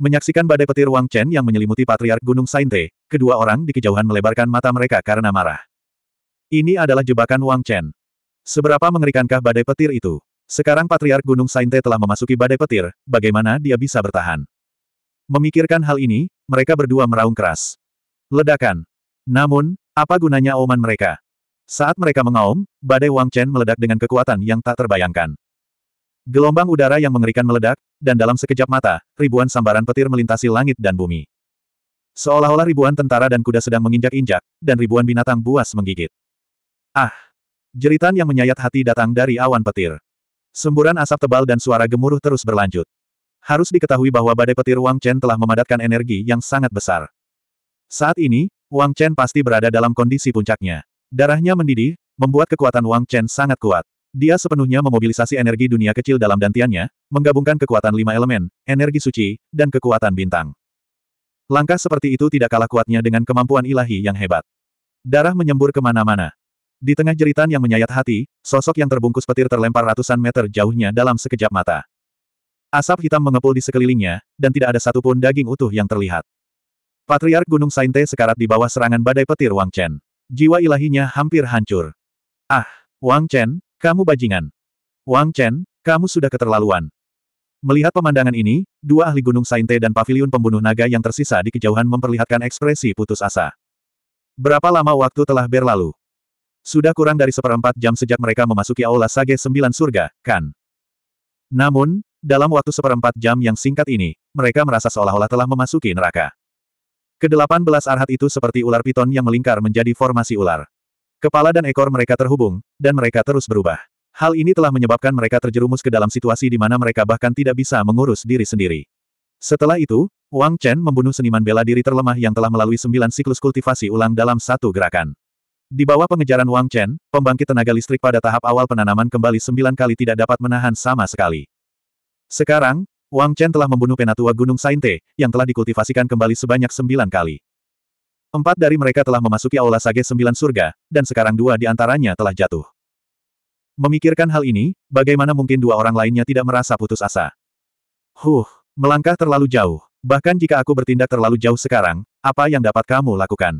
Menyaksikan badai petir Wang Chen yang menyelimuti Patriark Gunung Sainte, kedua orang di kejauhan melebarkan mata mereka karena marah. Ini adalah jebakan Wang Chen. Seberapa mengerikankah badai petir itu? Sekarang Patriark Gunung Sainte telah memasuki badai petir, bagaimana dia bisa bertahan? Memikirkan hal ini, mereka berdua meraung keras. Ledakan. Namun, apa gunanya oman mereka? Saat mereka mengaum, badai Wang Chen meledak dengan kekuatan yang tak terbayangkan. Gelombang udara yang mengerikan meledak, dan dalam sekejap mata, ribuan sambaran petir melintasi langit dan bumi. Seolah-olah ribuan tentara dan kuda sedang menginjak-injak, dan ribuan binatang buas menggigit. Ah! Jeritan yang menyayat hati datang dari awan petir. Semburan asap tebal dan suara gemuruh terus berlanjut. Harus diketahui bahwa badai petir Wang Chen telah memadatkan energi yang sangat besar. Saat ini, Wang Chen pasti berada dalam kondisi puncaknya. Darahnya mendidih, membuat kekuatan Wang Chen sangat kuat. Dia sepenuhnya memobilisasi energi dunia kecil dalam dantiannya, menggabungkan kekuatan lima elemen, energi suci, dan kekuatan bintang. Langkah seperti itu tidak kalah kuatnya dengan kemampuan ilahi yang hebat. Darah menyembur kemana-mana. Di tengah jeritan yang menyayat hati, sosok yang terbungkus petir terlempar ratusan meter jauhnya dalam sekejap mata. Asap hitam mengepul di sekelilingnya, dan tidak ada satupun daging utuh yang terlihat. Patriark Gunung Sainte sekarat di bawah serangan badai petir Wang Chen. Jiwa ilahinya hampir hancur. Ah, Wang Chen, kamu bajingan. Wang Chen, kamu sudah keterlaluan. Melihat pemandangan ini, dua ahli Gunung Sainte dan paviliun pembunuh naga yang tersisa di kejauhan memperlihatkan ekspresi putus asa. Berapa lama waktu telah berlalu? Sudah kurang dari seperempat jam sejak mereka memasuki Aula Sage Sembilan Surga, kan? Namun, dalam waktu seperempat jam yang singkat ini, mereka merasa seolah-olah telah memasuki neraka. Kedelapan belas arhat itu seperti ular piton yang melingkar menjadi formasi ular. Kepala dan ekor mereka terhubung, dan mereka terus berubah. Hal ini telah menyebabkan mereka terjerumus ke dalam situasi di mana mereka bahkan tidak bisa mengurus diri sendiri. Setelah itu, Wang Chen membunuh seniman bela diri terlemah yang telah melalui sembilan siklus kultivasi ulang dalam satu gerakan. Di bawah pengejaran Wang Chen, pembangkit tenaga listrik pada tahap awal penanaman kembali sembilan kali tidak dapat menahan sama sekali. Sekarang, Wang Chen telah membunuh penatua Gunung Sainte, yang telah dikultivasikan kembali sebanyak sembilan kali. Empat dari mereka telah memasuki aula Sage Sembilan Surga, dan sekarang dua di antaranya telah jatuh. Memikirkan hal ini, bagaimana mungkin dua orang lainnya tidak merasa putus asa? Huh, melangkah terlalu jauh. Bahkan jika aku bertindak terlalu jauh sekarang, apa yang dapat kamu lakukan?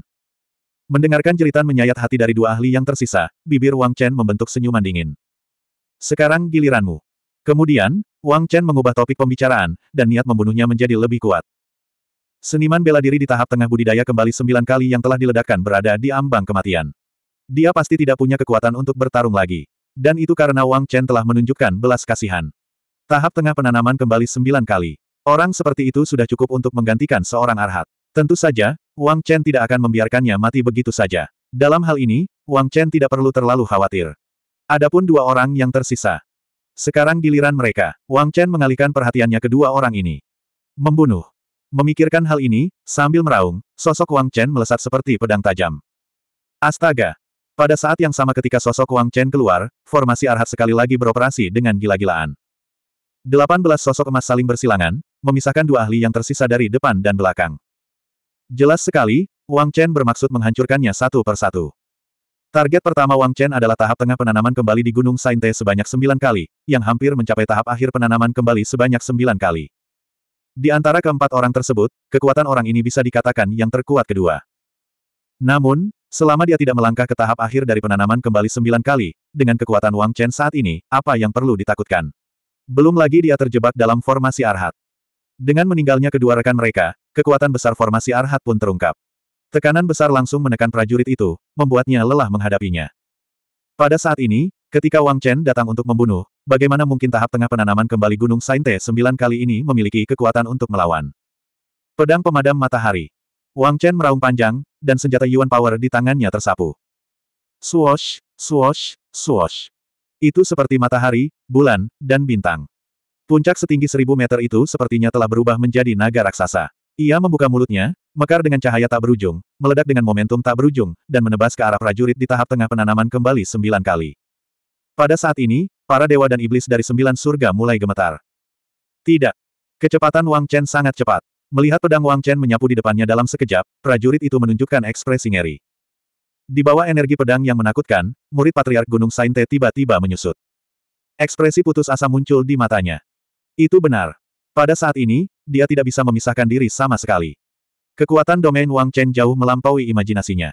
Mendengarkan jeritan menyayat hati dari dua ahli yang tersisa, bibir Wang Chen membentuk senyuman dingin. Sekarang giliranmu. Kemudian, Wang Chen mengubah topik pembicaraan, dan niat membunuhnya menjadi lebih kuat. Seniman bela diri di tahap tengah budidaya kembali sembilan kali yang telah diledakkan berada di ambang kematian. Dia pasti tidak punya kekuatan untuk bertarung lagi. Dan itu karena Wang Chen telah menunjukkan belas kasihan. Tahap tengah penanaman kembali sembilan kali. Orang seperti itu sudah cukup untuk menggantikan seorang arhat. Tentu saja, Wang Chen tidak akan membiarkannya mati begitu saja. Dalam hal ini, Wang Chen tidak perlu terlalu khawatir. Adapun dua orang yang tersisa. Sekarang giliran mereka, Wang Chen mengalihkan perhatiannya kedua orang ini. Membunuh. Memikirkan hal ini, sambil meraung, sosok Wang Chen melesat seperti pedang tajam. Astaga! Pada saat yang sama ketika sosok Wang Chen keluar, formasi Arhat sekali lagi beroperasi dengan gila-gilaan. Delapan belas sosok emas saling bersilangan, memisahkan dua ahli yang tersisa dari depan dan belakang. Jelas sekali, Wang Chen bermaksud menghancurkannya satu per satu. Target pertama Wang Chen adalah tahap tengah penanaman kembali di Gunung Sainte sebanyak sembilan kali, yang hampir mencapai tahap akhir penanaman kembali sebanyak sembilan kali. Di antara keempat orang tersebut, kekuatan orang ini bisa dikatakan yang terkuat kedua. Namun, selama dia tidak melangkah ke tahap akhir dari penanaman kembali sembilan kali, dengan kekuatan Wang Chen saat ini, apa yang perlu ditakutkan? Belum lagi dia terjebak dalam formasi Arhat. Dengan meninggalnya kedua rekan mereka, kekuatan besar formasi Arhat pun terungkap. Tekanan besar langsung menekan prajurit itu, membuatnya lelah menghadapinya. Pada saat ini, Ketika Wang Chen datang untuk membunuh, bagaimana mungkin tahap tengah penanaman kembali Gunung Sainte sembilan kali ini memiliki kekuatan untuk melawan. Pedang pemadam matahari. Wang Chen meraung panjang, dan senjata Yuan Power di tangannya tersapu. Swoosh, swoosh, swoosh. Itu seperti matahari, bulan, dan bintang. Puncak setinggi seribu meter itu sepertinya telah berubah menjadi naga raksasa. Ia membuka mulutnya, mekar dengan cahaya tak berujung, meledak dengan momentum tak berujung, dan menebas ke arah prajurit di tahap tengah penanaman kembali sembilan kali. Pada saat ini, para dewa dan iblis dari sembilan surga mulai gemetar. Tidak. Kecepatan Wang Chen sangat cepat. Melihat pedang Wang Chen menyapu di depannya dalam sekejap, prajurit itu menunjukkan ekspresi ngeri. Di bawah energi pedang yang menakutkan, murid Patriark Gunung Sainte tiba-tiba menyusut. Ekspresi putus asa muncul di matanya. Itu benar. Pada saat ini, dia tidak bisa memisahkan diri sama sekali. Kekuatan domain Wang Chen jauh melampaui imajinasinya.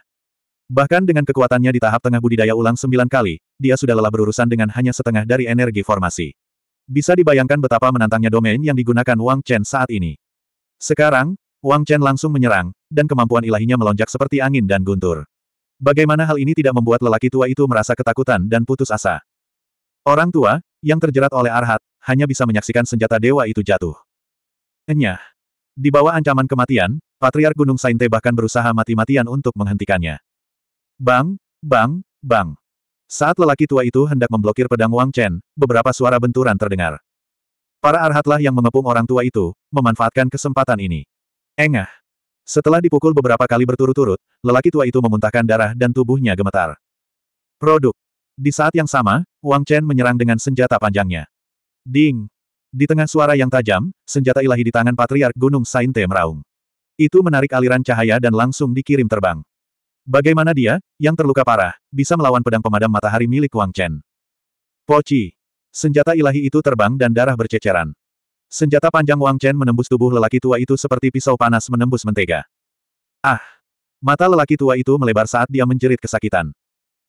Bahkan dengan kekuatannya di tahap tengah budidaya ulang sembilan kali, dia sudah lelah berurusan dengan hanya setengah dari energi formasi. Bisa dibayangkan betapa menantangnya domain yang digunakan Wang Chen saat ini. Sekarang, Wang Chen langsung menyerang, dan kemampuan ilahinya melonjak seperti angin dan guntur. Bagaimana hal ini tidak membuat lelaki tua itu merasa ketakutan dan putus asa? Orang tua, yang terjerat oleh Arhat, hanya bisa menyaksikan senjata dewa itu jatuh. Enyah. Di bawah ancaman kematian, Patriark Gunung Sainte bahkan berusaha mati-matian untuk menghentikannya. Bang, bang, bang. Saat lelaki tua itu hendak memblokir pedang Wang Chen, beberapa suara benturan terdengar. Para arhatlah yang mengepung orang tua itu, memanfaatkan kesempatan ini. Engah. Setelah dipukul beberapa kali berturut-turut, lelaki tua itu memuntahkan darah dan tubuhnya gemetar. Produk. Di saat yang sama, Wang Chen menyerang dengan senjata panjangnya. Ding. Di tengah suara yang tajam, senjata ilahi di tangan Patriark Gunung Sainte meraung. Itu menarik aliran cahaya dan langsung dikirim terbang. Bagaimana dia, yang terluka parah, bisa melawan pedang pemadam matahari milik Wang Chen? Poci. Senjata ilahi itu terbang dan darah berceceran. Senjata panjang Wang Chen menembus tubuh lelaki tua itu seperti pisau panas menembus mentega. Ah! Mata lelaki tua itu melebar saat dia menjerit kesakitan.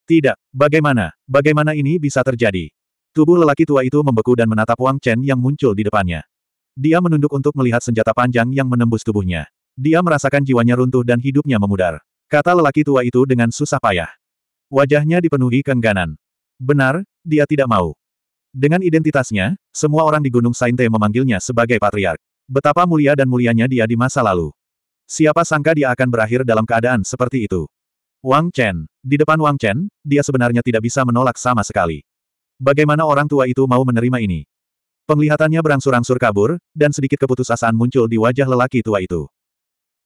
Tidak, bagaimana, bagaimana ini bisa terjadi? Tubuh lelaki tua itu membeku dan menatap Wang Chen yang muncul di depannya. Dia menunduk untuk melihat senjata panjang yang menembus tubuhnya. Dia merasakan jiwanya runtuh dan hidupnya memudar. Kata lelaki tua itu dengan susah payah. Wajahnya dipenuhi kengganan. Benar, dia tidak mau. Dengan identitasnya, semua orang di Gunung Sainte memanggilnya sebagai patriark. Betapa mulia dan mulianya dia di masa lalu. Siapa sangka dia akan berakhir dalam keadaan seperti itu. Wang Chen. Di depan Wang Chen, dia sebenarnya tidak bisa menolak sama sekali. Bagaimana orang tua itu mau menerima ini? Penglihatannya berangsur-angsur kabur, dan sedikit keputusasaan muncul di wajah lelaki tua itu.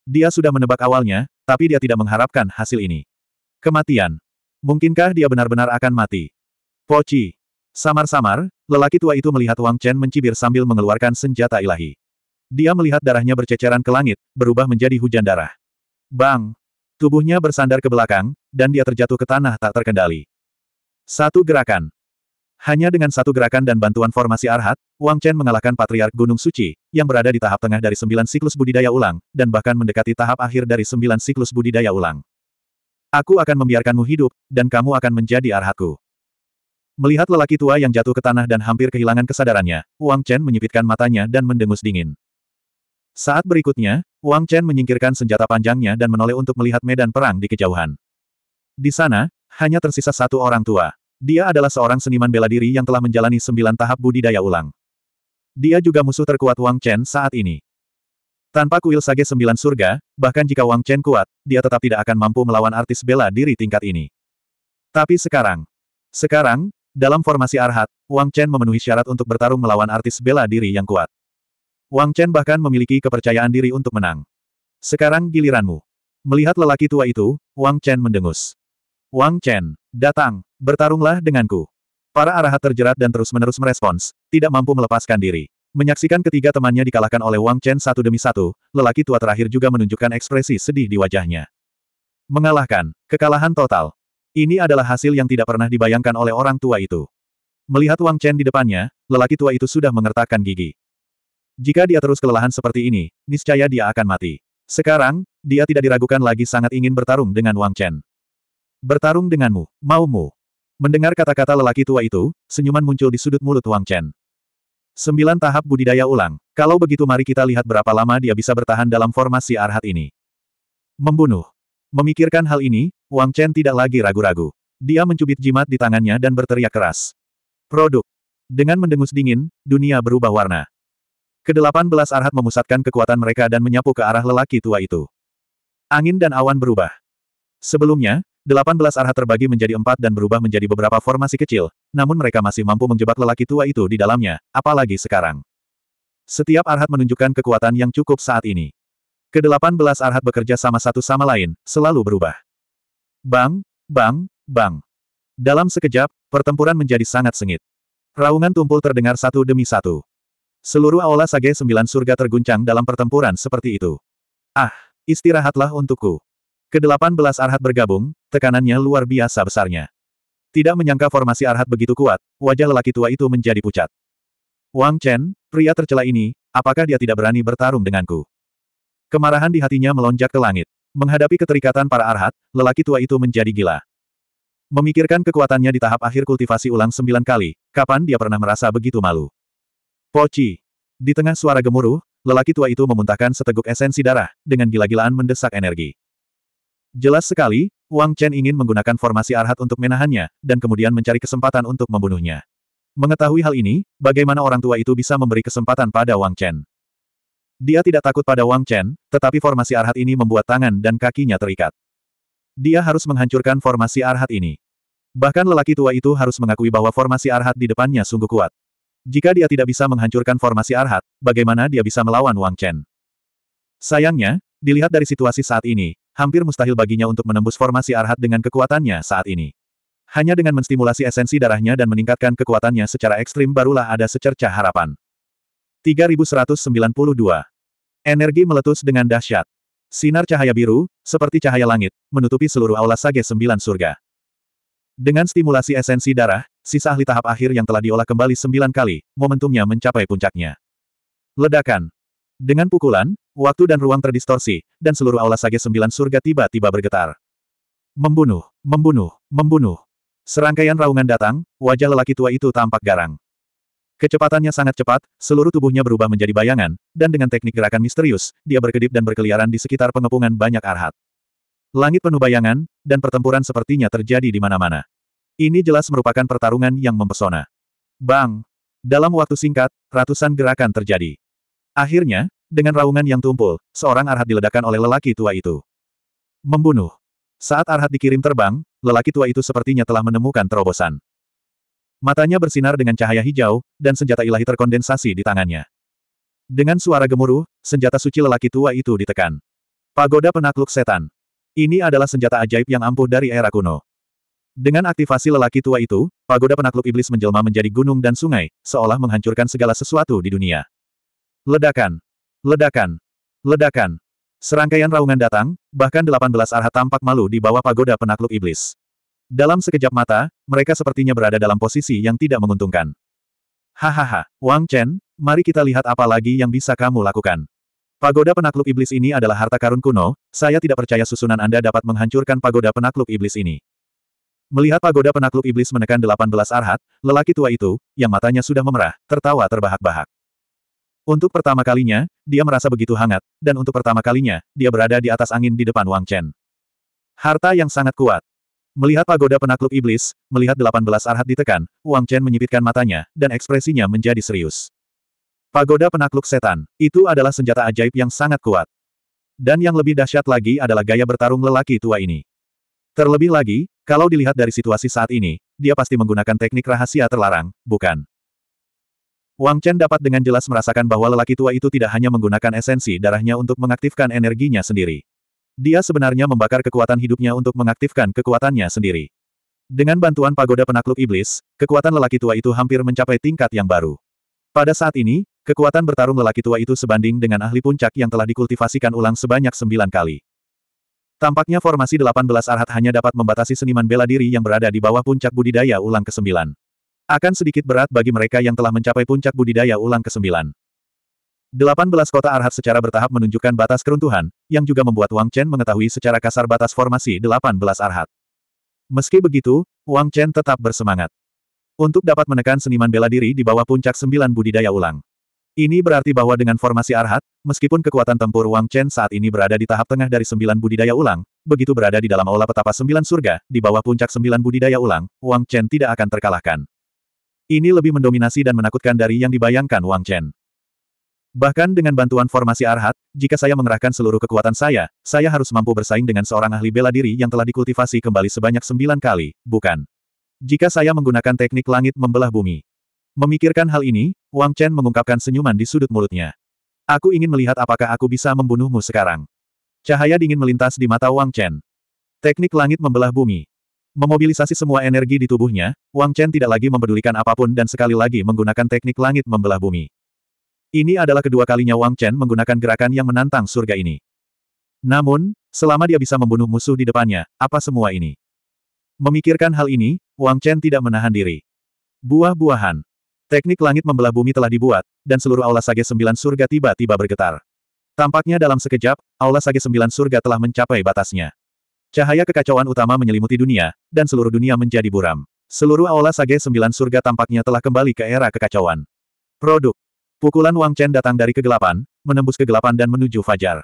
Dia sudah menebak awalnya, tapi dia tidak mengharapkan hasil ini. Kematian. Mungkinkah dia benar-benar akan mati? Poci. Samar-samar, lelaki tua itu melihat Wang Chen mencibir sambil mengeluarkan senjata ilahi. Dia melihat darahnya berceceran ke langit, berubah menjadi hujan darah. Bang! Tubuhnya bersandar ke belakang, dan dia terjatuh ke tanah tak terkendali. Satu gerakan. Hanya dengan satu gerakan dan bantuan formasi Arhat, Wang Chen mengalahkan Patriark Gunung Suci, yang berada di tahap tengah dari sembilan siklus budidaya ulang, dan bahkan mendekati tahap akhir dari sembilan siklus budidaya ulang. Aku akan membiarkanmu hidup, dan kamu akan menjadi Arhatku. Melihat lelaki tua yang jatuh ke tanah dan hampir kehilangan kesadarannya, Wang Chen menyipitkan matanya dan mendengus dingin. Saat berikutnya, Wang Chen menyingkirkan senjata panjangnya dan menoleh untuk melihat medan perang di kejauhan. Di sana, hanya tersisa satu orang tua. Dia adalah seorang seniman bela diri yang telah menjalani sembilan tahap budidaya ulang. Dia juga musuh terkuat Wang Chen saat ini. Tanpa kuil sage sembilan surga, bahkan jika Wang Chen kuat, dia tetap tidak akan mampu melawan artis bela diri tingkat ini. Tapi sekarang, sekarang, dalam formasi Arhat, Wang Chen memenuhi syarat untuk bertarung melawan artis bela diri yang kuat. Wang Chen bahkan memiliki kepercayaan diri untuk menang. Sekarang giliranmu. Melihat lelaki tua itu, Wang Chen mendengus. Wang Chen, datang, bertarunglah denganku. Para arahat terjerat dan terus-menerus merespons, tidak mampu melepaskan diri. Menyaksikan ketiga temannya dikalahkan oleh Wang Chen satu demi satu, lelaki tua terakhir juga menunjukkan ekspresi sedih di wajahnya. Mengalahkan, kekalahan total. Ini adalah hasil yang tidak pernah dibayangkan oleh orang tua itu. Melihat Wang Chen di depannya, lelaki tua itu sudah mengertakkan gigi. Jika dia terus kelelahan seperti ini, niscaya dia akan mati. Sekarang, dia tidak diragukan lagi sangat ingin bertarung dengan Wang Chen. Bertarung denganmu, maumu. Mendengar kata-kata lelaki tua itu, senyuman muncul di sudut mulut Wang Chen. Sembilan tahap budidaya ulang. Kalau begitu mari kita lihat berapa lama dia bisa bertahan dalam formasi arhat ini. Membunuh. Memikirkan hal ini, Wang Chen tidak lagi ragu-ragu. Dia mencubit jimat di tangannya dan berteriak keras. Produk. Dengan mendengus dingin, dunia berubah warna. Kedelapan belas arhat memusatkan kekuatan mereka dan menyapu ke arah lelaki tua itu. Angin dan awan berubah. Sebelumnya, Delapan belas arah terbagi menjadi empat dan berubah menjadi beberapa formasi kecil, namun mereka masih mampu menjebak lelaki tua itu di dalamnya, apalagi sekarang. Setiap arhat menunjukkan kekuatan yang cukup saat ini. Kedelapan belas arhat bekerja sama satu sama lain, selalu berubah. Bang, bang, bang. Dalam sekejap, pertempuran menjadi sangat sengit. Raungan tumpul terdengar satu demi satu. Seluruh aula Sage Sembilan Surga terguncang dalam pertempuran seperti itu. Ah, istirahatlah untukku. Kedelapan belas arhat bergabung, tekanannya luar biasa besarnya. Tidak menyangka formasi arhat begitu kuat, wajah lelaki tua itu menjadi pucat. Wang Chen, pria tercela ini, apakah dia tidak berani bertarung denganku? Kemarahan di hatinya melonjak ke langit. Menghadapi keterikatan para arhat, lelaki tua itu menjadi gila. Memikirkan kekuatannya di tahap akhir kultivasi ulang sembilan kali, kapan dia pernah merasa begitu malu? Poci. Di tengah suara gemuruh, lelaki tua itu memuntahkan seteguk esensi darah, dengan gila-gilaan mendesak energi. Jelas sekali, Wang Chen ingin menggunakan formasi arhat untuk menahannya, dan kemudian mencari kesempatan untuk membunuhnya. Mengetahui hal ini, bagaimana orang tua itu bisa memberi kesempatan pada Wang Chen? Dia tidak takut pada Wang Chen, tetapi formasi arhat ini membuat tangan dan kakinya terikat. Dia harus menghancurkan formasi arhat ini. Bahkan lelaki tua itu harus mengakui bahwa formasi arhat di depannya sungguh kuat. Jika dia tidak bisa menghancurkan formasi arhat, bagaimana dia bisa melawan Wang Chen? Sayangnya, dilihat dari situasi saat ini, Hampir mustahil baginya untuk menembus formasi Arhat dengan kekuatannya saat ini. Hanya dengan menstimulasi esensi darahnya dan meningkatkan kekuatannya secara ekstrim barulah ada secerca harapan. 3192. Energi meletus dengan dahsyat. Sinar cahaya biru, seperti cahaya langit, menutupi seluruh aula Sage Sembilan Surga. Dengan stimulasi esensi darah, sisa ahli tahap akhir yang telah diolah kembali sembilan kali, momentumnya mencapai puncaknya. Ledakan. Dengan pukulan, Waktu dan ruang terdistorsi, dan seluruh aula sage sembilan surga tiba-tiba bergetar. Membunuh, membunuh, membunuh. Serangkaian raungan datang, wajah lelaki tua itu tampak garang. Kecepatannya sangat cepat, seluruh tubuhnya berubah menjadi bayangan, dan dengan teknik gerakan misterius, dia berkedip dan berkeliaran di sekitar pengepungan banyak arhat. Langit penuh bayangan, dan pertempuran sepertinya terjadi di mana-mana. Ini jelas merupakan pertarungan yang mempesona. Bang! Dalam waktu singkat, ratusan gerakan terjadi. Akhirnya, dengan raungan yang tumpul, seorang arhat diledakkan oleh lelaki tua itu. Membunuh. Saat arhat dikirim terbang, lelaki tua itu sepertinya telah menemukan terobosan. Matanya bersinar dengan cahaya hijau, dan senjata ilahi terkondensasi di tangannya. Dengan suara gemuruh, senjata suci lelaki tua itu ditekan. Pagoda penakluk setan. Ini adalah senjata ajaib yang ampuh dari era kuno. Dengan aktivasi lelaki tua itu, pagoda penakluk iblis menjelma menjadi gunung dan sungai, seolah menghancurkan segala sesuatu di dunia. Ledakan. Ledakan. Ledakan. Serangkaian raungan datang, bahkan 18 arhat tampak malu di bawah pagoda penakluk iblis. Dalam sekejap mata, mereka sepertinya berada dalam posisi yang tidak menguntungkan. Hahaha, Wang Chen, mari kita lihat apa lagi yang bisa kamu lakukan. Pagoda penakluk iblis ini adalah harta karun kuno, saya tidak percaya susunan Anda dapat menghancurkan pagoda penakluk iblis ini. Melihat pagoda penakluk iblis menekan 18 arhat, lelaki tua itu, yang matanya sudah memerah, tertawa terbahak-bahak. Untuk pertama kalinya, dia merasa begitu hangat, dan untuk pertama kalinya, dia berada di atas angin di depan Wang Chen. Harta yang sangat kuat. Melihat pagoda penakluk iblis, melihat delapan belas arhat ditekan, Wang Chen menyipitkan matanya, dan ekspresinya menjadi serius. Pagoda penakluk setan, itu adalah senjata ajaib yang sangat kuat. Dan yang lebih dahsyat lagi adalah gaya bertarung lelaki tua ini. Terlebih lagi, kalau dilihat dari situasi saat ini, dia pasti menggunakan teknik rahasia terlarang, bukan? Wang Chen dapat dengan jelas merasakan bahwa lelaki tua itu tidak hanya menggunakan esensi darahnya untuk mengaktifkan energinya sendiri. Dia sebenarnya membakar kekuatan hidupnya untuk mengaktifkan kekuatannya sendiri. Dengan bantuan pagoda penakluk iblis, kekuatan lelaki tua itu hampir mencapai tingkat yang baru. Pada saat ini, kekuatan bertarung lelaki tua itu sebanding dengan ahli puncak yang telah dikultivasikan ulang sebanyak sembilan kali. Tampaknya formasi 18 arhat hanya dapat membatasi seniman bela diri yang berada di bawah puncak budidaya ulang ke-9. Akan sedikit berat bagi mereka yang telah mencapai puncak budidaya ulang ke-9. 18 kota Arhat secara bertahap menunjukkan batas keruntuhan, yang juga membuat Wang Chen mengetahui secara kasar batas formasi 18 Arhat. Meski begitu, Wang Chen tetap bersemangat. Untuk dapat menekan seniman bela diri di bawah puncak 9 budidaya ulang. Ini berarti bahwa dengan formasi Arhat, meskipun kekuatan tempur Wang Chen saat ini berada di tahap tengah dari 9 budidaya ulang, begitu berada di dalam aula petapa sembilan surga, di bawah puncak 9 budidaya ulang, Wang Chen tidak akan terkalahkan. Ini lebih mendominasi dan menakutkan dari yang dibayangkan Wang Chen. Bahkan dengan bantuan formasi Arhat, jika saya mengerahkan seluruh kekuatan saya, saya harus mampu bersaing dengan seorang ahli bela diri yang telah dikultivasi kembali sebanyak sembilan kali, bukan? Jika saya menggunakan teknik langit membelah bumi. Memikirkan hal ini, Wang Chen mengungkapkan senyuman di sudut mulutnya. Aku ingin melihat apakah aku bisa membunuhmu sekarang. Cahaya dingin melintas di mata Wang Chen. Teknik langit membelah bumi. Memobilisasi semua energi di tubuhnya, Wang Chen tidak lagi mempedulikan apapun dan sekali lagi menggunakan teknik langit membelah bumi. Ini adalah kedua kalinya Wang Chen menggunakan gerakan yang menantang surga ini. Namun, selama dia bisa membunuh musuh di depannya, apa semua ini? Memikirkan hal ini, Wang Chen tidak menahan diri. Buah-buahan. Teknik langit membelah bumi telah dibuat, dan seluruh aula sage sembilan surga tiba-tiba bergetar. Tampaknya dalam sekejap, aula sage sembilan surga telah mencapai batasnya. Cahaya kekacauan utama menyelimuti dunia, dan seluruh dunia menjadi buram. Seluruh aula Sage Sembilan Surga tampaknya telah kembali ke era kekacauan. Produk. Pukulan Wang Chen datang dari kegelapan, menembus kegelapan dan menuju fajar.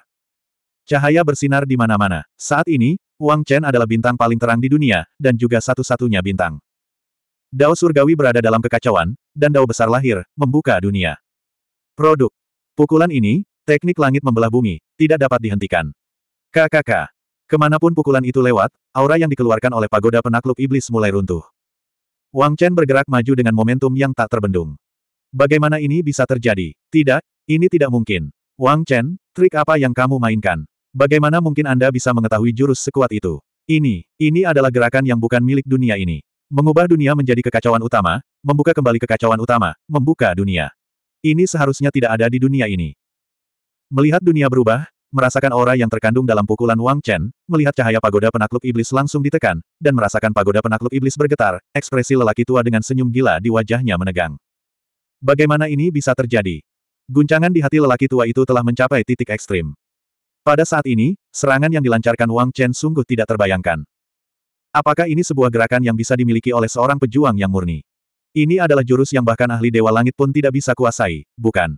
Cahaya bersinar di mana-mana. Saat ini, Wang Chen adalah bintang paling terang di dunia, dan juga satu-satunya bintang. Dao surgawi berada dalam kekacauan, dan dao besar lahir, membuka dunia. Produk. Pukulan ini, teknik langit membelah bumi, tidak dapat dihentikan. KKK. Kemanapun pukulan itu lewat, aura yang dikeluarkan oleh pagoda penakluk iblis mulai runtuh. Wang Chen bergerak maju dengan momentum yang tak terbendung. Bagaimana ini bisa terjadi? Tidak, ini tidak mungkin. Wang Chen, trik apa yang kamu mainkan? Bagaimana mungkin Anda bisa mengetahui jurus sekuat itu? Ini, ini adalah gerakan yang bukan milik dunia ini. Mengubah dunia menjadi kekacauan utama, membuka kembali kekacauan utama, membuka dunia. Ini seharusnya tidak ada di dunia ini. Melihat dunia berubah, merasakan aura yang terkandung dalam pukulan Wang Chen, melihat cahaya pagoda penakluk iblis langsung ditekan, dan merasakan pagoda penakluk iblis bergetar, ekspresi lelaki tua dengan senyum gila di wajahnya menegang. Bagaimana ini bisa terjadi? Guncangan di hati lelaki tua itu telah mencapai titik ekstrim. Pada saat ini, serangan yang dilancarkan Wang Chen sungguh tidak terbayangkan. Apakah ini sebuah gerakan yang bisa dimiliki oleh seorang pejuang yang murni? Ini adalah jurus yang bahkan ahli Dewa Langit pun tidak bisa kuasai, bukan?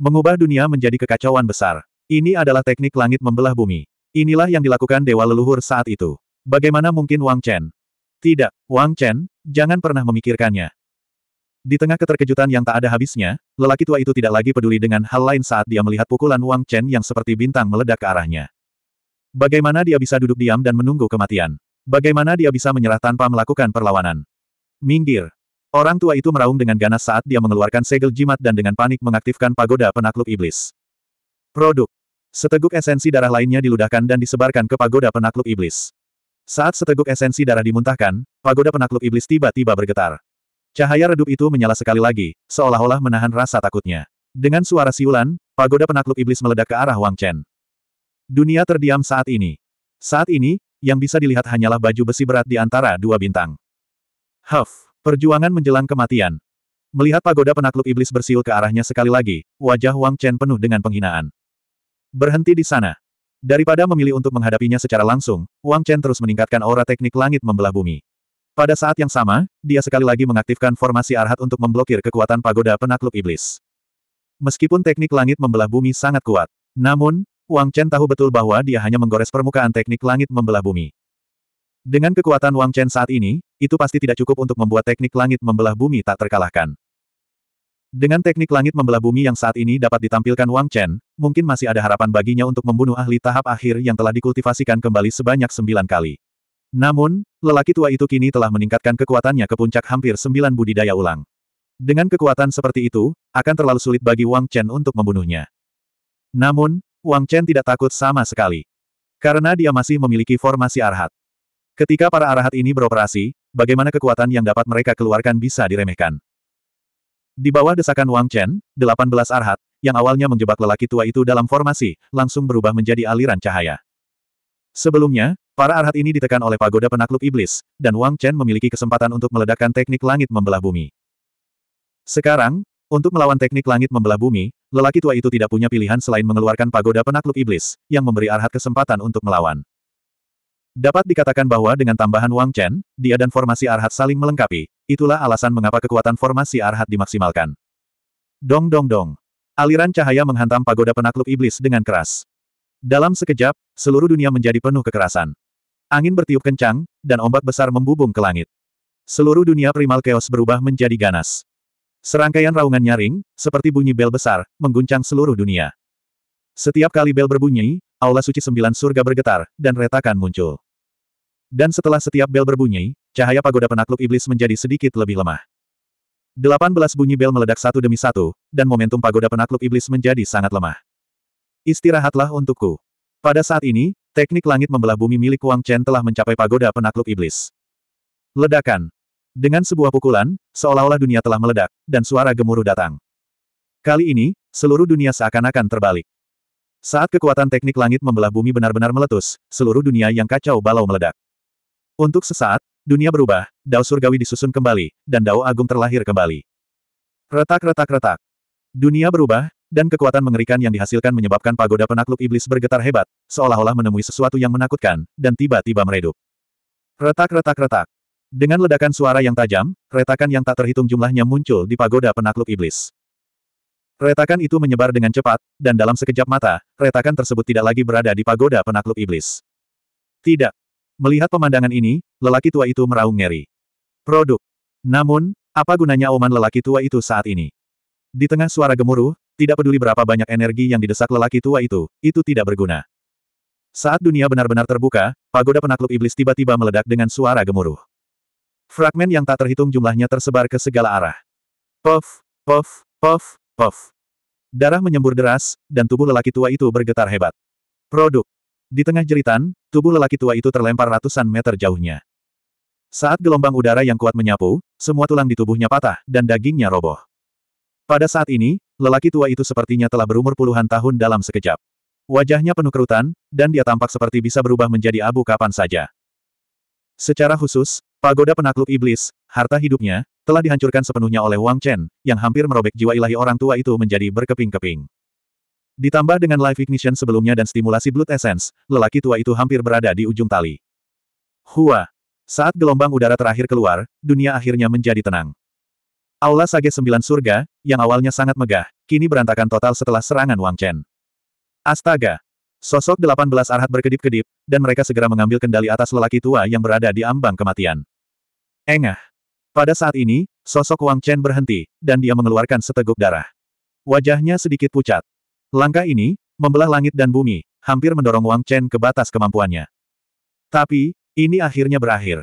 Mengubah dunia menjadi kekacauan besar. Ini adalah teknik langit membelah bumi. Inilah yang dilakukan dewa leluhur saat itu. Bagaimana mungkin Wang Chen? Tidak, Wang Chen, jangan pernah memikirkannya. Di tengah keterkejutan yang tak ada habisnya, lelaki tua itu tidak lagi peduli dengan hal lain saat dia melihat pukulan Wang Chen yang seperti bintang meledak ke arahnya. Bagaimana dia bisa duduk diam dan menunggu kematian? Bagaimana dia bisa menyerah tanpa melakukan perlawanan? Minggir. Orang tua itu meraung dengan ganas saat dia mengeluarkan segel jimat dan dengan panik mengaktifkan pagoda penakluk iblis. Produk. Seteguk esensi darah lainnya diludahkan dan disebarkan ke pagoda penakluk iblis. Saat seteguk esensi darah dimuntahkan, pagoda penakluk iblis tiba-tiba bergetar. Cahaya redup itu menyala sekali lagi, seolah-olah menahan rasa takutnya. Dengan suara siulan, pagoda penakluk iblis meledak ke arah Wang Chen. Dunia terdiam saat ini. Saat ini, yang bisa dilihat hanyalah baju besi berat di antara dua bintang. Huff, perjuangan menjelang kematian. Melihat pagoda penakluk iblis bersiul ke arahnya sekali lagi, wajah Wang Chen penuh dengan penghinaan. Berhenti di sana. Daripada memilih untuk menghadapinya secara langsung, Wang Chen terus meningkatkan aura teknik langit membelah bumi. Pada saat yang sama, dia sekali lagi mengaktifkan formasi arhat untuk memblokir kekuatan pagoda penakluk iblis. Meskipun teknik langit membelah bumi sangat kuat, namun, Wang Chen tahu betul bahwa dia hanya menggores permukaan teknik langit membelah bumi. Dengan kekuatan Wang Chen saat ini, itu pasti tidak cukup untuk membuat teknik langit membelah bumi tak terkalahkan. Dengan teknik langit membelah bumi yang saat ini dapat ditampilkan Wang Chen, mungkin masih ada harapan baginya untuk membunuh ahli tahap akhir yang telah dikultivasikan kembali sebanyak sembilan kali. Namun, lelaki tua itu kini telah meningkatkan kekuatannya ke puncak hampir sembilan budidaya ulang. Dengan kekuatan seperti itu, akan terlalu sulit bagi Wang Chen untuk membunuhnya. Namun, Wang Chen tidak takut sama sekali. Karena dia masih memiliki formasi arhat. Ketika para arahat ini beroperasi, bagaimana kekuatan yang dapat mereka keluarkan bisa diremehkan. Di bawah desakan Wang Chen, 18 arhat, yang awalnya menjebak lelaki tua itu dalam formasi, langsung berubah menjadi aliran cahaya. Sebelumnya, para arhat ini ditekan oleh pagoda penakluk iblis, dan Wang Chen memiliki kesempatan untuk meledakkan teknik langit membelah bumi. Sekarang, untuk melawan teknik langit membelah bumi, lelaki tua itu tidak punya pilihan selain mengeluarkan pagoda penakluk iblis, yang memberi arhat kesempatan untuk melawan. Dapat dikatakan bahwa dengan tambahan Wang Chen, dia dan formasi Arhat saling melengkapi, itulah alasan mengapa kekuatan formasi Arhat dimaksimalkan. Dong dong dong. Aliran cahaya menghantam pagoda penakluk iblis dengan keras. Dalam sekejap, seluruh dunia menjadi penuh kekerasan. Angin bertiup kencang, dan ombak besar membubung ke langit. Seluruh dunia primal chaos berubah menjadi ganas. Serangkaian raungan nyaring, seperti bunyi bel besar, mengguncang seluruh dunia. Setiap kali bel berbunyi, aula suci sembilan surga bergetar, dan retakan muncul. Dan setelah setiap bel berbunyi, cahaya pagoda penakluk iblis menjadi sedikit lebih lemah. 18 bunyi bel meledak satu demi satu, dan momentum pagoda penakluk iblis menjadi sangat lemah. Istirahatlah untukku. Pada saat ini, teknik langit membelah bumi milik Wang Chen telah mencapai pagoda penakluk iblis. Ledakan. Dengan sebuah pukulan, seolah-olah dunia telah meledak, dan suara gemuruh datang. Kali ini, seluruh dunia seakan-akan terbalik. Saat kekuatan teknik langit membelah bumi benar-benar meletus, seluruh dunia yang kacau balau meledak. Untuk sesaat, dunia berubah, dao surgawi disusun kembali, dan dao agung terlahir kembali. Retak-retak-retak. Dunia berubah, dan kekuatan mengerikan yang dihasilkan menyebabkan pagoda penakluk iblis bergetar hebat, seolah-olah menemui sesuatu yang menakutkan, dan tiba-tiba meredup. Retak-retak-retak. Dengan ledakan suara yang tajam, retakan yang tak terhitung jumlahnya muncul di pagoda penakluk iblis. Retakan itu menyebar dengan cepat, dan dalam sekejap mata, retakan tersebut tidak lagi berada di pagoda penakluk iblis. Tidak. Melihat pemandangan ini, lelaki tua itu meraung ngeri. Produk. Namun, apa gunanya oman lelaki tua itu saat ini? Di tengah suara gemuruh, tidak peduli berapa banyak energi yang didesak lelaki tua itu, itu tidak berguna. Saat dunia benar-benar terbuka, pagoda penakluk iblis tiba-tiba meledak dengan suara gemuruh. Fragmen yang tak terhitung jumlahnya tersebar ke segala arah. Puff, puff, puff, puff. Darah menyembur deras, dan tubuh lelaki tua itu bergetar hebat. Produk. Di tengah jeritan, tubuh lelaki tua itu terlempar ratusan meter jauhnya. Saat gelombang udara yang kuat menyapu, semua tulang di tubuhnya patah, dan dagingnya roboh. Pada saat ini, lelaki tua itu sepertinya telah berumur puluhan tahun dalam sekejap. Wajahnya penuh kerutan, dan dia tampak seperti bisa berubah menjadi abu kapan saja. Secara khusus, pagoda penakluk iblis, harta hidupnya, telah dihancurkan sepenuhnya oleh Wang Chen, yang hampir merobek jiwa ilahi orang tua itu menjadi berkeping-keping. Ditambah dengan live ignition sebelumnya dan stimulasi blood essence, lelaki tua itu hampir berada di ujung tali. Hua! Saat gelombang udara terakhir keluar, dunia akhirnya menjadi tenang. Aula Sage Sembilan Surga, yang awalnya sangat megah, kini berantakan total setelah serangan Wang Chen. Astaga! Sosok delapan belas arhat berkedip-kedip, dan mereka segera mengambil kendali atas lelaki tua yang berada di ambang kematian. Engah. Pada saat ini, sosok Wang Chen berhenti, dan dia mengeluarkan seteguk darah. Wajahnya sedikit pucat. Langkah ini, membelah langit dan bumi, hampir mendorong Wang Chen ke batas kemampuannya. Tapi, ini akhirnya berakhir.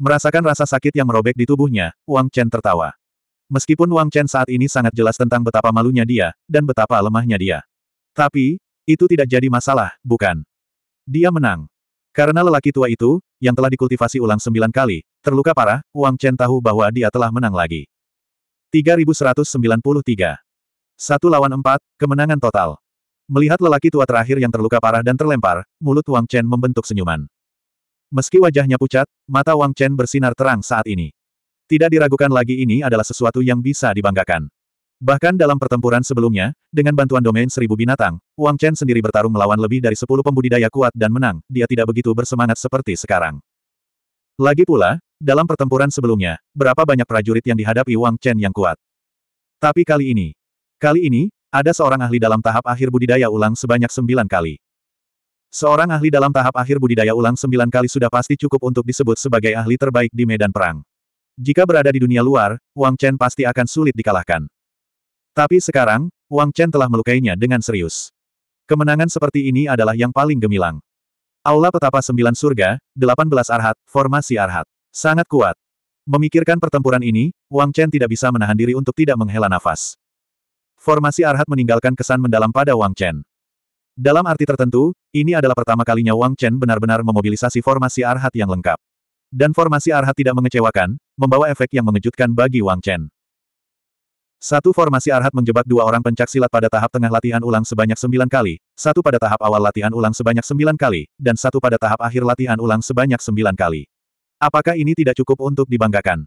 Merasakan rasa sakit yang merobek di tubuhnya, Wang Chen tertawa. Meskipun Wang Chen saat ini sangat jelas tentang betapa malunya dia, dan betapa lemahnya dia. Tapi, itu tidak jadi masalah, bukan? Dia menang. Karena lelaki tua itu, yang telah dikultivasi ulang sembilan kali, terluka parah, Wang Chen tahu bahwa dia telah menang lagi. 3193 satu lawan empat, kemenangan total. Melihat lelaki tua terakhir yang terluka parah dan terlempar, mulut Wang Chen membentuk senyuman. Meski wajahnya pucat, mata Wang Chen bersinar terang saat ini. Tidak diragukan lagi ini adalah sesuatu yang bisa dibanggakan. Bahkan dalam pertempuran sebelumnya, dengan bantuan domain seribu binatang, Wang Chen sendiri bertarung melawan lebih dari sepuluh pembudidaya kuat dan menang, dia tidak begitu bersemangat seperti sekarang. Lagi pula, dalam pertempuran sebelumnya, berapa banyak prajurit yang dihadapi Wang Chen yang kuat. Tapi kali ini, Kali ini, ada seorang ahli dalam tahap akhir budidaya ulang sebanyak sembilan kali. Seorang ahli dalam tahap akhir budidaya ulang sembilan kali sudah pasti cukup untuk disebut sebagai ahli terbaik di medan perang. Jika berada di dunia luar, Wang Chen pasti akan sulit dikalahkan. Tapi sekarang, Wang Chen telah melukainya dengan serius. Kemenangan seperti ini adalah yang paling gemilang. Aula Petapa Sembilan Surga, 18 Arhat, Formasi Arhat. Sangat kuat. Memikirkan pertempuran ini, Wang Chen tidak bisa menahan diri untuk tidak menghela nafas. Formasi Arhat meninggalkan kesan mendalam pada Wang Chen. Dalam arti tertentu, ini adalah pertama kalinya Wang Chen benar-benar memobilisasi formasi Arhat yang lengkap. Dan formasi Arhat tidak mengecewakan, membawa efek yang mengejutkan bagi Wang Chen. Satu formasi Arhat menjebak dua orang pencaksilat pada tahap tengah latihan ulang sebanyak sembilan kali, satu pada tahap awal latihan ulang sebanyak sembilan kali, dan satu pada tahap akhir latihan ulang sebanyak sembilan kali. Apakah ini tidak cukup untuk dibanggakan?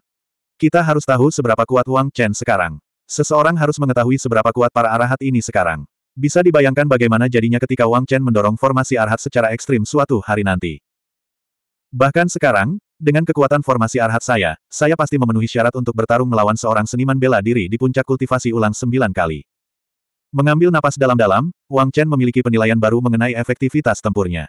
Kita harus tahu seberapa kuat Wang Chen sekarang. Seseorang harus mengetahui seberapa kuat para arahat ini sekarang. Bisa dibayangkan bagaimana jadinya ketika Wang Chen mendorong formasi arahat secara ekstrim suatu hari nanti. Bahkan sekarang, dengan kekuatan formasi arahat saya, saya pasti memenuhi syarat untuk bertarung melawan seorang seniman bela diri di puncak kultivasi ulang sembilan kali. Mengambil napas dalam-dalam, Wang Chen memiliki penilaian baru mengenai efektivitas tempurnya.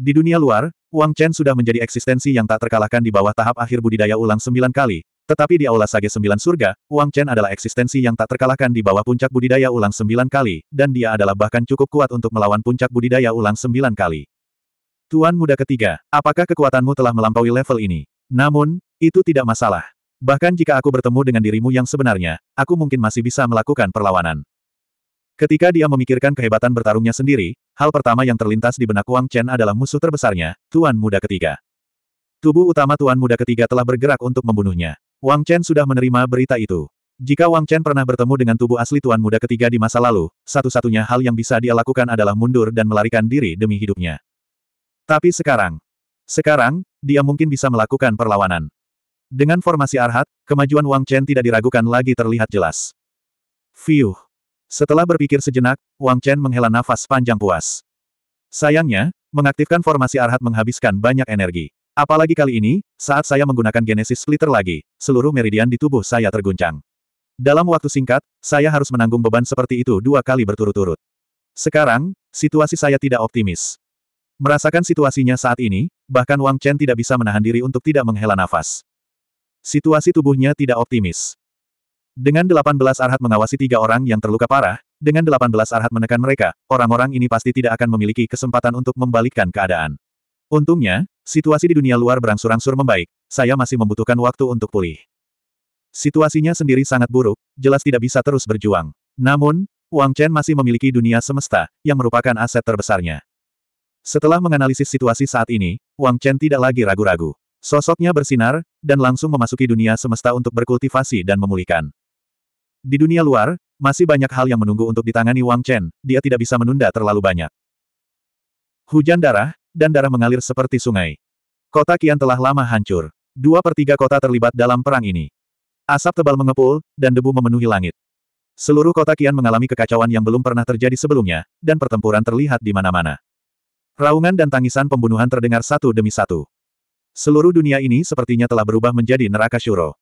Di dunia luar, Wang Chen sudah menjadi eksistensi yang tak terkalahkan di bawah tahap akhir budidaya ulang sembilan kali, tetapi di Aula Sage Sembilan Surga, Wang Chen adalah eksistensi yang tak terkalahkan di bawah puncak budidaya ulang sembilan kali, dan dia adalah bahkan cukup kuat untuk melawan puncak budidaya ulang sembilan kali. Tuan muda ketiga, apakah kekuatanmu telah melampaui level ini? Namun, itu tidak masalah. Bahkan jika aku bertemu dengan dirimu yang sebenarnya, aku mungkin masih bisa melakukan perlawanan. Ketika dia memikirkan kehebatan bertarungnya sendiri, hal pertama yang terlintas di benak Wang Chen adalah musuh terbesarnya, Tuan Muda Ketiga. Tubuh utama Tuan Muda Ketiga telah bergerak untuk membunuhnya. Wang Chen sudah menerima berita itu. Jika Wang Chen pernah bertemu dengan tubuh asli Tuan Muda ketiga di masa lalu, satu-satunya hal yang bisa dia lakukan adalah mundur dan melarikan diri demi hidupnya. Tapi sekarang, sekarang, dia mungkin bisa melakukan perlawanan. Dengan formasi Arhat, kemajuan Wang Chen tidak diragukan lagi terlihat jelas. Fiuh. Setelah berpikir sejenak, Wang Chen menghela nafas panjang puas. Sayangnya, mengaktifkan formasi Arhat menghabiskan banyak energi. Apalagi kali ini, saat saya menggunakan Genesis Splitter lagi, seluruh meridian di tubuh saya terguncang. Dalam waktu singkat, saya harus menanggung beban seperti itu dua kali berturut-turut. Sekarang, situasi saya tidak optimis. Merasakan situasinya saat ini, bahkan Wang Chen tidak bisa menahan diri untuk tidak menghela nafas. Situasi tubuhnya tidak optimis. Dengan 18 arhat mengawasi tiga orang yang terluka parah, dengan 18 arhat menekan mereka, orang-orang ini pasti tidak akan memiliki kesempatan untuk membalikkan keadaan. Untungnya, situasi di dunia luar berangsur-angsur membaik, saya masih membutuhkan waktu untuk pulih. Situasinya sendiri sangat buruk, jelas tidak bisa terus berjuang. Namun, Wang Chen masih memiliki dunia semesta, yang merupakan aset terbesarnya. Setelah menganalisis situasi saat ini, Wang Chen tidak lagi ragu-ragu. Sosoknya bersinar, dan langsung memasuki dunia semesta untuk berkultivasi dan memulihkan. Di dunia luar, masih banyak hal yang menunggu untuk ditangani Wang Chen, dia tidak bisa menunda terlalu banyak. Hujan darah, dan darah mengalir seperti sungai. Kota Kian telah lama hancur. Dua per tiga kota terlibat dalam perang ini. Asap tebal mengepul, dan debu memenuhi langit. Seluruh kota Kian mengalami kekacauan yang belum pernah terjadi sebelumnya, dan pertempuran terlihat di mana-mana. Raungan dan tangisan pembunuhan terdengar satu demi satu. Seluruh dunia ini sepertinya telah berubah menjadi neraka syuro.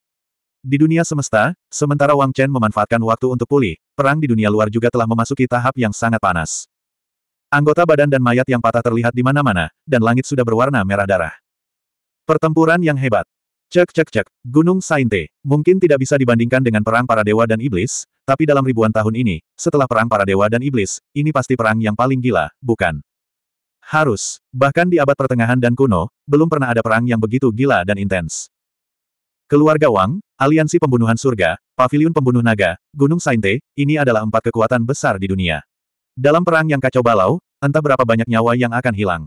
Di dunia semesta, sementara Wang Chen memanfaatkan waktu untuk pulih, perang di dunia luar juga telah memasuki tahap yang sangat panas. Anggota badan dan mayat yang patah terlihat di mana-mana, dan langit sudah berwarna merah darah. Pertempuran yang hebat. Cek cek cek, Gunung Sainte, mungkin tidak bisa dibandingkan dengan Perang Para Dewa dan Iblis, tapi dalam ribuan tahun ini, setelah Perang Para Dewa dan Iblis, ini pasti perang yang paling gila, bukan? Harus. Bahkan di abad pertengahan dan kuno, belum pernah ada perang yang begitu gila dan intens. Keluarga Wang, Aliansi Pembunuhan Surga, Paviliun Pembunuh Naga, Gunung Sainte, ini adalah empat kekuatan besar di dunia. Dalam perang yang kacau balau, entah berapa banyak nyawa yang akan hilang.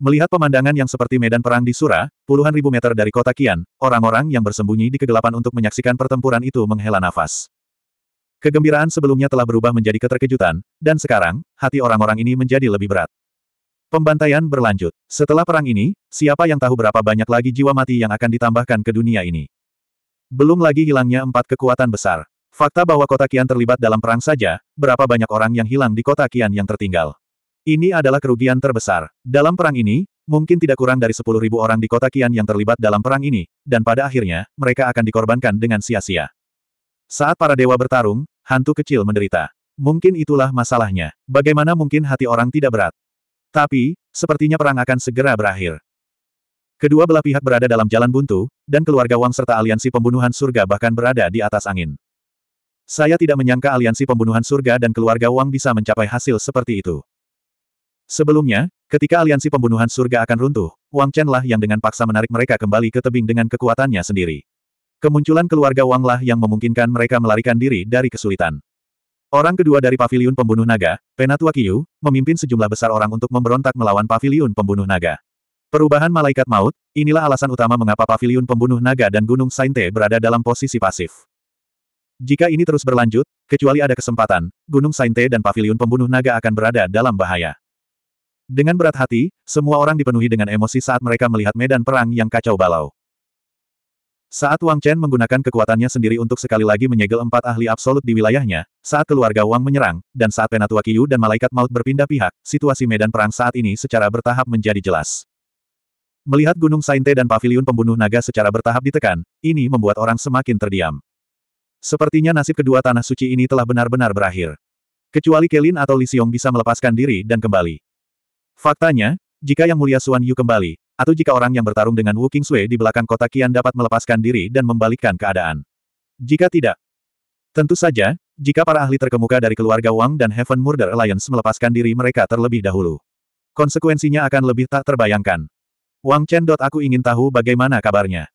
Melihat pemandangan yang seperti medan perang di Sura, puluhan ribu meter dari kota Kian, orang-orang yang bersembunyi di kegelapan untuk menyaksikan pertempuran itu menghela nafas. Kegembiraan sebelumnya telah berubah menjadi keterkejutan, dan sekarang, hati orang-orang ini menjadi lebih berat. Pembantaian berlanjut. Setelah perang ini, siapa yang tahu berapa banyak lagi jiwa mati yang akan ditambahkan ke dunia ini. Belum lagi hilangnya empat kekuatan besar. Fakta bahwa kota Kian terlibat dalam perang saja, berapa banyak orang yang hilang di kota Kian yang tertinggal. Ini adalah kerugian terbesar. Dalam perang ini, mungkin tidak kurang dari 10.000 orang di kota Kian yang terlibat dalam perang ini, dan pada akhirnya, mereka akan dikorbankan dengan sia-sia. Saat para dewa bertarung, hantu kecil menderita. Mungkin itulah masalahnya. Bagaimana mungkin hati orang tidak berat? Tapi, sepertinya perang akan segera berakhir. Kedua belah pihak berada dalam jalan buntu, dan keluarga Wang serta aliansi pembunuhan surga bahkan berada di atas angin. Saya tidak menyangka aliansi pembunuhan surga dan keluarga Wang bisa mencapai hasil seperti itu. Sebelumnya, ketika aliansi pembunuhan surga akan runtuh, Wang Chen lah yang dengan paksa menarik mereka kembali ke tebing dengan kekuatannya sendiri. Kemunculan keluarga Wang lah yang memungkinkan mereka melarikan diri dari kesulitan. Orang kedua dari paviliun pembunuh naga, Penatua Qiyu, memimpin sejumlah besar orang untuk memberontak melawan paviliun pembunuh naga. Perubahan malaikat maut, inilah alasan utama mengapa paviliun pembunuh naga dan Gunung Sainte berada dalam posisi pasif. Jika ini terus berlanjut, kecuali ada kesempatan, Gunung Sainte dan Paviliun Pembunuh Naga akan berada dalam bahaya. Dengan berat hati, semua orang dipenuhi dengan emosi saat mereka melihat medan perang yang kacau balau. Saat Wang Chen menggunakan kekuatannya sendiri untuk sekali lagi menyegel empat ahli absolut di wilayahnya, saat keluarga Wang menyerang, dan saat Penatua Kiyu dan Malaikat Maut berpindah pihak, situasi medan perang saat ini secara bertahap menjadi jelas. Melihat Gunung Sainte dan Paviliun Pembunuh Naga secara bertahap ditekan, ini membuat orang semakin terdiam. Sepertinya nasib kedua tanah suci ini telah benar-benar berakhir. Kecuali Kelin atau Li Xiong bisa melepaskan diri dan kembali. Faktanya, jika Yang Mulia Suan Yu kembali, atau jika orang yang bertarung dengan Wu Qingsui di belakang kota Qian dapat melepaskan diri dan membalikkan keadaan. Jika tidak, tentu saja, jika para ahli terkemuka dari keluarga Wang dan Heaven Murder Alliance melepaskan diri mereka terlebih dahulu. Konsekuensinya akan lebih tak terbayangkan. Wang Chen. Aku ingin tahu bagaimana kabarnya.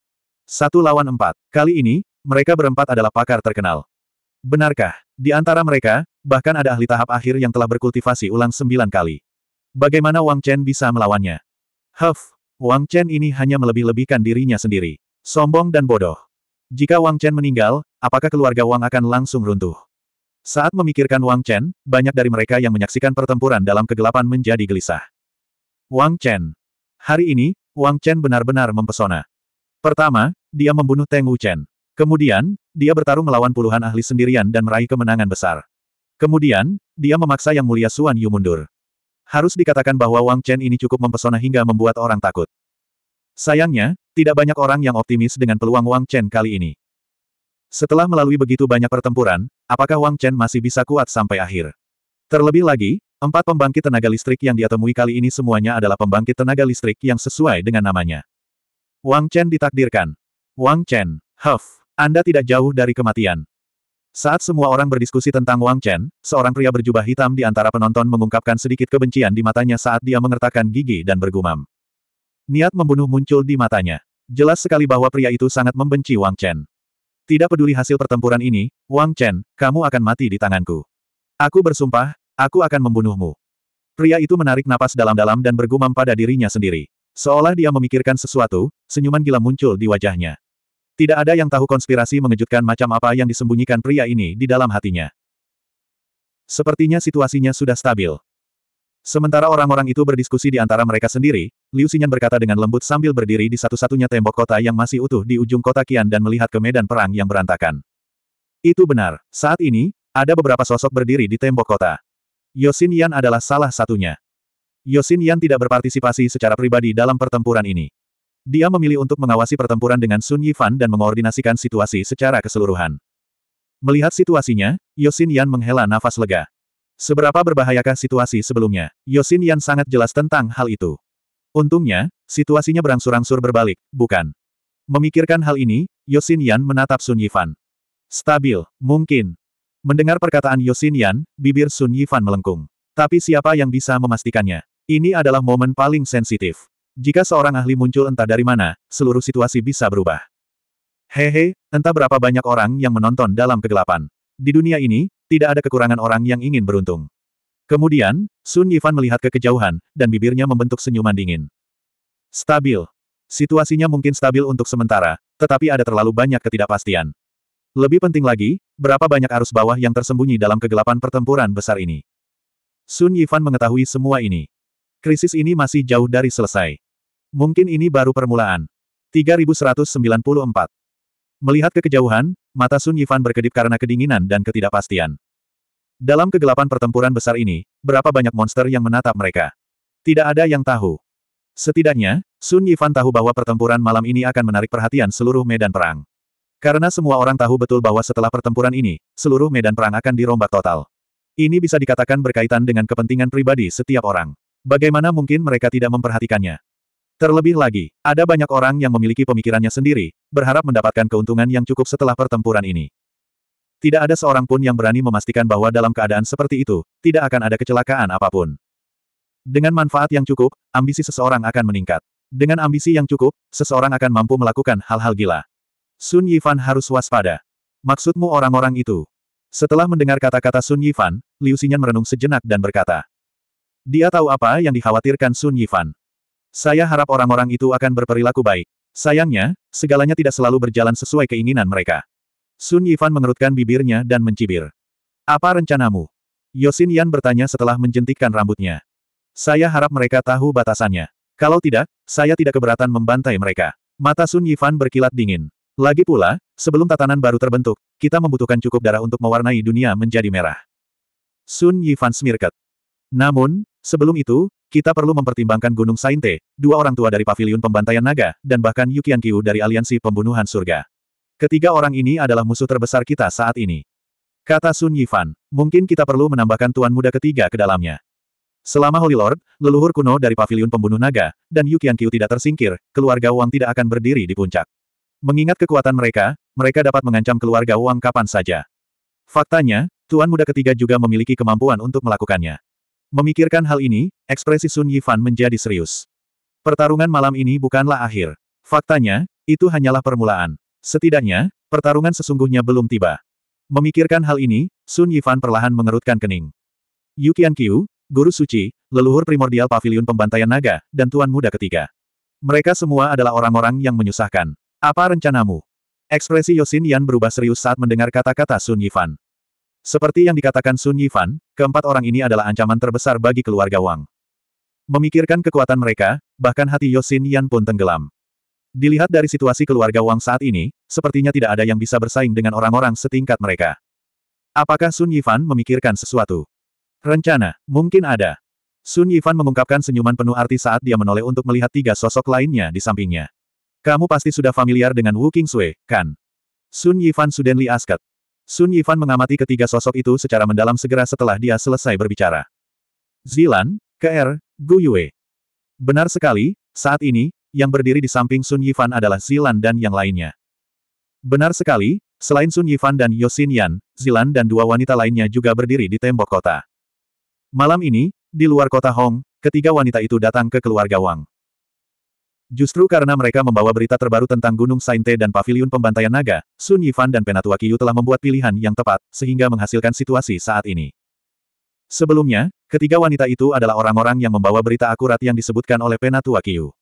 Satu lawan empat. Kali ini, mereka berempat adalah pakar terkenal. Benarkah? Di antara mereka, bahkan ada ahli tahap akhir yang telah berkultivasi ulang sembilan kali. Bagaimana Wang Chen bisa melawannya? Huff, Wang Chen ini hanya melebih-lebihkan dirinya sendiri. Sombong dan bodoh. Jika Wang Chen meninggal, apakah keluarga Wang akan langsung runtuh? Saat memikirkan Wang Chen, banyak dari mereka yang menyaksikan pertempuran dalam kegelapan menjadi gelisah. Wang Chen. Hari ini, Wang Chen benar-benar mempesona. Pertama, dia membunuh Teng Wu Chen. Kemudian, dia bertarung melawan puluhan ahli sendirian dan meraih kemenangan besar. Kemudian, dia memaksa Yang Mulia Suan Yu mundur. Harus dikatakan bahwa Wang Chen ini cukup mempesona hingga membuat orang takut. Sayangnya, tidak banyak orang yang optimis dengan peluang Wang Chen kali ini. Setelah melalui begitu banyak pertempuran, apakah Wang Chen masih bisa kuat sampai akhir? Terlebih lagi, empat pembangkit tenaga listrik yang dia temui kali ini semuanya adalah pembangkit tenaga listrik yang sesuai dengan namanya. Wang Chen ditakdirkan. Wang Chen, Huff. Anda tidak jauh dari kematian. Saat semua orang berdiskusi tentang Wang Chen, seorang pria berjubah hitam di antara penonton mengungkapkan sedikit kebencian di matanya saat dia mengertakkan gigi dan bergumam. Niat membunuh muncul di matanya. Jelas sekali bahwa pria itu sangat membenci Wang Chen. Tidak peduli hasil pertempuran ini, Wang Chen, kamu akan mati di tanganku. Aku bersumpah, aku akan membunuhmu. Pria itu menarik napas dalam-dalam dan bergumam pada dirinya sendiri. Seolah dia memikirkan sesuatu, senyuman gila muncul di wajahnya. Tidak ada yang tahu konspirasi mengejutkan macam apa yang disembunyikan pria ini di dalam hatinya. Sepertinya situasinya sudah stabil. Sementara orang-orang itu berdiskusi di antara mereka sendiri, Liu Xinyan berkata dengan lembut sambil berdiri di satu-satunya tembok kota yang masih utuh di ujung kota Kian dan melihat ke medan perang yang berantakan. Itu benar, saat ini, ada beberapa sosok berdiri di tembok kota. Yosin Yan adalah salah satunya. Yosin Yan tidak berpartisipasi secara pribadi dalam pertempuran ini. Dia memilih untuk mengawasi pertempuran dengan Sun Yifan dan mengoordinasikan situasi secara keseluruhan. Melihat situasinya, Yosin Yan menghela nafas lega. Seberapa berbahayakah situasi sebelumnya? Yosin Yan sangat jelas tentang hal itu. Untungnya, situasinya berangsur-angsur berbalik, bukan? Memikirkan hal ini, Yosin Yan menatap Sun Yifan. Stabil, mungkin. Mendengar perkataan Yosin Yan, bibir Sun Yifan melengkung. Tapi siapa yang bisa memastikannya? Ini adalah momen paling sensitif. Jika seorang ahli muncul entah dari mana, seluruh situasi bisa berubah. Hehe, entah berapa banyak orang yang menonton dalam kegelapan. Di dunia ini, tidak ada kekurangan orang yang ingin beruntung. Kemudian, Sun Yifan melihat ke kejauhan, dan bibirnya membentuk senyuman dingin. Stabil. Situasinya mungkin stabil untuk sementara, tetapi ada terlalu banyak ketidakpastian. Lebih penting lagi, berapa banyak arus bawah yang tersembunyi dalam kegelapan pertempuran besar ini. Sun Yifan mengetahui semua ini. Krisis ini masih jauh dari selesai. Mungkin ini baru permulaan. 3194. Melihat ke kejauhan, mata Sun Yifan berkedip karena kedinginan dan ketidakpastian. Dalam kegelapan pertempuran besar ini, berapa banyak monster yang menatap mereka? Tidak ada yang tahu. Setidaknya, Sun Yifan tahu bahwa pertempuran malam ini akan menarik perhatian seluruh medan perang. Karena semua orang tahu betul bahwa setelah pertempuran ini, seluruh medan perang akan dirombak total. Ini bisa dikatakan berkaitan dengan kepentingan pribadi setiap orang. Bagaimana mungkin mereka tidak memperhatikannya? Terlebih lagi, ada banyak orang yang memiliki pemikirannya sendiri, berharap mendapatkan keuntungan yang cukup setelah pertempuran ini. Tidak ada seorang pun yang berani memastikan bahwa dalam keadaan seperti itu, tidak akan ada kecelakaan apapun. Dengan manfaat yang cukup, ambisi seseorang akan meningkat. Dengan ambisi yang cukup, seseorang akan mampu melakukan hal-hal gila. Sun Yifan harus waspada. Maksudmu orang-orang itu? Setelah mendengar kata-kata Sun Yifan, Liu Xinyan merenung sejenak dan berkata. Dia tahu apa yang dikhawatirkan Sun Yifan. Saya harap orang-orang itu akan berperilaku baik. Sayangnya, segalanya tidak selalu berjalan sesuai keinginan mereka. Sun Yifan mengerutkan bibirnya dan mencibir. Apa rencanamu? Yosin Yan bertanya setelah menjentikkan rambutnya. Saya harap mereka tahu batasannya. Kalau tidak, saya tidak keberatan membantai mereka. Mata Sun Yifan berkilat dingin. Lagi pula, sebelum tatanan baru terbentuk, kita membutuhkan cukup darah untuk mewarnai dunia menjadi merah. Sun Yifan smirket. Namun, sebelum itu, kita perlu mempertimbangkan Gunung Sainte, dua orang tua dari Paviliun Pembantaian Naga, dan bahkan Yukian Kyu dari Aliansi Pembunuhan Surga. Ketiga orang ini adalah musuh terbesar kita saat ini. Kata Sun Yifan, mungkin kita perlu menambahkan Tuan Muda ketiga ke dalamnya. Selama Holy Lord, leluhur kuno dari Paviliun Pembunuh Naga, dan Yukian Kyu tidak tersingkir, keluarga Wang tidak akan berdiri di puncak. Mengingat kekuatan mereka, mereka dapat mengancam keluarga Wang kapan saja. Faktanya, Tuan Muda ketiga juga memiliki kemampuan untuk melakukannya. Memikirkan hal ini, ekspresi Sun Yifan menjadi serius. Pertarungan malam ini bukanlah akhir. Faktanya, itu hanyalah permulaan. Setidaknya, pertarungan sesungguhnya belum tiba. Memikirkan hal ini, Sun Yifan perlahan mengerutkan kening. Yu Qiu, Guru Suci, leluhur primordial pavilion pembantaian naga, dan Tuan Muda ketiga. Mereka semua adalah orang-orang yang menyusahkan. Apa rencanamu? Ekspresi Yosin Yan berubah serius saat mendengar kata-kata Sun Yifan. Seperti yang dikatakan Sun Yifan, keempat orang ini adalah ancaman terbesar bagi keluarga Wang. Memikirkan kekuatan mereka, bahkan hati Yosin Yan pun tenggelam. Dilihat dari situasi keluarga Wang saat ini, sepertinya tidak ada yang bisa bersaing dengan orang-orang setingkat mereka. Apakah Sun Yifan memikirkan sesuatu? Rencana, mungkin ada. Sun Yifan mengungkapkan senyuman penuh arti saat dia menoleh untuk melihat tiga sosok lainnya di sampingnya. Kamu pasti sudah familiar dengan Wu Kingsui, kan? Sun Yifan Sudenli asket. Sun Yifan mengamati ketiga sosok itu secara mendalam segera setelah dia selesai berbicara. Zilan, KR, Gu Yue. Benar sekali, saat ini, yang berdiri di samping Sun Yifan adalah Zilan dan yang lainnya. Benar sekali, selain Sun Yifan dan Yosin Yan, Zilan dan dua wanita lainnya juga berdiri di tembok kota. Malam ini, di luar kota Hong, ketiga wanita itu datang ke keluarga Wang. Justru karena mereka membawa berita terbaru tentang Gunung Sainte dan Paviliun Pembantaian Naga, Sun Yifan dan Penatua Kiyu telah membuat pilihan yang tepat, sehingga menghasilkan situasi saat ini. Sebelumnya, ketiga wanita itu adalah orang-orang yang membawa berita akurat yang disebutkan oleh Penatua Kiyu.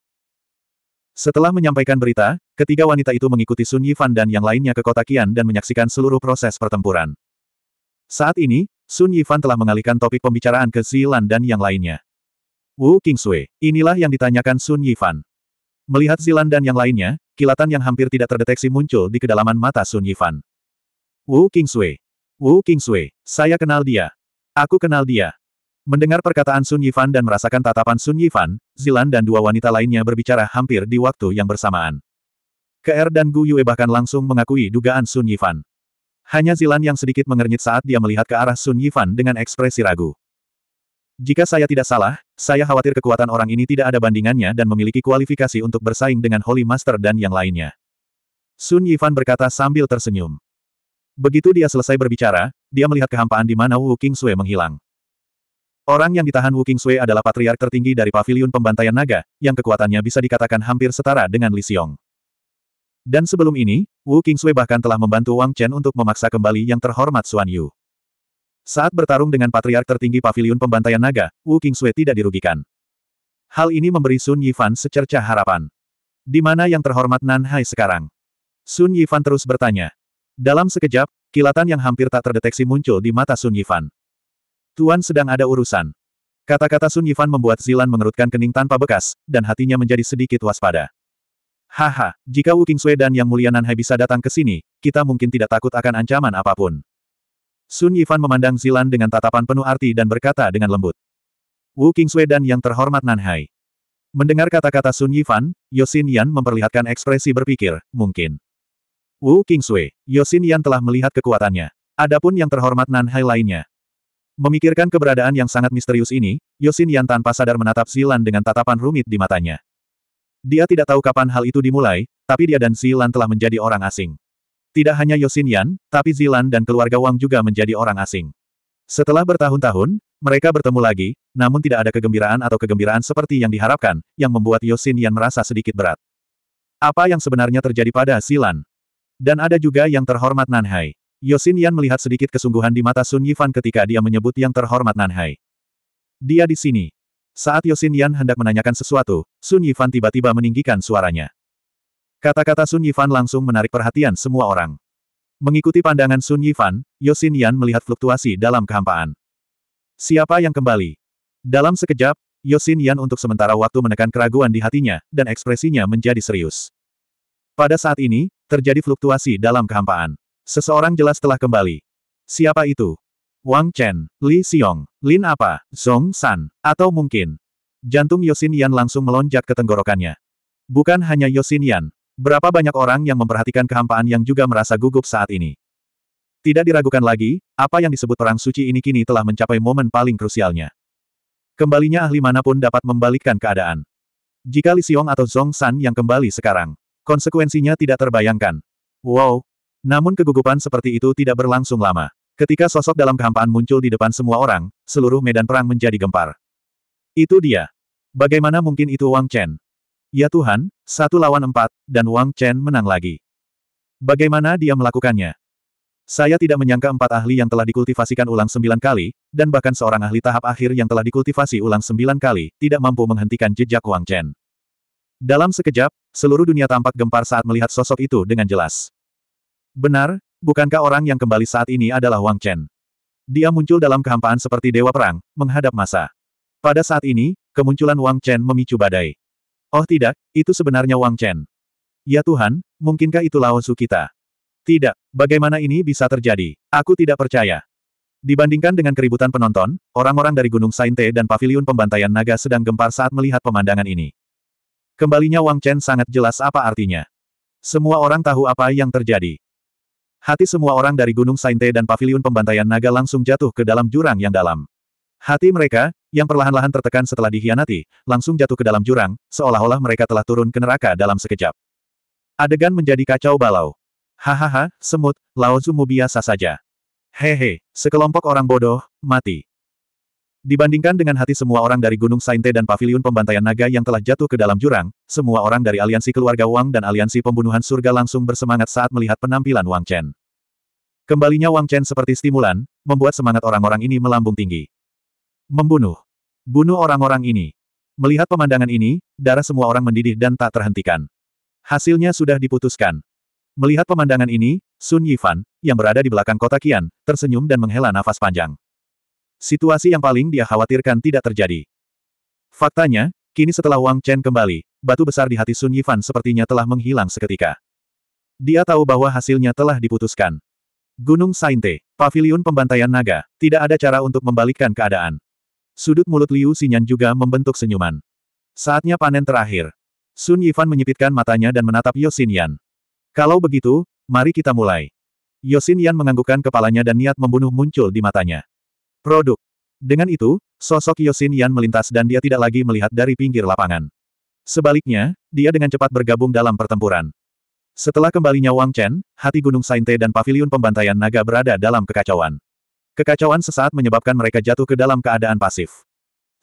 Setelah menyampaikan berita, ketiga wanita itu mengikuti Sun Yifan dan yang lainnya ke kota Qian dan menyaksikan seluruh proses pertempuran. Saat ini, Sun Yifan telah mengalihkan topik pembicaraan ke Zilan dan yang lainnya. Wu Qingsui, inilah yang ditanyakan Sun Yifan. Melihat Zilan dan yang lainnya, kilatan yang hampir tidak terdeteksi muncul di kedalaman mata Sun Yifan. Wu Sui. Wu Sui. saya kenal dia. Aku kenal dia. Mendengar perkataan Sun Yifan dan merasakan tatapan Sun Yifan, Zilan dan dua wanita lainnya berbicara hampir di waktu yang bersamaan. Ke'er dan Gu Yue bahkan langsung mengakui dugaan Sun Yifan. Hanya Zilan yang sedikit mengernyit saat dia melihat ke arah Sun Yifan dengan ekspresi ragu. Jika saya tidak salah, saya khawatir kekuatan orang ini tidak ada bandingannya dan memiliki kualifikasi untuk bersaing dengan Holy Master dan yang lainnya. Sun Yifan berkata sambil tersenyum. Begitu dia selesai berbicara, dia melihat kehampaan di mana Wu Qingsui menghilang. Orang yang ditahan Wu Qingsui adalah patriark tertinggi dari paviliun pembantaian naga, yang kekuatannya bisa dikatakan hampir setara dengan Li Xiong. Dan sebelum ini, Wu Qingsui bahkan telah membantu Wang Chen untuk memaksa kembali yang terhormat Xuan Yu. Saat bertarung dengan patriark tertinggi Paviliun pembantaian naga, Wu Qingshui tidak dirugikan. Hal ini memberi Sun Yifan secerca harapan. Di mana yang terhormat Nan Hai sekarang? Sun Yifan terus bertanya. Dalam sekejap, kilatan yang hampir tak terdeteksi muncul di mata Sun Yifan. Tuan sedang ada urusan. Kata-kata Sun Yifan membuat Zilan mengerutkan kening tanpa bekas, dan hatinya menjadi sedikit waspada. Haha, jika Wu Qingsui dan Yang Mulia Hai bisa datang ke sini, kita mungkin tidak takut akan ancaman apapun. Sun Yifan memandang Zilan dengan tatapan penuh arti dan berkata dengan lembut. Wu Sui dan yang terhormat Nanhai. Mendengar kata-kata Sun Yifan, Yosin Yan memperlihatkan ekspresi berpikir, mungkin. Wu Sui, Yosin Yan telah melihat kekuatannya. Adapun yang terhormat Nanhai lainnya. Memikirkan keberadaan yang sangat misterius ini, Yosin Yan tanpa sadar menatap Zilan dengan tatapan rumit di matanya. Dia tidak tahu kapan hal itu dimulai, tapi dia dan Zilan telah menjadi orang asing. Tidak hanya Yosin Yan, tapi Zilan dan keluarga Wang juga menjadi orang asing. Setelah bertahun-tahun, mereka bertemu lagi, namun tidak ada kegembiraan atau kegembiraan seperti yang diharapkan, yang membuat Yosin Yan merasa sedikit berat. Apa yang sebenarnya terjadi pada Zilan? Dan ada juga yang terhormat Nanhai. Yosin Yan melihat sedikit kesungguhan di mata Sun Yifan ketika dia menyebut yang terhormat Nanhai. Dia di sini. Saat Yosin Yan hendak menanyakan sesuatu, Sun Yifan tiba-tiba meninggikan suaranya. Kata-kata Sun Yifan langsung menarik perhatian semua orang. Mengikuti pandangan Sun Yifan, Yosin Yan melihat fluktuasi dalam kehampaan. Siapa yang kembali? Dalam sekejap, Yosin Yan untuk sementara waktu menekan keraguan di hatinya, dan ekspresinya menjadi serius. Pada saat ini, terjadi fluktuasi dalam kehampaan. Seseorang jelas telah kembali. Siapa itu? Wang Chen, Li Xiong, Lin apa, Song San, atau mungkin. Jantung Yosin Yan langsung melonjak ke tenggorokannya. Bukan hanya Yosin Yan, Berapa banyak orang yang memperhatikan kehampaan yang juga merasa gugup saat ini? Tidak diragukan lagi, apa yang disebut perang suci ini kini telah mencapai momen paling krusialnya. Kembalinya ahli manapun dapat membalikkan keadaan. Jika Li Xiong atau Zhong San yang kembali sekarang, konsekuensinya tidak terbayangkan. Wow! Namun kegugupan seperti itu tidak berlangsung lama. Ketika sosok dalam kehampaan muncul di depan semua orang, seluruh medan perang menjadi gempar. Itu dia. Bagaimana mungkin itu Wang Chen? Ya Tuhan, satu lawan empat, dan Wang Chen menang lagi. Bagaimana dia melakukannya? Saya tidak menyangka empat ahli yang telah dikultivasikan ulang sembilan kali, dan bahkan seorang ahli tahap akhir yang telah dikultivasi ulang sembilan kali, tidak mampu menghentikan jejak Wang Chen. Dalam sekejap, seluruh dunia tampak gempar saat melihat sosok itu dengan jelas. Benar, bukankah orang yang kembali saat ini adalah Wang Chen? Dia muncul dalam kehampaan seperti dewa perang, menghadap masa. Pada saat ini, kemunculan Wang Chen memicu badai. Oh tidak, itu sebenarnya Wang Chen. Ya Tuhan, mungkinkah itu Lao Su kita? Tidak, bagaimana ini bisa terjadi? Aku tidak percaya. Dibandingkan dengan keributan penonton, orang-orang dari Gunung Sainte dan Paviliun Pembantaian Naga sedang gempar saat melihat pemandangan ini. Kembalinya Wang Chen sangat jelas apa artinya. Semua orang tahu apa yang terjadi. Hati semua orang dari Gunung Sainte dan Paviliun Pembantaian Naga langsung jatuh ke dalam jurang yang dalam. Hati mereka, yang perlahan-lahan tertekan setelah dihianati, langsung jatuh ke dalam jurang, seolah-olah mereka telah turun ke neraka dalam sekejap. Adegan menjadi kacau balau. Hahaha, semut, Laozu mu biasa saja. Hehe, sekelompok orang bodoh, mati. Dibandingkan dengan hati semua orang dari Gunung Sainte dan Paviliun Pembantaian Naga yang telah jatuh ke dalam jurang, semua orang dari Aliansi Keluarga Wang dan Aliansi Pembunuhan Surga langsung bersemangat saat melihat penampilan Wang Chen. Kembalinya Wang Chen seperti stimulan, membuat semangat orang-orang ini melambung tinggi. Membunuh. Bunuh orang-orang ini. Melihat pemandangan ini, darah semua orang mendidih dan tak terhentikan. Hasilnya sudah diputuskan. Melihat pemandangan ini, Sun Yifan, yang berada di belakang kota Qian, tersenyum dan menghela nafas panjang. Situasi yang paling dia khawatirkan tidak terjadi. Faktanya, kini setelah Wang Chen kembali, batu besar di hati Sun Yifan sepertinya telah menghilang seketika. Dia tahu bahwa hasilnya telah diputuskan. Gunung Sainte, Paviliun Pembantaian Naga, tidak ada cara untuk membalikkan keadaan. Sudut mulut Liu Xinyan juga membentuk senyuman. Saatnya panen terakhir. Sun Yifan menyipitkan matanya dan menatap Yosin Yan. Kalau begitu, mari kita mulai. Yosin Yan menganggukkan kepalanya dan niat membunuh muncul di matanya. Produk. Dengan itu, sosok Yosin Yan melintas dan dia tidak lagi melihat dari pinggir lapangan. Sebaliknya, dia dengan cepat bergabung dalam pertempuran. Setelah kembalinya Wang Chen, hati Gunung Sainte dan Paviliun Pembantaian Naga berada dalam kekacauan. Kekacauan sesaat menyebabkan mereka jatuh ke dalam keadaan pasif.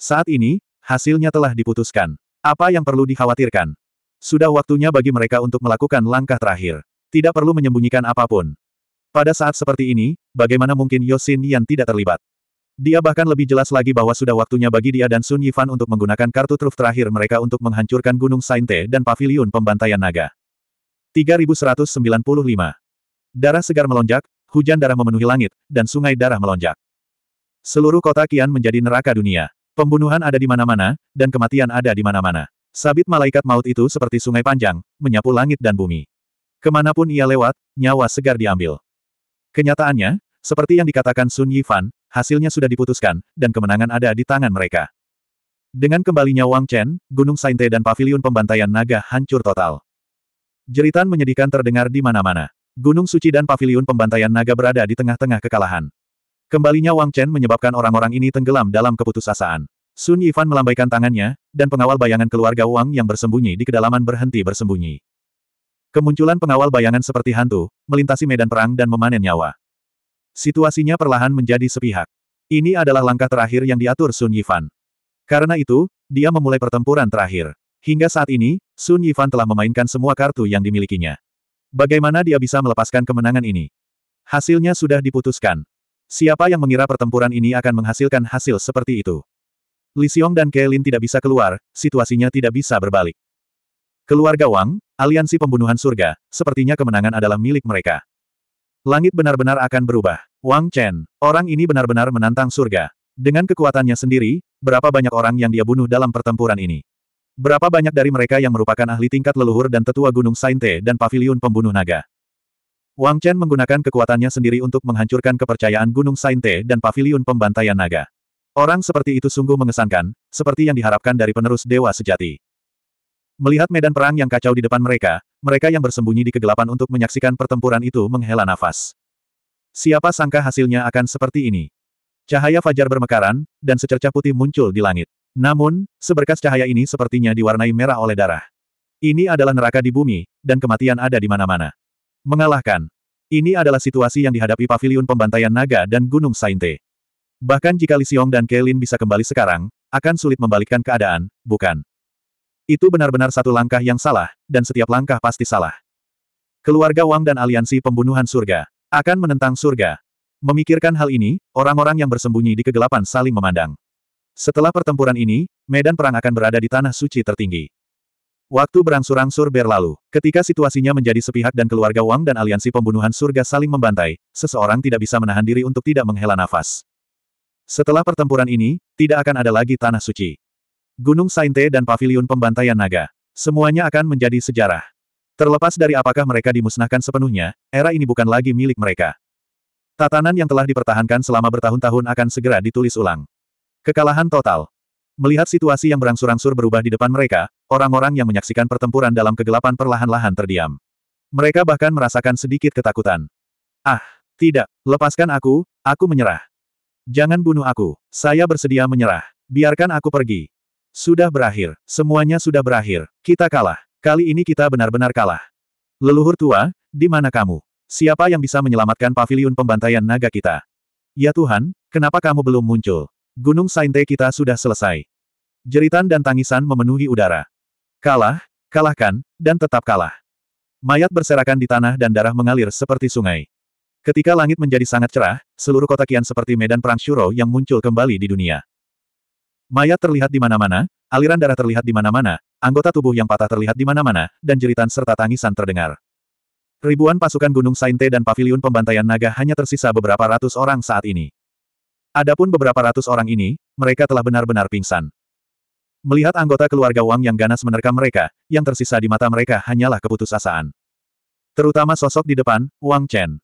Saat ini, hasilnya telah diputuskan. Apa yang perlu dikhawatirkan? Sudah waktunya bagi mereka untuk melakukan langkah terakhir. Tidak perlu menyembunyikan apapun. Pada saat seperti ini, bagaimana mungkin Yosin Yan tidak terlibat? Dia bahkan lebih jelas lagi bahwa sudah waktunya bagi dia dan Sun Yifan untuk menggunakan kartu truf terakhir mereka untuk menghancurkan Gunung Sainte dan Paviliun Pembantaian Naga. 3195 Darah segar melonjak, Hujan darah memenuhi langit, dan sungai darah melonjak. Seluruh kota kian menjadi neraka dunia. Pembunuhan ada di mana-mana, dan kematian ada di mana-mana. Sabit malaikat maut itu seperti sungai panjang, menyapu langit dan bumi. Kemanapun ia lewat, nyawa segar diambil. Kenyataannya, seperti yang dikatakan Sun Yifan, hasilnya sudah diputuskan, dan kemenangan ada di tangan mereka. Dengan kembalinya Wang Chen, Gunung Sainte dan Paviliun Pembantaian Naga hancur total. Jeritan menyedihkan terdengar di mana-mana. Gunung Suci dan Paviliun Pembantaian Naga berada di tengah-tengah kekalahan. Kembalinya Wang Chen menyebabkan orang-orang ini tenggelam dalam keputusasaan. Sun Yifan melambaikan tangannya, dan pengawal bayangan keluarga Wang yang bersembunyi di kedalaman berhenti bersembunyi. Kemunculan pengawal bayangan seperti hantu, melintasi medan perang dan memanen nyawa. Situasinya perlahan menjadi sepihak. Ini adalah langkah terakhir yang diatur Sun Yifan. Karena itu, dia memulai pertempuran terakhir. Hingga saat ini, Sun Yifan telah memainkan semua kartu yang dimilikinya. Bagaimana dia bisa melepaskan kemenangan ini? Hasilnya sudah diputuskan. Siapa yang mengira pertempuran ini akan menghasilkan hasil seperti itu? Li Xiong dan Ke tidak bisa keluar, situasinya tidak bisa berbalik. Keluarga Wang, aliansi pembunuhan surga, sepertinya kemenangan adalah milik mereka. Langit benar-benar akan berubah. Wang Chen, orang ini benar-benar menantang surga. Dengan kekuatannya sendiri, berapa banyak orang yang dia bunuh dalam pertempuran ini? Berapa banyak dari mereka yang merupakan ahli tingkat leluhur dan tetua Gunung Sainte dan Paviliun Pembunuh Naga? Wang Chen menggunakan kekuatannya sendiri untuk menghancurkan kepercayaan Gunung Sainte dan Paviliun Pembantaian Naga. Orang seperti itu sungguh mengesankan, seperti yang diharapkan dari penerus Dewa Sejati. Melihat medan perang yang kacau di depan mereka, mereka yang bersembunyi di kegelapan untuk menyaksikan pertempuran itu menghela nafas. Siapa sangka hasilnya akan seperti ini? Cahaya fajar bermekaran, dan secercah putih muncul di langit. Namun, seberkas cahaya ini sepertinya diwarnai merah oleh darah. Ini adalah neraka di bumi, dan kematian ada di mana-mana. Mengalahkan. Ini adalah situasi yang dihadapi pavilion pembantaian naga dan Gunung Sainte. Bahkan jika Lisiong dan Kelin bisa kembali sekarang, akan sulit membalikkan keadaan, bukan? Itu benar-benar satu langkah yang salah, dan setiap langkah pasti salah. Keluarga Wang dan aliansi pembunuhan surga akan menentang surga. Memikirkan hal ini, orang-orang yang bersembunyi di kegelapan saling memandang. Setelah pertempuran ini, medan perang akan berada di tanah suci tertinggi. Waktu berangsur-angsur berlalu, ketika situasinya menjadi sepihak dan keluarga Wang dan aliansi pembunuhan surga saling membantai, seseorang tidak bisa menahan diri untuk tidak menghela nafas. Setelah pertempuran ini, tidak akan ada lagi tanah suci. Gunung Sainte dan Paviliun Pembantaian Naga. Semuanya akan menjadi sejarah. Terlepas dari apakah mereka dimusnahkan sepenuhnya, era ini bukan lagi milik mereka. Tatanan yang telah dipertahankan selama bertahun-tahun akan segera ditulis ulang. Kekalahan total. Melihat situasi yang berangsur-angsur berubah di depan mereka, orang-orang yang menyaksikan pertempuran dalam kegelapan perlahan-lahan terdiam. Mereka bahkan merasakan sedikit ketakutan. Ah, tidak, lepaskan aku, aku menyerah. Jangan bunuh aku, saya bersedia menyerah. Biarkan aku pergi. Sudah berakhir, semuanya sudah berakhir, kita kalah. Kali ini kita benar-benar kalah. Leluhur tua, di mana kamu? Siapa yang bisa menyelamatkan Paviliun pembantaian naga kita? Ya Tuhan, kenapa kamu belum muncul? Gunung Sainte kita sudah selesai. Jeritan dan tangisan memenuhi udara. Kalah, kalahkan, dan tetap kalah. Mayat berserakan di tanah dan darah mengalir seperti sungai. Ketika langit menjadi sangat cerah, seluruh kota kian seperti medan perang Shuro yang muncul kembali di dunia. Mayat terlihat di mana-mana, aliran darah terlihat di mana-mana, anggota tubuh yang patah terlihat di mana-mana, dan jeritan serta tangisan terdengar. Ribuan pasukan Gunung Sainte dan Paviliun Pembantaian Naga hanya tersisa beberapa ratus orang saat ini. Adapun beberapa ratus orang ini, mereka telah benar-benar pingsan. Melihat anggota keluarga Wang yang ganas menerkam mereka, yang tersisa di mata mereka hanyalah keputusasaan. Terutama sosok di depan, Wang Chen.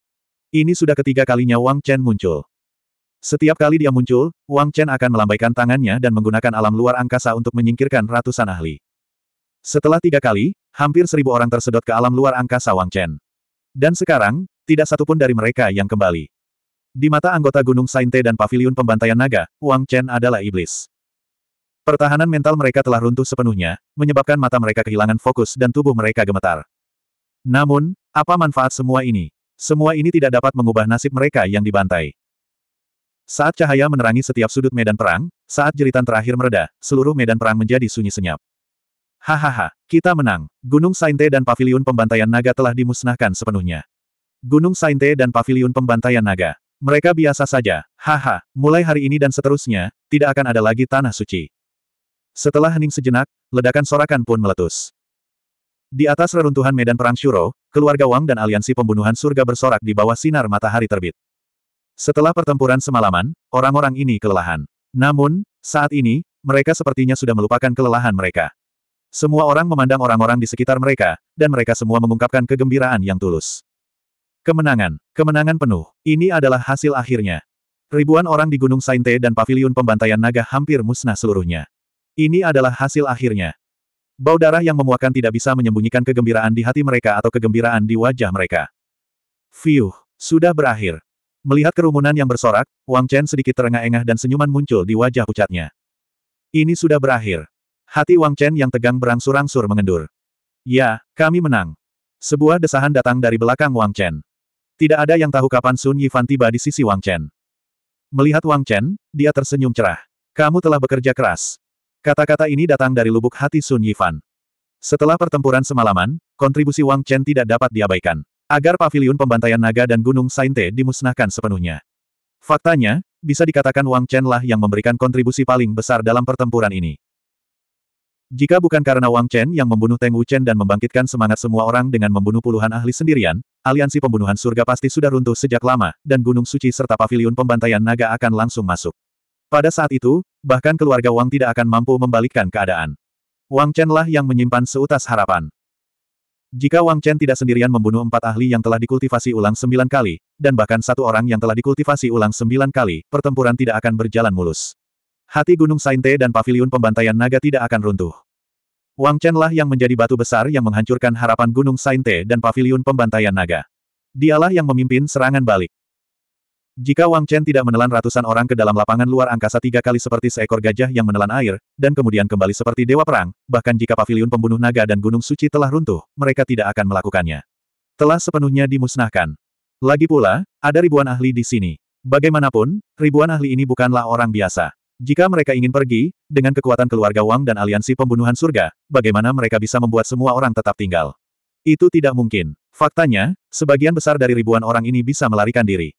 Ini sudah ketiga kalinya Wang Chen muncul. Setiap kali dia muncul, Wang Chen akan melambaikan tangannya dan menggunakan alam luar angkasa untuk menyingkirkan ratusan ahli. Setelah tiga kali, hampir seribu orang tersedot ke alam luar angkasa Wang Chen. Dan sekarang, tidak satupun dari mereka yang kembali. Di mata anggota Gunung Sainte dan Paviliun Pembantaian Naga, Wang Chen adalah iblis. Pertahanan mental mereka telah runtuh sepenuhnya, menyebabkan mata mereka kehilangan fokus dan tubuh mereka gemetar. Namun, apa manfaat semua ini? Semua ini tidak dapat mengubah nasib mereka yang dibantai. Saat cahaya menerangi setiap sudut medan perang, saat jeritan terakhir mereda, seluruh medan perang menjadi sunyi senyap. Hahaha, kita menang. Gunung Sainte dan Paviliun Pembantaian Naga telah dimusnahkan sepenuhnya. Gunung Sainte dan Paviliun Pembantaian Naga. Mereka biasa saja, haha, mulai hari ini dan seterusnya, tidak akan ada lagi tanah suci. Setelah hening sejenak, ledakan sorakan pun meletus. Di atas reruntuhan medan perang Shuro, keluarga Wang dan aliansi pembunuhan surga bersorak di bawah sinar matahari terbit. Setelah pertempuran semalaman, orang-orang ini kelelahan. Namun, saat ini, mereka sepertinya sudah melupakan kelelahan mereka. Semua orang memandang orang-orang di sekitar mereka, dan mereka semua mengungkapkan kegembiraan yang tulus. Kemenangan. Kemenangan penuh. Ini adalah hasil akhirnya. Ribuan orang di Gunung Sainte dan Paviliun Pembantaian Naga hampir musnah seluruhnya. Ini adalah hasil akhirnya. Bau darah yang memuakan tidak bisa menyembunyikan kegembiraan di hati mereka atau kegembiraan di wajah mereka. Fiuh, sudah berakhir. Melihat kerumunan yang bersorak, Wang Chen sedikit terengah-engah dan senyuman muncul di wajah pucatnya. Ini sudah berakhir. Hati Wang Chen yang tegang berangsur-angsur mengendur. Ya, kami menang. Sebuah desahan datang dari belakang Wang Chen. Tidak ada yang tahu kapan Sun Yifan tiba di sisi Wang Chen. Melihat Wang Chen, dia tersenyum cerah. Kamu telah bekerja keras. Kata-kata ini datang dari lubuk hati Sun Yifan. Setelah pertempuran semalaman, kontribusi Wang Chen tidak dapat diabaikan. Agar pavilion pembantaian naga dan gunung Sainte dimusnahkan sepenuhnya. Faktanya, bisa dikatakan Wang Chen lah yang memberikan kontribusi paling besar dalam pertempuran ini. Jika bukan karena Wang Chen yang membunuh Teng Chen dan membangkitkan semangat semua orang dengan membunuh puluhan ahli sendirian, aliansi pembunuhan surga pasti sudah runtuh sejak lama, dan Gunung Suci serta pavilion pembantaian naga akan langsung masuk. Pada saat itu, bahkan keluarga Wang tidak akan mampu membalikkan keadaan. Wang Chen lah yang menyimpan seutas harapan. Jika Wang Chen tidak sendirian membunuh empat ahli yang telah dikultivasi ulang sembilan kali, dan bahkan satu orang yang telah dikultivasi ulang sembilan kali, pertempuran tidak akan berjalan mulus. Hati Gunung Sainte dan Paviliun Pembantaian Naga tidak akan runtuh. Wang Chen lah yang menjadi batu besar yang menghancurkan harapan Gunung Sainte dan Paviliun Pembantaian Naga. Dialah yang memimpin serangan balik. Jika Wang Chen tidak menelan ratusan orang ke dalam lapangan luar angkasa tiga kali seperti seekor gajah yang menelan air, dan kemudian kembali seperti dewa perang, bahkan jika Paviliun Pembunuh Naga dan Gunung Suci telah runtuh, mereka tidak akan melakukannya. Telah sepenuhnya dimusnahkan. Lagi pula, ada ribuan ahli di sini. Bagaimanapun, ribuan ahli ini bukanlah orang biasa. Jika mereka ingin pergi, dengan kekuatan keluarga Wang dan aliansi pembunuhan surga, bagaimana mereka bisa membuat semua orang tetap tinggal? Itu tidak mungkin. Faktanya, sebagian besar dari ribuan orang ini bisa melarikan diri.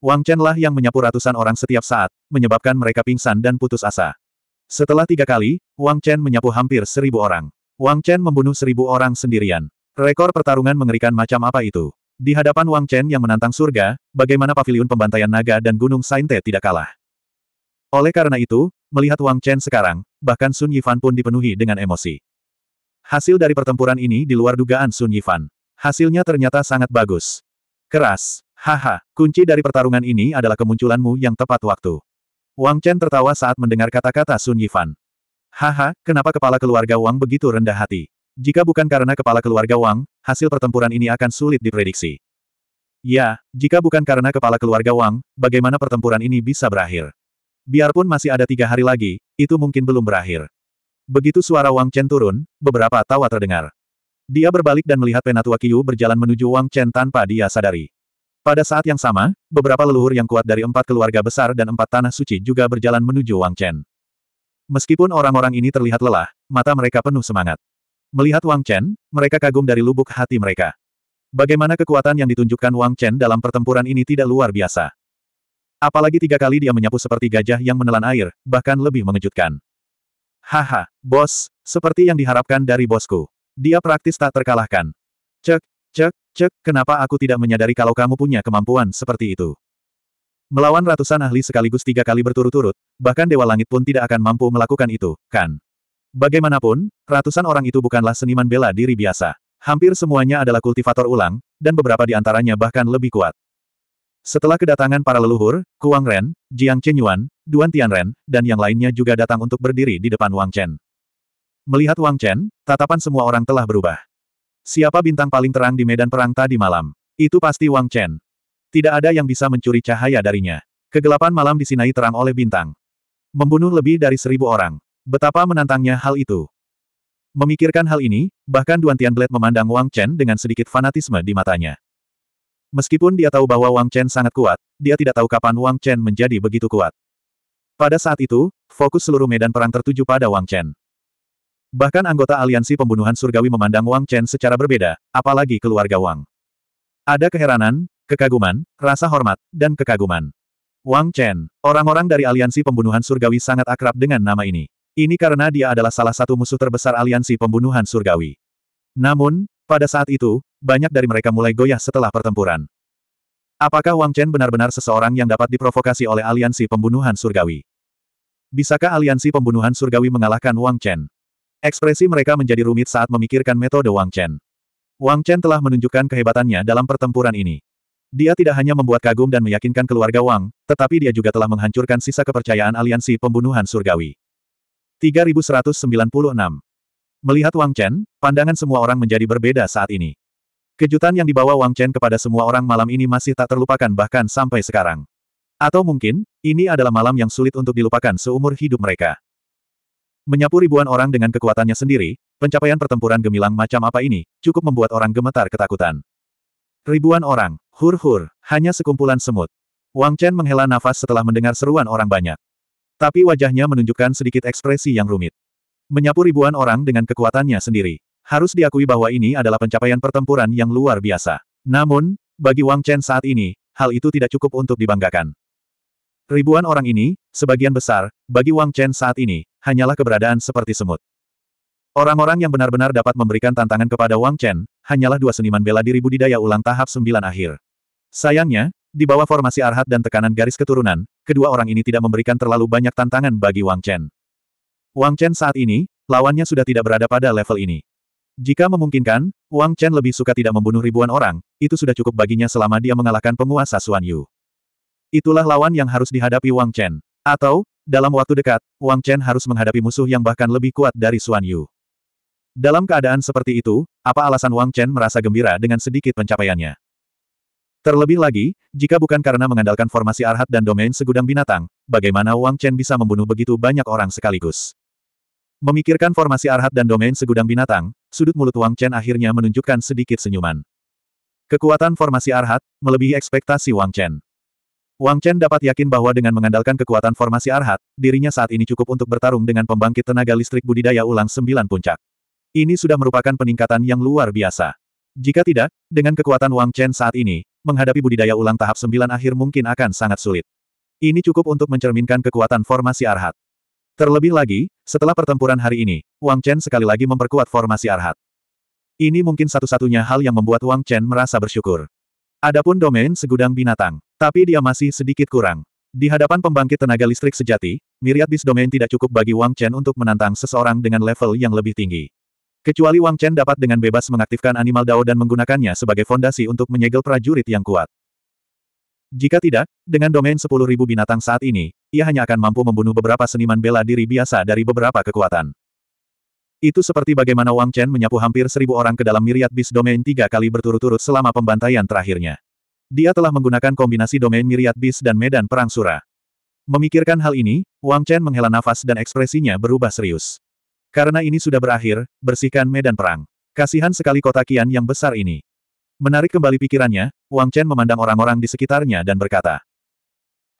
Wang Chen lah yang menyapu ratusan orang setiap saat, menyebabkan mereka pingsan dan putus asa. Setelah tiga kali, Wang Chen menyapu hampir seribu orang. Wang Chen membunuh seribu orang sendirian. Rekor pertarungan mengerikan macam apa itu? Di hadapan Wang Chen yang menantang surga, bagaimana paviliun pembantaian naga dan gunung Sainte tidak kalah. Oleh karena itu, melihat Wang Chen sekarang, bahkan Sun Yifan pun dipenuhi dengan emosi. Hasil dari pertempuran ini di luar dugaan Sun Yifan. Hasilnya ternyata sangat bagus. Keras. Haha, kunci dari pertarungan ini adalah kemunculanmu yang tepat waktu. Wang Chen tertawa saat mendengar kata-kata Sun Yifan. Haha, kenapa kepala keluarga Wang begitu rendah hati? Jika bukan karena kepala keluarga Wang, hasil pertempuran ini akan sulit diprediksi. Ya, jika bukan karena kepala keluarga Wang, bagaimana pertempuran ini bisa berakhir? Biarpun masih ada tiga hari lagi, itu mungkin belum berakhir. Begitu suara Wang Chen turun, beberapa tawa terdengar. Dia berbalik dan melihat penatua Qiu berjalan menuju Wang Chen tanpa dia sadari. Pada saat yang sama, beberapa leluhur yang kuat dari empat keluarga besar dan empat tanah suci juga berjalan menuju Wang Chen. Meskipun orang-orang ini terlihat lelah, mata mereka penuh semangat. Melihat Wang Chen, mereka kagum dari lubuk hati mereka. Bagaimana kekuatan yang ditunjukkan Wang Chen dalam pertempuran ini tidak luar biasa. Apalagi tiga kali dia menyapu seperti gajah yang menelan air, bahkan lebih mengejutkan. Haha, bos, seperti yang diharapkan dari bosku. Dia praktis tak terkalahkan. Cek, cek, cek, kenapa aku tidak menyadari kalau kamu punya kemampuan seperti itu? Melawan ratusan ahli sekaligus tiga kali berturut-turut, bahkan Dewa Langit pun tidak akan mampu melakukan itu, kan? Bagaimanapun, ratusan orang itu bukanlah seniman bela diri biasa. Hampir semuanya adalah kultivator ulang, dan beberapa di antaranya bahkan lebih kuat. Setelah kedatangan para leluhur, Kuang Ren, Jiang Chen Yuan, Duan Ren, dan yang lainnya juga datang untuk berdiri di depan Wang Chen. Melihat Wang Chen, tatapan semua orang telah berubah. Siapa bintang paling terang di medan perang tadi malam? Itu pasti Wang Chen. Tidak ada yang bisa mencuri cahaya darinya. Kegelapan malam disinai terang oleh bintang. Membunuh lebih dari seribu orang. Betapa menantangnya hal itu. Memikirkan hal ini, bahkan Duan Blade memandang Wang Chen dengan sedikit fanatisme di matanya. Meskipun dia tahu bahwa Wang Chen sangat kuat, dia tidak tahu kapan Wang Chen menjadi begitu kuat. Pada saat itu, fokus seluruh medan perang tertuju pada Wang Chen. Bahkan anggota aliansi pembunuhan surgawi memandang Wang Chen secara berbeda, apalagi keluarga Wang. Ada keheranan, kekaguman, rasa hormat, dan kekaguman. Wang Chen, orang-orang dari aliansi pembunuhan surgawi sangat akrab dengan nama ini. Ini karena dia adalah salah satu musuh terbesar aliansi pembunuhan surgawi. Namun, pada saat itu, banyak dari mereka mulai goyah setelah pertempuran. Apakah Wang Chen benar-benar seseorang yang dapat diprovokasi oleh aliansi pembunuhan surgawi? Bisakah aliansi pembunuhan surgawi mengalahkan Wang Chen? Ekspresi mereka menjadi rumit saat memikirkan metode Wang Chen. Wang Chen telah menunjukkan kehebatannya dalam pertempuran ini. Dia tidak hanya membuat kagum dan meyakinkan keluarga Wang, tetapi dia juga telah menghancurkan sisa kepercayaan aliansi pembunuhan surgawi. 3196 Melihat Wang Chen, pandangan semua orang menjadi berbeda saat ini. Kejutan yang dibawa Wang Chen kepada semua orang malam ini masih tak terlupakan bahkan sampai sekarang. Atau mungkin, ini adalah malam yang sulit untuk dilupakan seumur hidup mereka. Menyapu ribuan orang dengan kekuatannya sendiri, pencapaian pertempuran gemilang macam apa ini, cukup membuat orang gemetar ketakutan. Ribuan orang, hur-hur, hanya sekumpulan semut. Wang Chen menghela nafas setelah mendengar seruan orang banyak. Tapi wajahnya menunjukkan sedikit ekspresi yang rumit. Menyapu ribuan orang dengan kekuatannya sendiri. Harus diakui bahwa ini adalah pencapaian pertempuran yang luar biasa. Namun, bagi Wang Chen saat ini, hal itu tidak cukup untuk dibanggakan. Ribuan orang ini, sebagian besar, bagi Wang Chen saat ini, hanyalah keberadaan seperti semut. Orang-orang yang benar-benar dapat memberikan tantangan kepada Wang Chen, hanyalah dua seniman bela diri budidaya ulang tahap sembilan akhir. Sayangnya, di bawah formasi arhat dan tekanan garis keturunan, kedua orang ini tidak memberikan terlalu banyak tantangan bagi Wang Chen. Wang Chen saat ini, lawannya sudah tidak berada pada level ini. Jika memungkinkan, Wang Chen lebih suka tidak membunuh ribuan orang, itu sudah cukup baginya selama dia mengalahkan penguasa Xuan Yu. Itulah lawan yang harus dihadapi Wang Chen. Atau, dalam waktu dekat, Wang Chen harus menghadapi musuh yang bahkan lebih kuat dari Xuan Yu. Dalam keadaan seperti itu, apa alasan Wang Chen merasa gembira dengan sedikit pencapaiannya? Terlebih lagi, jika bukan karena mengandalkan formasi arhat dan domain segudang binatang, bagaimana Wang Chen bisa membunuh begitu banyak orang sekaligus? Memikirkan formasi arhat dan domain segudang binatang, sudut mulut Wang Chen akhirnya menunjukkan sedikit senyuman. Kekuatan formasi Arhat, melebihi ekspektasi Wang Chen. Wang Chen dapat yakin bahwa dengan mengandalkan kekuatan formasi Arhat, dirinya saat ini cukup untuk bertarung dengan pembangkit tenaga listrik budidaya ulang sembilan puncak. Ini sudah merupakan peningkatan yang luar biasa. Jika tidak, dengan kekuatan Wang Chen saat ini, menghadapi budidaya ulang tahap sembilan akhir mungkin akan sangat sulit. Ini cukup untuk mencerminkan kekuatan formasi Arhat. Terlebih lagi, setelah pertempuran hari ini, Wang Chen sekali lagi memperkuat formasi Arhat. Ini mungkin satu-satunya hal yang membuat Wang Chen merasa bersyukur. Adapun domain segudang binatang, tapi dia masih sedikit kurang. Di hadapan pembangkit tenaga listrik sejati, myriad bis domain tidak cukup bagi Wang Chen untuk menantang seseorang dengan level yang lebih tinggi. Kecuali Wang Chen dapat dengan bebas mengaktifkan animal dao dan menggunakannya sebagai fondasi untuk menyegel prajurit yang kuat. Jika tidak, dengan domain 10.000 binatang saat ini, ia hanya akan mampu membunuh beberapa seniman bela diri biasa dari beberapa kekuatan. Itu seperti bagaimana Wang Chen menyapu hampir seribu orang ke dalam miriat bis domain tiga kali berturut-turut selama pembantaian terakhirnya. Dia telah menggunakan kombinasi domain miriat bis dan medan perang sura. Memikirkan hal ini, Wang Chen menghela nafas dan ekspresinya berubah serius. Karena ini sudah berakhir, bersihkan medan perang. Kasihan sekali kota Kian yang besar ini. Menarik kembali pikirannya, Wang Chen memandang orang-orang di sekitarnya dan berkata.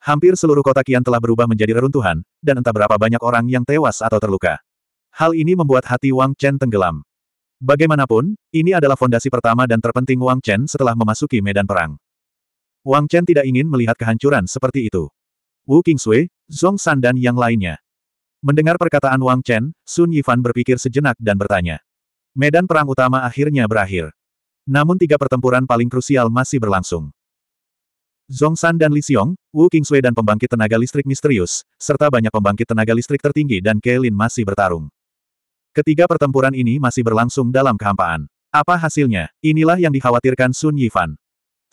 Hampir seluruh kota Kian telah berubah menjadi reruntuhan, dan entah berapa banyak orang yang tewas atau terluka. Hal ini membuat hati Wang Chen tenggelam. Bagaimanapun, ini adalah fondasi pertama dan terpenting Wang Chen setelah memasuki medan perang. Wang Chen tidak ingin melihat kehancuran seperti itu. Wu Kingsui, Zhong San dan yang lainnya. Mendengar perkataan Wang Chen, Sun Yifan berpikir sejenak dan bertanya. Medan perang utama akhirnya berakhir namun tiga pertempuran paling krusial masih berlangsung. San dan Li Xiong, Wu King Sui dan pembangkit tenaga listrik misterius, serta banyak pembangkit tenaga listrik tertinggi dan Kelin masih bertarung. Ketiga pertempuran ini masih berlangsung dalam kehampaan. Apa hasilnya? Inilah yang dikhawatirkan Sun Yifan.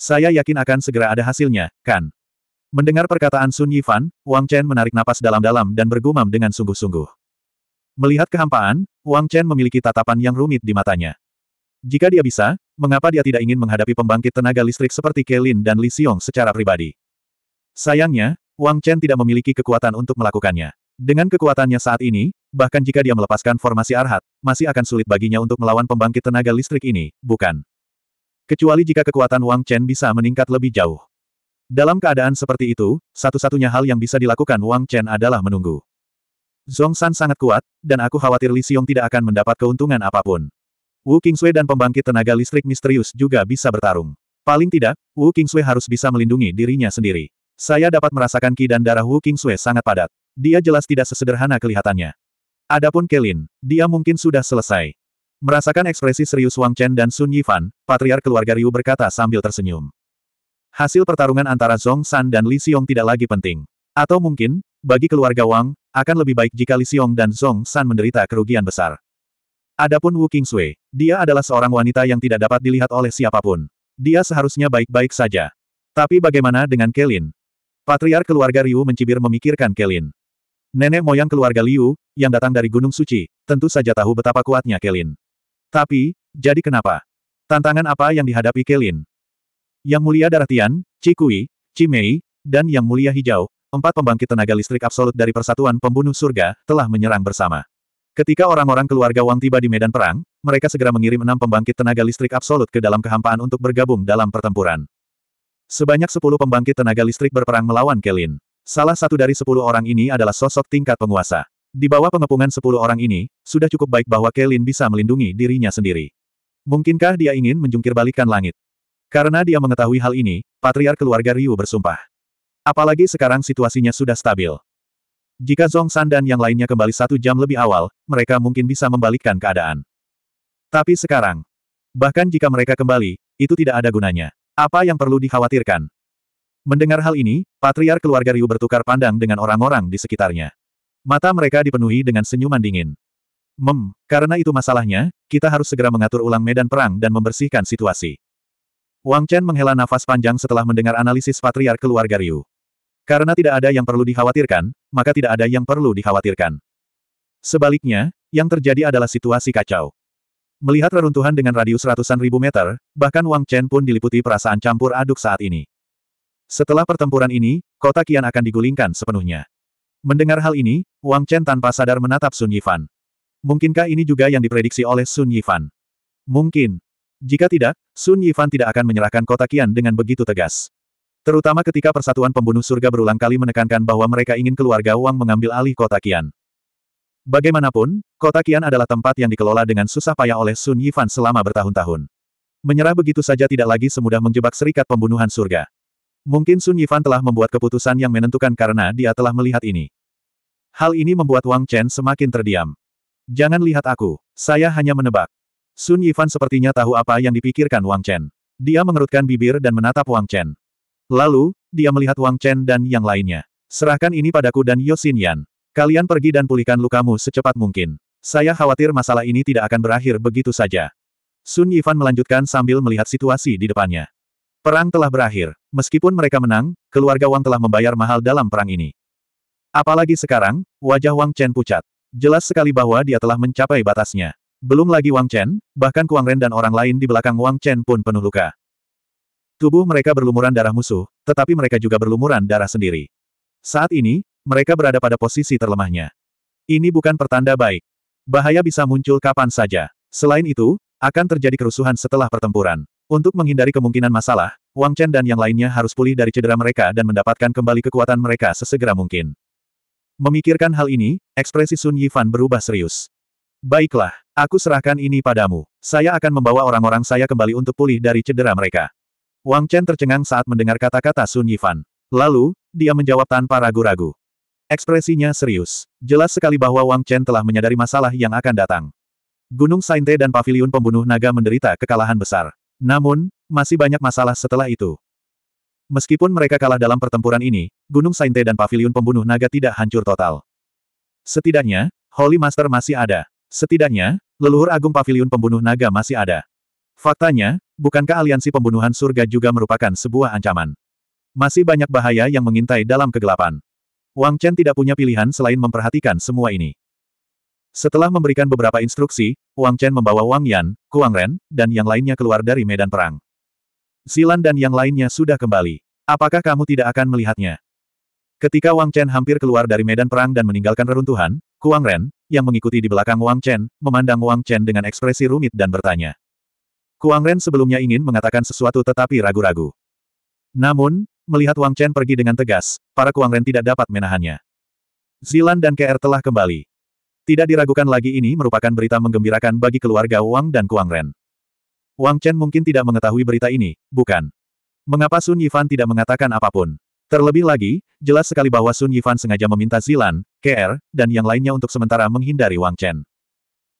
Saya yakin akan segera ada hasilnya, kan? Mendengar perkataan Sun Yifan, Wang Chen menarik napas dalam-dalam dan bergumam dengan sungguh-sungguh. Melihat kehampaan, Wang Chen memiliki tatapan yang rumit di matanya. Jika dia bisa, mengapa dia tidak ingin menghadapi pembangkit tenaga listrik seperti Kelin dan Li Xiong secara pribadi? Sayangnya, Wang Chen tidak memiliki kekuatan untuk melakukannya. Dengan kekuatannya saat ini, bahkan jika dia melepaskan formasi Arhat, masih akan sulit baginya untuk melawan pembangkit tenaga listrik ini, bukan? Kecuali jika kekuatan Wang Chen bisa meningkat lebih jauh. Dalam keadaan seperti itu, satu-satunya hal yang bisa dilakukan Wang Chen adalah menunggu. Zong San sangat kuat, dan aku khawatir Li Xiong tidak akan mendapat keuntungan apapun. Wu Qingsui dan pembangkit tenaga listrik misterius juga bisa bertarung. Paling tidak, Wu Qingsui harus bisa melindungi dirinya sendiri. Saya dapat merasakan ki dan darah Wu Qingsui sangat padat. Dia jelas tidak sesederhana kelihatannya. Adapun Kelin, dia mungkin sudah selesai. Merasakan ekspresi serius Wang Chen dan Sun Yifan, Patriar keluarga Ryu berkata sambil tersenyum. Hasil pertarungan antara Zhong San dan Li Xiong tidak lagi penting. Atau mungkin, bagi keluarga Wang, akan lebih baik jika Li Xiong dan Zhong San menderita kerugian besar. Adapun Wu Qingsui, dia adalah seorang wanita yang tidak dapat dilihat oleh siapapun. Dia seharusnya baik-baik saja. Tapi bagaimana dengan Kelin? Patriar keluarga Ryu mencibir memikirkan Kelin. Nenek moyang keluarga Liu, yang datang dari Gunung Suci, tentu saja tahu betapa kuatnya Kelin. Tapi, jadi kenapa? Tantangan apa yang dihadapi Kelin? Yang Mulia Darah Tian, Cikui, Cimei, dan Yang Mulia Hijau, empat pembangkit tenaga listrik absolut dari Persatuan Pembunuh Surga, telah menyerang bersama. Ketika orang-orang keluarga Wang tiba di medan perang, mereka segera mengirim enam pembangkit tenaga listrik absolut ke dalam kehampaan untuk bergabung dalam pertempuran. Sebanyak sepuluh pembangkit tenaga listrik berperang melawan Kelin. Salah satu dari sepuluh orang ini adalah sosok tingkat penguasa. Di bawah pengepungan sepuluh orang ini, sudah cukup baik bahwa Kelin bisa melindungi dirinya sendiri. Mungkinkah dia ingin menjungkirbalikkan langit? Karena dia mengetahui hal ini, Patriar keluarga Ryu bersumpah. Apalagi sekarang situasinya sudah stabil. Jika Zong San dan yang lainnya kembali satu jam lebih awal, mereka mungkin bisa membalikkan keadaan. Tapi sekarang, bahkan jika mereka kembali, itu tidak ada gunanya. Apa yang perlu dikhawatirkan? Mendengar hal ini, Patriar keluarga Ryu bertukar pandang dengan orang-orang di sekitarnya. Mata mereka dipenuhi dengan senyuman dingin. Mem, karena itu masalahnya, kita harus segera mengatur ulang medan perang dan membersihkan situasi. Wang Chen menghela nafas panjang setelah mendengar analisis Patriar keluarga Ryu. Karena tidak ada yang perlu dikhawatirkan, maka tidak ada yang perlu dikhawatirkan. Sebaliknya, yang terjadi adalah situasi kacau. Melihat reruntuhan dengan radius ratusan ribu meter, bahkan Wang Chen pun diliputi perasaan campur aduk saat ini. Setelah pertempuran ini, kota Qian akan digulingkan sepenuhnya. Mendengar hal ini, Wang Chen tanpa sadar menatap Sun Yifan. Mungkinkah ini juga yang diprediksi oleh Sun Yifan? Mungkin. Jika tidak, Sun Yifan tidak akan menyerahkan kota Qian dengan begitu tegas. Terutama ketika persatuan pembunuh surga berulang kali menekankan bahwa mereka ingin keluarga Wang mengambil alih kota Qian. Bagaimanapun, kota Qian adalah tempat yang dikelola dengan susah payah oleh Sun Yifan selama bertahun-tahun. Menyerah begitu saja tidak lagi semudah menjebak serikat pembunuhan surga. Mungkin Sun Yifan telah membuat keputusan yang menentukan karena dia telah melihat ini. Hal ini membuat Wang Chen semakin terdiam. Jangan lihat aku, saya hanya menebak. Sun Yifan sepertinya tahu apa yang dipikirkan Wang Chen. Dia mengerutkan bibir dan menatap Wang Chen. Lalu, dia melihat Wang Chen dan yang lainnya. Serahkan ini padaku dan Yosin Yan. Kalian pergi dan pulihkan lukamu secepat mungkin. Saya khawatir masalah ini tidak akan berakhir begitu saja. Sun Yifan melanjutkan sambil melihat situasi di depannya. Perang telah berakhir. Meskipun mereka menang, keluarga Wang telah membayar mahal dalam perang ini. Apalagi sekarang, wajah Wang Chen pucat. Jelas sekali bahwa dia telah mencapai batasnya. Belum lagi Wang Chen, bahkan Kuang Ren dan orang lain di belakang Wang Chen pun penuh luka. Tubuh mereka berlumuran darah musuh, tetapi mereka juga berlumuran darah sendiri. Saat ini, mereka berada pada posisi terlemahnya. Ini bukan pertanda baik. Bahaya bisa muncul kapan saja. Selain itu, akan terjadi kerusuhan setelah pertempuran. Untuk menghindari kemungkinan masalah, Wang Chen dan yang lainnya harus pulih dari cedera mereka dan mendapatkan kembali kekuatan mereka sesegera mungkin. Memikirkan hal ini, ekspresi Sun Yifan berubah serius. Baiklah, aku serahkan ini padamu. Saya akan membawa orang-orang saya kembali untuk pulih dari cedera mereka. Wang Chen tercengang saat mendengar kata-kata Sun Yifan. Lalu, dia menjawab tanpa ragu-ragu. Ekspresinya serius. Jelas sekali bahwa Wang Chen telah menyadari masalah yang akan datang. Gunung Sainte dan Paviliun Pembunuh Naga menderita kekalahan besar. Namun, masih banyak masalah setelah itu. Meskipun mereka kalah dalam pertempuran ini, Gunung Sainte dan Paviliun Pembunuh Naga tidak hancur total. Setidaknya, Holy Master masih ada. Setidaknya, leluhur agung Paviliun Pembunuh Naga masih ada. Faktanya, Bukankah aliansi pembunuhan surga juga merupakan sebuah ancaman? Masih banyak bahaya yang mengintai dalam kegelapan. Wang Chen tidak punya pilihan selain memperhatikan semua ini. Setelah memberikan beberapa instruksi, Wang Chen membawa Wang Yan, Kuang Ren, dan yang lainnya keluar dari medan perang. Zilan dan yang lainnya sudah kembali. Apakah kamu tidak akan melihatnya? Ketika Wang Chen hampir keluar dari medan perang dan meninggalkan reruntuhan, Kuang Ren, yang mengikuti di belakang Wang Chen, memandang Wang Chen dengan ekspresi rumit dan bertanya. Kuang Ren sebelumnya ingin mengatakan sesuatu tetapi ragu-ragu. Namun, melihat Wang Chen pergi dengan tegas, para Kuang Ren tidak dapat menahannya. Zilan dan KR telah kembali. Tidak diragukan lagi ini merupakan berita menggembirakan bagi keluarga Wang dan Kuang Ren. Wang Chen mungkin tidak mengetahui berita ini, bukan? Mengapa Sun Yifan tidak mengatakan apapun? Terlebih lagi, jelas sekali bahwa Sun Yifan sengaja meminta Zilan, KR, dan yang lainnya untuk sementara menghindari Wang Chen.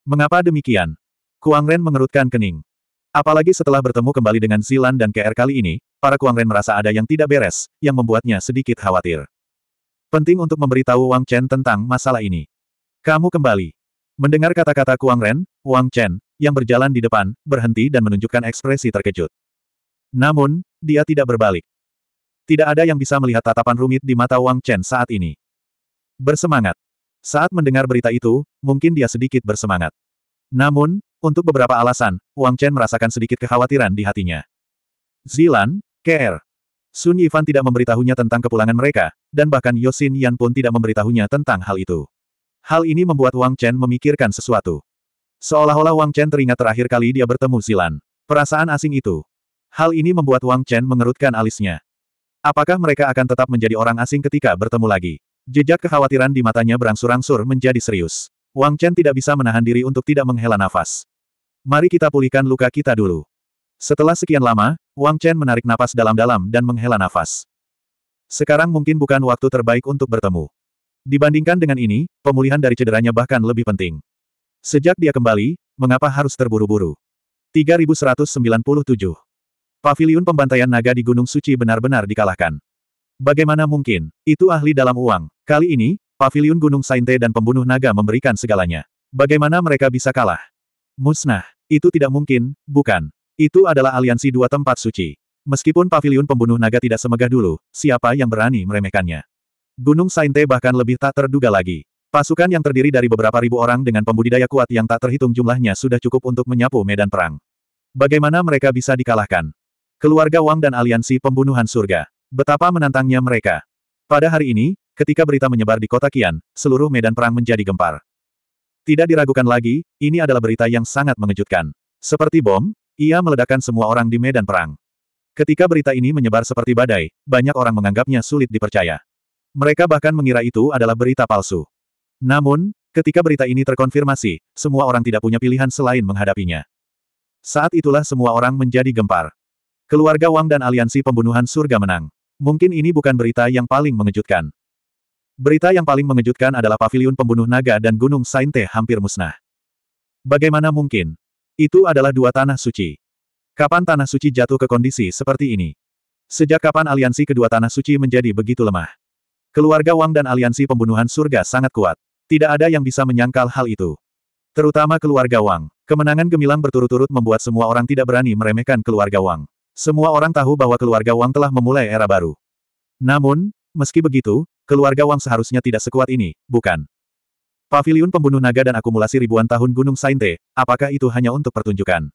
Mengapa demikian? Kuang Ren mengerutkan kening. Apalagi setelah bertemu kembali dengan Zilan dan KR kali ini, para Kuang Ren merasa ada yang tidak beres, yang membuatnya sedikit khawatir. Penting untuk memberitahu Wang Chen tentang masalah ini. Kamu kembali. Mendengar kata-kata Kuang Ren, Wang Chen, yang berjalan di depan, berhenti dan menunjukkan ekspresi terkejut. Namun, dia tidak berbalik. Tidak ada yang bisa melihat tatapan rumit di mata Wang Chen saat ini. Bersemangat. Saat mendengar berita itu, mungkin dia sedikit bersemangat. Namun, untuk beberapa alasan, Wang Chen merasakan sedikit kekhawatiran di hatinya. Zilan, Ker. Sun Yifan tidak memberitahunya tentang kepulangan mereka, dan bahkan Yosin Yan pun tidak memberitahunya tentang hal itu. Hal ini membuat Wang Chen memikirkan sesuatu. Seolah-olah Wang Chen teringat terakhir kali dia bertemu Zilan. Perasaan asing itu. Hal ini membuat Wang Chen mengerutkan alisnya. Apakah mereka akan tetap menjadi orang asing ketika bertemu lagi? Jejak kekhawatiran di matanya berangsur-angsur menjadi serius. Wang Chen tidak bisa menahan diri untuk tidak menghela nafas. Mari kita pulihkan luka kita dulu. Setelah sekian lama, Wang Chen menarik napas dalam-dalam dan menghela nafas. Sekarang mungkin bukan waktu terbaik untuk bertemu. Dibandingkan dengan ini, pemulihan dari cederanya bahkan lebih penting. Sejak dia kembali, mengapa harus terburu-buru? 3197. Paviliun pembantaian naga di Gunung Suci benar-benar dikalahkan. Bagaimana mungkin, itu ahli dalam uang. Kali ini, Paviliun Gunung Sainte dan pembunuh naga memberikan segalanya. Bagaimana mereka bisa kalah? Musnah. Itu tidak mungkin, bukan. Itu adalah aliansi dua tempat suci. Meskipun paviliun pembunuh naga tidak semegah dulu, siapa yang berani meremehkannya? Gunung Sainte bahkan lebih tak terduga lagi. Pasukan yang terdiri dari beberapa ribu orang dengan pembudidaya kuat yang tak terhitung jumlahnya sudah cukup untuk menyapu medan perang. Bagaimana mereka bisa dikalahkan? Keluarga Wang dan aliansi pembunuhan surga. Betapa menantangnya mereka. Pada hari ini, Ketika berita menyebar di kota Kian, seluruh medan perang menjadi gempar. Tidak diragukan lagi, ini adalah berita yang sangat mengejutkan. Seperti bom, ia meledakkan semua orang di medan perang. Ketika berita ini menyebar seperti badai, banyak orang menganggapnya sulit dipercaya. Mereka bahkan mengira itu adalah berita palsu. Namun, ketika berita ini terkonfirmasi, semua orang tidak punya pilihan selain menghadapinya. Saat itulah semua orang menjadi gempar. Keluarga Wang dan aliansi pembunuhan surga menang. Mungkin ini bukan berita yang paling mengejutkan. Berita yang paling mengejutkan adalah pavilion pembunuh naga dan Gunung Sainte hampir musnah. Bagaimana mungkin? Itu adalah dua tanah suci. Kapan tanah suci jatuh ke kondisi seperti ini? Sejak kapan aliansi kedua tanah suci menjadi begitu lemah? Keluarga Wang dan aliansi pembunuhan surga sangat kuat. Tidak ada yang bisa menyangkal hal itu. Terutama keluarga Wang. Kemenangan gemilang berturut-turut membuat semua orang tidak berani meremehkan keluarga Wang. Semua orang tahu bahwa keluarga Wang telah memulai era baru. Namun, meski begitu, keluarga Wang seharusnya tidak sekuat ini, bukan? Pavilion pembunuh naga dan akumulasi ribuan tahun Gunung Sainte, apakah itu hanya untuk pertunjukan?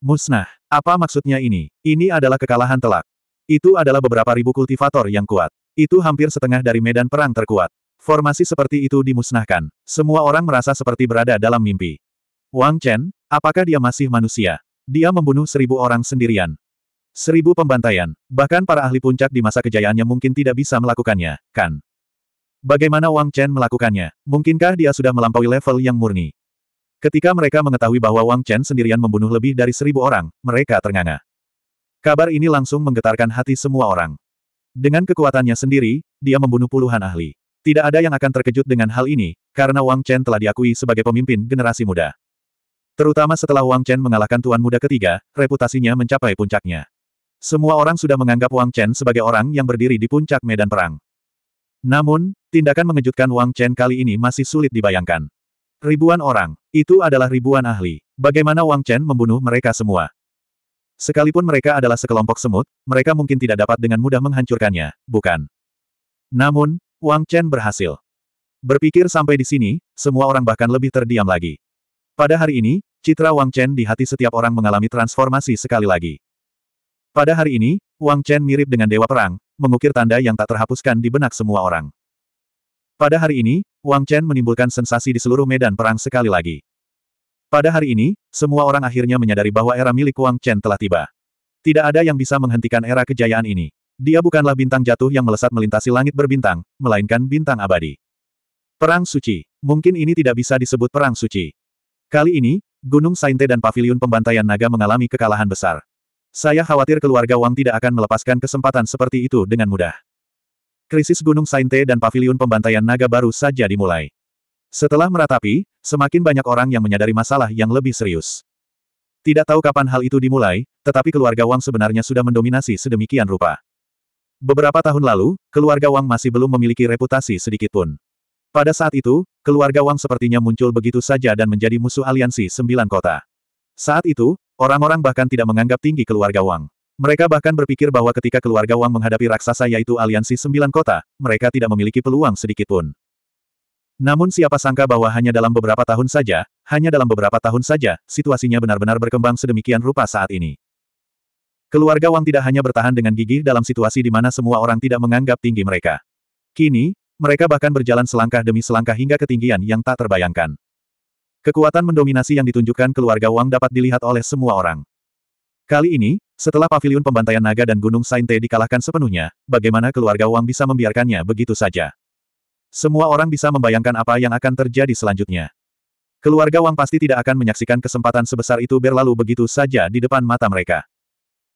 Musnah. Apa maksudnya ini? Ini adalah kekalahan telak. Itu adalah beberapa ribu kultivator yang kuat. Itu hampir setengah dari medan perang terkuat. Formasi seperti itu dimusnahkan. Semua orang merasa seperti berada dalam mimpi. Wang Chen, apakah dia masih manusia? Dia membunuh seribu orang sendirian. Seribu pembantaian, bahkan para ahli puncak di masa kejayaannya mungkin tidak bisa melakukannya, kan? Bagaimana Wang Chen melakukannya? Mungkinkah dia sudah melampaui level yang murni? Ketika mereka mengetahui bahwa Wang Chen sendirian membunuh lebih dari seribu orang, mereka ternganga. Kabar ini langsung menggetarkan hati semua orang. Dengan kekuatannya sendiri, dia membunuh puluhan ahli. Tidak ada yang akan terkejut dengan hal ini, karena Wang Chen telah diakui sebagai pemimpin generasi muda. Terutama setelah Wang Chen mengalahkan tuan muda ketiga, reputasinya mencapai puncaknya. Semua orang sudah menganggap Wang Chen sebagai orang yang berdiri di puncak medan perang. Namun, tindakan mengejutkan Wang Chen kali ini masih sulit dibayangkan. Ribuan orang, itu adalah ribuan ahli. Bagaimana Wang Chen membunuh mereka semua? Sekalipun mereka adalah sekelompok semut, mereka mungkin tidak dapat dengan mudah menghancurkannya, bukan? Namun, Wang Chen berhasil. Berpikir sampai di sini, semua orang bahkan lebih terdiam lagi. Pada hari ini, citra Wang Chen di hati setiap orang mengalami transformasi sekali lagi. Pada hari ini, Wang Chen mirip dengan dewa perang, mengukir tanda yang tak terhapuskan di benak semua orang. Pada hari ini, Wang Chen menimbulkan sensasi di seluruh medan perang sekali lagi. Pada hari ini, semua orang akhirnya menyadari bahwa era milik Wang Chen telah tiba. Tidak ada yang bisa menghentikan era kejayaan ini. Dia bukanlah bintang jatuh yang melesat melintasi langit berbintang, melainkan bintang abadi. Perang Suci. Mungkin ini tidak bisa disebut Perang Suci. Kali ini, Gunung Sainte dan Paviliun Pembantaian Naga mengalami kekalahan besar. Saya khawatir keluarga Wang tidak akan melepaskan kesempatan seperti itu dengan mudah. Krisis Gunung Sainte dan Paviliun Pembantaian Naga baru saja dimulai. Setelah meratapi, semakin banyak orang yang menyadari masalah yang lebih serius. Tidak tahu kapan hal itu dimulai, tetapi keluarga Wang sebenarnya sudah mendominasi sedemikian rupa. Beberapa tahun lalu, keluarga Wang masih belum memiliki reputasi sedikitpun. Pada saat itu, keluarga Wang sepertinya muncul begitu saja dan menjadi musuh aliansi sembilan kota. Saat itu, Orang-orang bahkan tidak menganggap tinggi keluarga Wang. Mereka bahkan berpikir bahwa ketika keluarga Wang menghadapi raksasa yaitu aliansi sembilan kota, mereka tidak memiliki peluang sedikitpun. Namun siapa sangka bahwa hanya dalam beberapa tahun saja, hanya dalam beberapa tahun saja, situasinya benar-benar berkembang sedemikian rupa saat ini. Keluarga Wang tidak hanya bertahan dengan gigih dalam situasi di mana semua orang tidak menganggap tinggi mereka. Kini, mereka bahkan berjalan selangkah demi selangkah hingga ketinggian yang tak terbayangkan. Kekuatan mendominasi yang ditunjukkan keluarga Wang dapat dilihat oleh semua orang. Kali ini, setelah pavilion pembantaian naga dan Gunung Sainte dikalahkan sepenuhnya, bagaimana keluarga Wang bisa membiarkannya begitu saja? Semua orang bisa membayangkan apa yang akan terjadi selanjutnya. Keluarga Wang pasti tidak akan menyaksikan kesempatan sebesar itu berlalu begitu saja di depan mata mereka.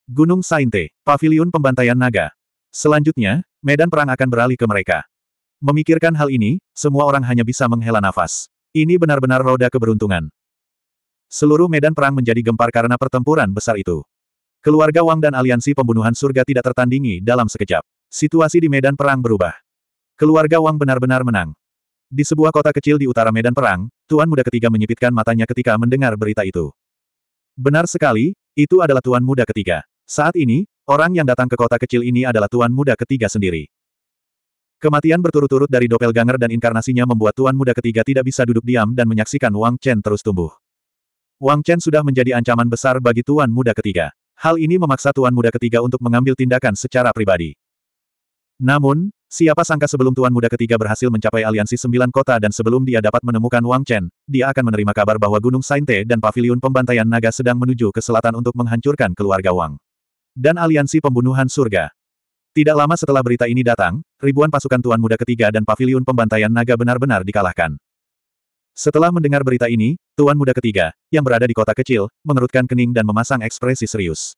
Gunung Sainte, pavilion Pembantaian Naga. Selanjutnya, medan perang akan beralih ke mereka. Memikirkan hal ini, semua orang hanya bisa menghela nafas. Ini benar-benar roda keberuntungan. Seluruh medan perang menjadi gempar karena pertempuran besar itu. Keluarga Wang dan aliansi pembunuhan surga tidak tertandingi dalam sekejap. Situasi di medan perang berubah. Keluarga Wang benar-benar menang. Di sebuah kota kecil di utara medan perang, Tuan Muda ketiga menyipitkan matanya ketika mendengar berita itu. Benar sekali, itu adalah Tuan Muda ketiga. Saat ini, orang yang datang ke kota kecil ini adalah Tuan Muda ketiga sendiri. Kematian berturut-turut dari doppelganger dan inkarnasinya membuat tuan muda ketiga tidak bisa duduk diam dan menyaksikan Wang Chen terus tumbuh. Wang Chen sudah menjadi ancaman besar bagi tuan muda ketiga. Hal ini memaksa tuan muda ketiga untuk mengambil tindakan secara pribadi. Namun, siapa sangka sebelum tuan muda ketiga berhasil mencapai aliansi sembilan kota dan sebelum dia dapat menemukan Wang Chen, dia akan menerima kabar bahwa Gunung Sainte dan Paviliun Pembantaian Naga sedang menuju ke selatan untuk menghancurkan keluarga Wang. Dan aliansi pembunuhan surga, tidak lama setelah berita ini datang, ribuan pasukan Tuan Muda ketiga dan paviliun pembantaian naga benar-benar dikalahkan. Setelah mendengar berita ini, Tuan Muda ketiga, yang berada di kota kecil, mengerutkan kening dan memasang ekspresi serius.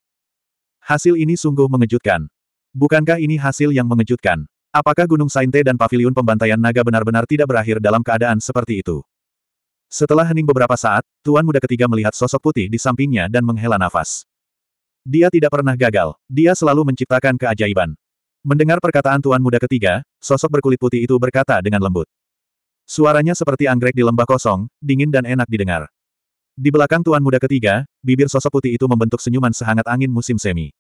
Hasil ini sungguh mengejutkan. Bukankah ini hasil yang mengejutkan? Apakah Gunung Sainte dan paviliun pembantaian naga benar-benar tidak berakhir dalam keadaan seperti itu? Setelah hening beberapa saat, Tuan Muda ketiga melihat sosok putih di sampingnya dan menghela nafas. Dia tidak pernah gagal, dia selalu menciptakan keajaiban. Mendengar perkataan tuan muda ketiga, sosok berkulit putih itu berkata dengan lembut. Suaranya seperti anggrek di lembah kosong, dingin dan enak didengar. Di belakang tuan muda ketiga, bibir sosok putih itu membentuk senyuman sehangat angin musim semi.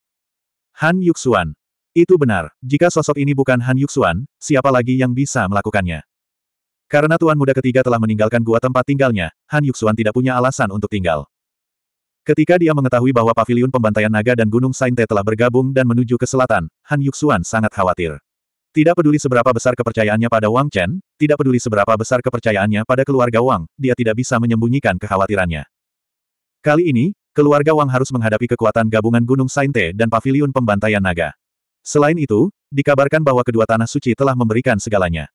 Han Yuxuan. Itu benar, jika sosok ini bukan Han Yuxuan, siapa lagi yang bisa melakukannya? Karena tuan muda ketiga telah meninggalkan gua tempat tinggalnya, Han Yuxuan tidak punya alasan untuk tinggal. Ketika dia mengetahui bahwa pavilion pembantaian naga dan Gunung Sainte telah bergabung dan menuju ke selatan, Han Yuxuan sangat khawatir. Tidak peduli seberapa besar kepercayaannya pada Wang Chen, tidak peduli seberapa besar kepercayaannya pada keluarga Wang, dia tidak bisa menyembunyikan kekhawatirannya. Kali ini, keluarga Wang harus menghadapi kekuatan gabungan Gunung Sainte dan Paviliun Pembantaian Naga. Selain itu, dikabarkan bahwa kedua tanah suci telah memberikan segalanya.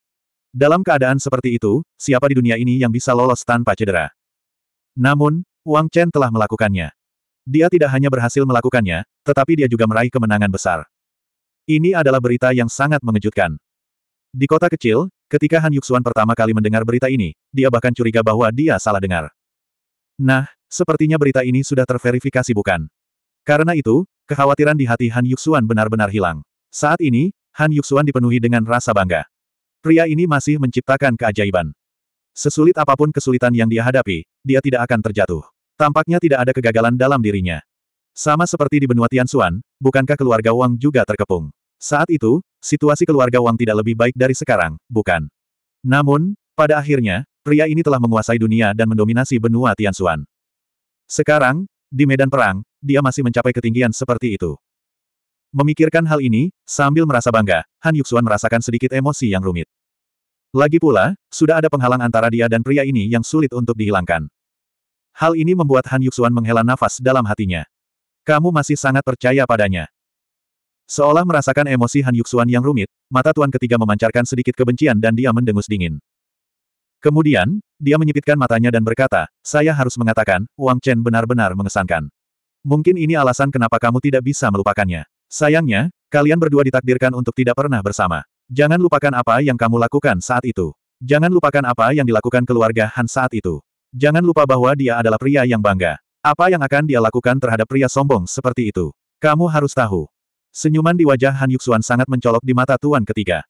Dalam keadaan seperti itu, siapa di dunia ini yang bisa lolos tanpa cedera? Namun, Wang Chen telah melakukannya. Dia tidak hanya berhasil melakukannya, tetapi dia juga meraih kemenangan besar. Ini adalah berita yang sangat mengejutkan. Di kota kecil, ketika Han Yuxuan pertama kali mendengar berita ini, dia bahkan curiga bahwa dia salah dengar. Nah, sepertinya berita ini sudah terverifikasi bukan? Karena itu, kekhawatiran di hati Han Yuxuan benar-benar hilang. Saat ini, Han Yuxuan dipenuhi dengan rasa bangga. Pria ini masih menciptakan keajaiban. Sesulit apapun kesulitan yang dia hadapi, dia tidak akan terjatuh. Tampaknya tidak ada kegagalan dalam dirinya. Sama seperti di benua Tianxuan, bukankah keluarga Wang juga terkepung? Saat itu, situasi keluarga Wang tidak lebih baik dari sekarang, bukan? Namun, pada akhirnya, pria ini telah menguasai dunia dan mendominasi benua Tianxuan. Sekarang, di medan perang, dia masih mencapai ketinggian seperti itu. Memikirkan hal ini, sambil merasa bangga, Han Yuxuan merasakan sedikit emosi yang rumit. Lagi pula, sudah ada penghalang antara dia dan pria ini yang sulit untuk dihilangkan. Hal ini membuat Han Yuxuan menghela nafas dalam hatinya. Kamu masih sangat percaya padanya. Seolah merasakan emosi Han Yuxuan yang rumit, mata tuan ketiga memancarkan sedikit kebencian dan dia mendengus dingin. Kemudian, dia menyipitkan matanya dan berkata, saya harus mengatakan, Wang Chen benar-benar mengesankan. Mungkin ini alasan kenapa kamu tidak bisa melupakannya. Sayangnya, kalian berdua ditakdirkan untuk tidak pernah bersama. Jangan lupakan apa yang kamu lakukan saat itu. Jangan lupakan apa yang dilakukan keluarga Han saat itu. Jangan lupa bahwa dia adalah pria yang bangga. Apa yang akan dia lakukan terhadap pria sombong seperti itu? Kamu harus tahu. Senyuman di wajah Han Yuxuan sangat mencolok di mata Tuan ketiga.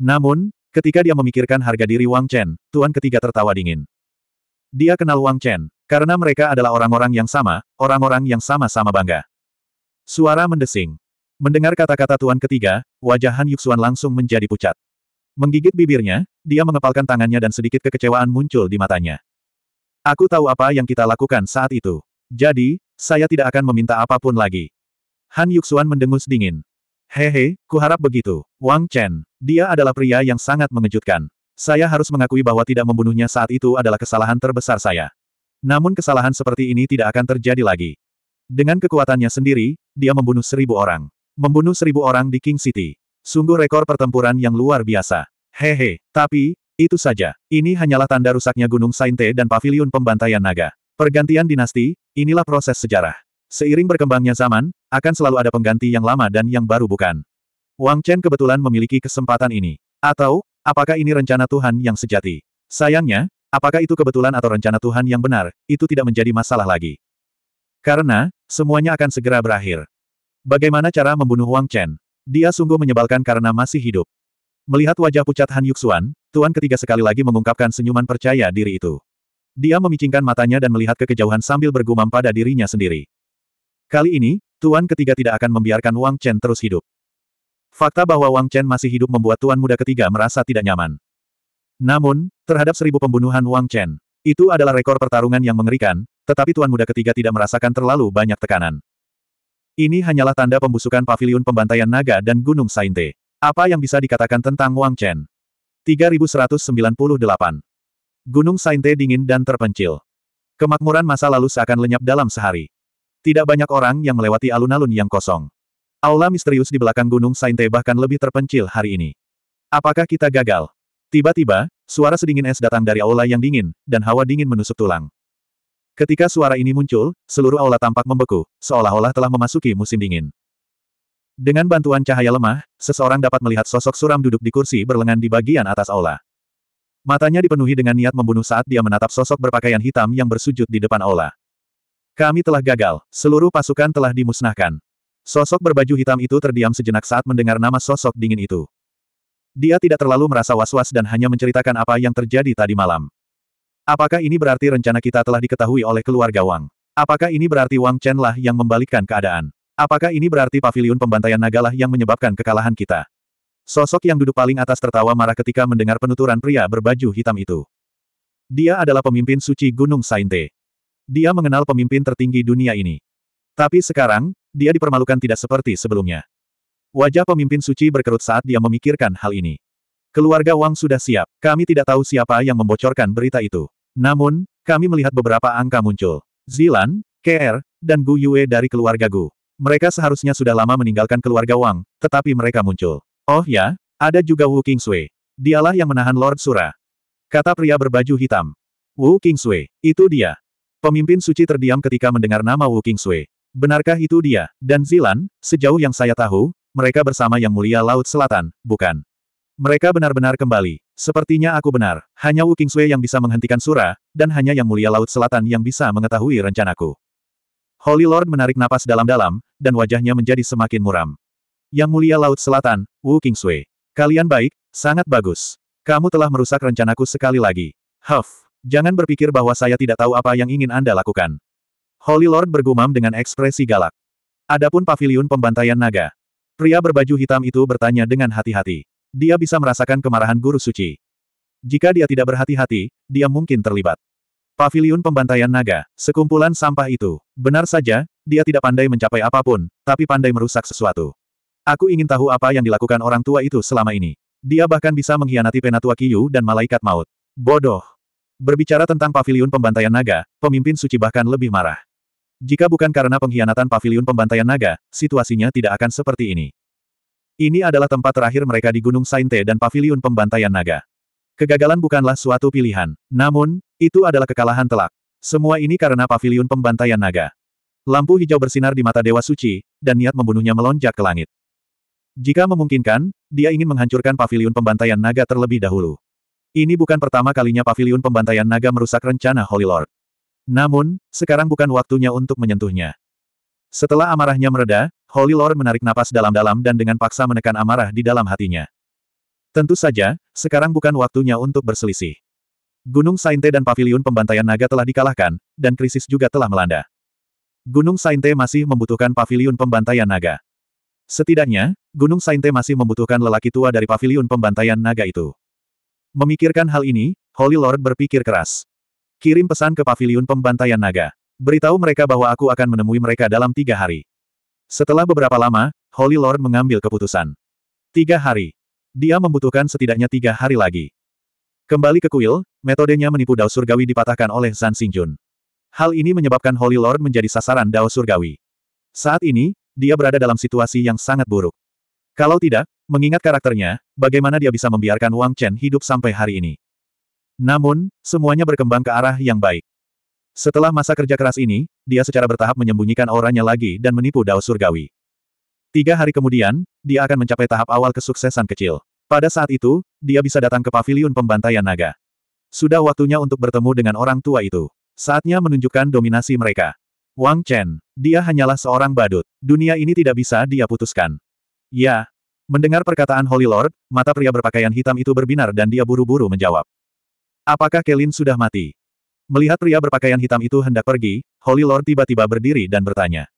Namun, ketika dia memikirkan harga diri Wang Chen, Tuan ketiga tertawa dingin. Dia kenal Wang Chen, karena mereka adalah orang-orang yang sama, orang-orang yang sama-sama bangga. Suara mendesing. Mendengar kata-kata Tuan ketiga, wajah Han Yuxuan langsung menjadi pucat. Menggigit bibirnya, dia mengepalkan tangannya dan sedikit kekecewaan muncul di matanya. Aku tahu apa yang kita lakukan saat itu. Jadi, saya tidak akan meminta apapun lagi. Han Yuxuan mendengus dingin. Hehe, kuharap begitu. Wang Chen, dia adalah pria yang sangat mengejutkan. Saya harus mengakui bahwa tidak membunuhnya saat itu adalah kesalahan terbesar saya. Namun kesalahan seperti ini tidak akan terjadi lagi. Dengan kekuatannya sendiri, dia membunuh seribu orang. Membunuh seribu orang di King City. Sungguh rekor pertempuran yang luar biasa. Hehe, tapi, itu saja. Ini hanyalah tanda rusaknya Gunung Sainte dan Paviliun Pembantaian Naga. Pergantian dinasti, inilah proses sejarah. Seiring berkembangnya zaman, akan selalu ada pengganti yang lama dan yang baru bukan. Wang Chen kebetulan memiliki kesempatan ini. Atau, apakah ini rencana Tuhan yang sejati? Sayangnya, apakah itu kebetulan atau rencana Tuhan yang benar, itu tidak menjadi masalah lagi. Karena, semuanya akan segera berakhir. Bagaimana cara membunuh Wang Chen? Dia sungguh menyebalkan karena masih hidup. Melihat wajah pucat Han Yuxuan, Tuan ketiga sekali lagi mengungkapkan senyuman percaya diri itu. Dia memicingkan matanya dan melihat ke kejauhan sambil bergumam pada dirinya sendiri. Kali ini, Tuan ketiga tidak akan membiarkan Wang Chen terus hidup. Fakta bahwa Wang Chen masih hidup membuat Tuan muda ketiga merasa tidak nyaman. Namun, terhadap seribu pembunuhan Wang Chen, itu adalah rekor pertarungan yang mengerikan, tetapi Tuan muda ketiga tidak merasakan terlalu banyak tekanan. Ini hanyalah tanda pembusukan pavilion pembantaian naga dan Gunung Sainte. Apa yang bisa dikatakan tentang Wang Chen? 3198. Gunung Sainte dingin dan terpencil. Kemakmuran masa lalu seakan lenyap dalam sehari. Tidak banyak orang yang melewati alun-alun yang kosong. Aula misterius di belakang Gunung Sainte bahkan lebih terpencil hari ini. Apakah kita gagal? Tiba-tiba, suara sedingin es datang dari aula yang dingin, dan hawa dingin menusuk tulang. Ketika suara ini muncul, seluruh aula tampak membeku, seolah-olah telah memasuki musim dingin. Dengan bantuan cahaya lemah, seseorang dapat melihat sosok suram duduk di kursi berlengan di bagian atas aula. Matanya dipenuhi dengan niat membunuh saat dia menatap sosok berpakaian hitam yang bersujud di depan aula. Kami telah gagal, seluruh pasukan telah dimusnahkan. Sosok berbaju hitam itu terdiam sejenak saat mendengar nama sosok dingin itu. Dia tidak terlalu merasa was-was dan hanya menceritakan apa yang terjadi tadi malam. Apakah ini berarti rencana kita telah diketahui oleh keluarga Wang? Apakah ini berarti Wang Chen lah yang membalikkan keadaan? Apakah ini berarti pavilion pembantaian Nagalah yang menyebabkan kekalahan kita? Sosok yang duduk paling atas tertawa marah ketika mendengar penuturan pria berbaju hitam itu. Dia adalah pemimpin suci Gunung Sainte. Dia mengenal pemimpin tertinggi dunia ini. Tapi sekarang, dia dipermalukan tidak seperti sebelumnya. Wajah pemimpin suci berkerut saat dia memikirkan hal ini. Keluarga Wang sudah siap, kami tidak tahu siapa yang membocorkan berita itu. Namun, kami melihat beberapa angka muncul. Zilan, KR, dan Gu Yue dari keluarga Gu. Mereka seharusnya sudah lama meninggalkan keluarga Wang, tetapi mereka muncul. Oh ya, ada juga Wu Sui. Dialah yang menahan Lord Sura. Kata pria berbaju hitam. Wu Sui, itu dia. Pemimpin suci terdiam ketika mendengar nama Wu Sui. Benarkah itu dia? Dan Zilan, sejauh yang saya tahu, mereka bersama Yang Mulia Laut Selatan, bukan? Mereka benar-benar kembali. Sepertinya aku benar, hanya Wu Sui yang bisa menghentikan Sura, dan hanya Yang Mulia Laut Selatan yang bisa mengetahui rencanaku. Holy Lord menarik napas dalam-dalam, dan wajahnya menjadi semakin muram. Yang Mulia Laut Selatan, Wu Kingsui. Kalian baik, sangat bagus. Kamu telah merusak rencanaku sekali lagi. Huff, jangan berpikir bahwa saya tidak tahu apa yang ingin Anda lakukan. Holy Lord bergumam dengan ekspresi galak. Adapun pavilion pembantaian naga. Pria berbaju hitam itu bertanya dengan hati-hati. Dia bisa merasakan kemarahan guru suci. Jika dia tidak berhati-hati, dia mungkin terlibat. Paviliun Pembantaian Naga, sekumpulan sampah itu. Benar saja, dia tidak pandai mencapai apapun, tapi pandai merusak sesuatu. Aku ingin tahu apa yang dilakukan orang tua itu selama ini. Dia bahkan bisa mengkhianati Penatua Kiyu dan Malaikat Maut. Bodoh. Berbicara tentang Paviliun Pembantaian Naga, pemimpin suci bahkan lebih marah. Jika bukan karena pengkhianatan Paviliun Pembantaian Naga, situasinya tidak akan seperti ini. Ini adalah tempat terakhir mereka di Gunung Sainte dan Paviliun Pembantaian Naga. Kegagalan bukanlah suatu pilihan. Namun, itu adalah kekalahan telak. Semua ini karena pavilion pembantaian naga. Lampu hijau bersinar di mata Dewa Suci, dan niat membunuhnya melonjak ke langit. Jika memungkinkan, dia ingin menghancurkan pavilion pembantaian naga terlebih dahulu. Ini bukan pertama kalinya pavilion pembantaian naga merusak rencana Holy Lord. Namun, sekarang bukan waktunya untuk menyentuhnya. Setelah amarahnya mereda, Holy Lord menarik napas dalam-dalam dan dengan paksa menekan amarah di dalam hatinya. Tentu saja, sekarang bukan waktunya untuk berselisih. Gunung Sainte dan Paviliun Pembantaian Naga telah dikalahkan, dan krisis juga telah melanda. Gunung Sainte masih membutuhkan Paviliun Pembantaian Naga. Setidaknya, Gunung Sainte masih membutuhkan lelaki tua dari Paviliun Pembantaian Naga itu. Memikirkan hal ini, Holy Lord berpikir keras. Kirim pesan ke Paviliun Pembantaian Naga. Beritahu mereka bahwa aku akan menemui mereka dalam tiga hari. Setelah beberapa lama, Holy Lord mengambil keputusan. Tiga hari. Dia membutuhkan setidaknya tiga hari lagi. Kembali ke kuil, metodenya menipu Dao Surgawi dipatahkan oleh Zan Xingjun. Hal ini menyebabkan Holy Lord menjadi sasaran Dao Surgawi. Saat ini, dia berada dalam situasi yang sangat buruk. Kalau tidak, mengingat karakternya, bagaimana dia bisa membiarkan Wang Chen hidup sampai hari ini. Namun, semuanya berkembang ke arah yang baik. Setelah masa kerja keras ini, dia secara bertahap menyembunyikan auranya lagi dan menipu Dao Surgawi. Tiga hari kemudian, dia akan mencapai tahap awal kesuksesan kecil. Pada saat itu, dia bisa datang ke pavilion pembantaian naga. Sudah waktunya untuk bertemu dengan orang tua itu. Saatnya menunjukkan dominasi mereka. Wang Chen, dia hanyalah seorang badut. Dunia ini tidak bisa dia putuskan. Ya. Mendengar perkataan Holy Lord, mata pria berpakaian hitam itu berbinar dan dia buru-buru menjawab. Apakah Kelin sudah mati? Melihat pria berpakaian hitam itu hendak pergi, Holy Lord tiba-tiba berdiri dan bertanya.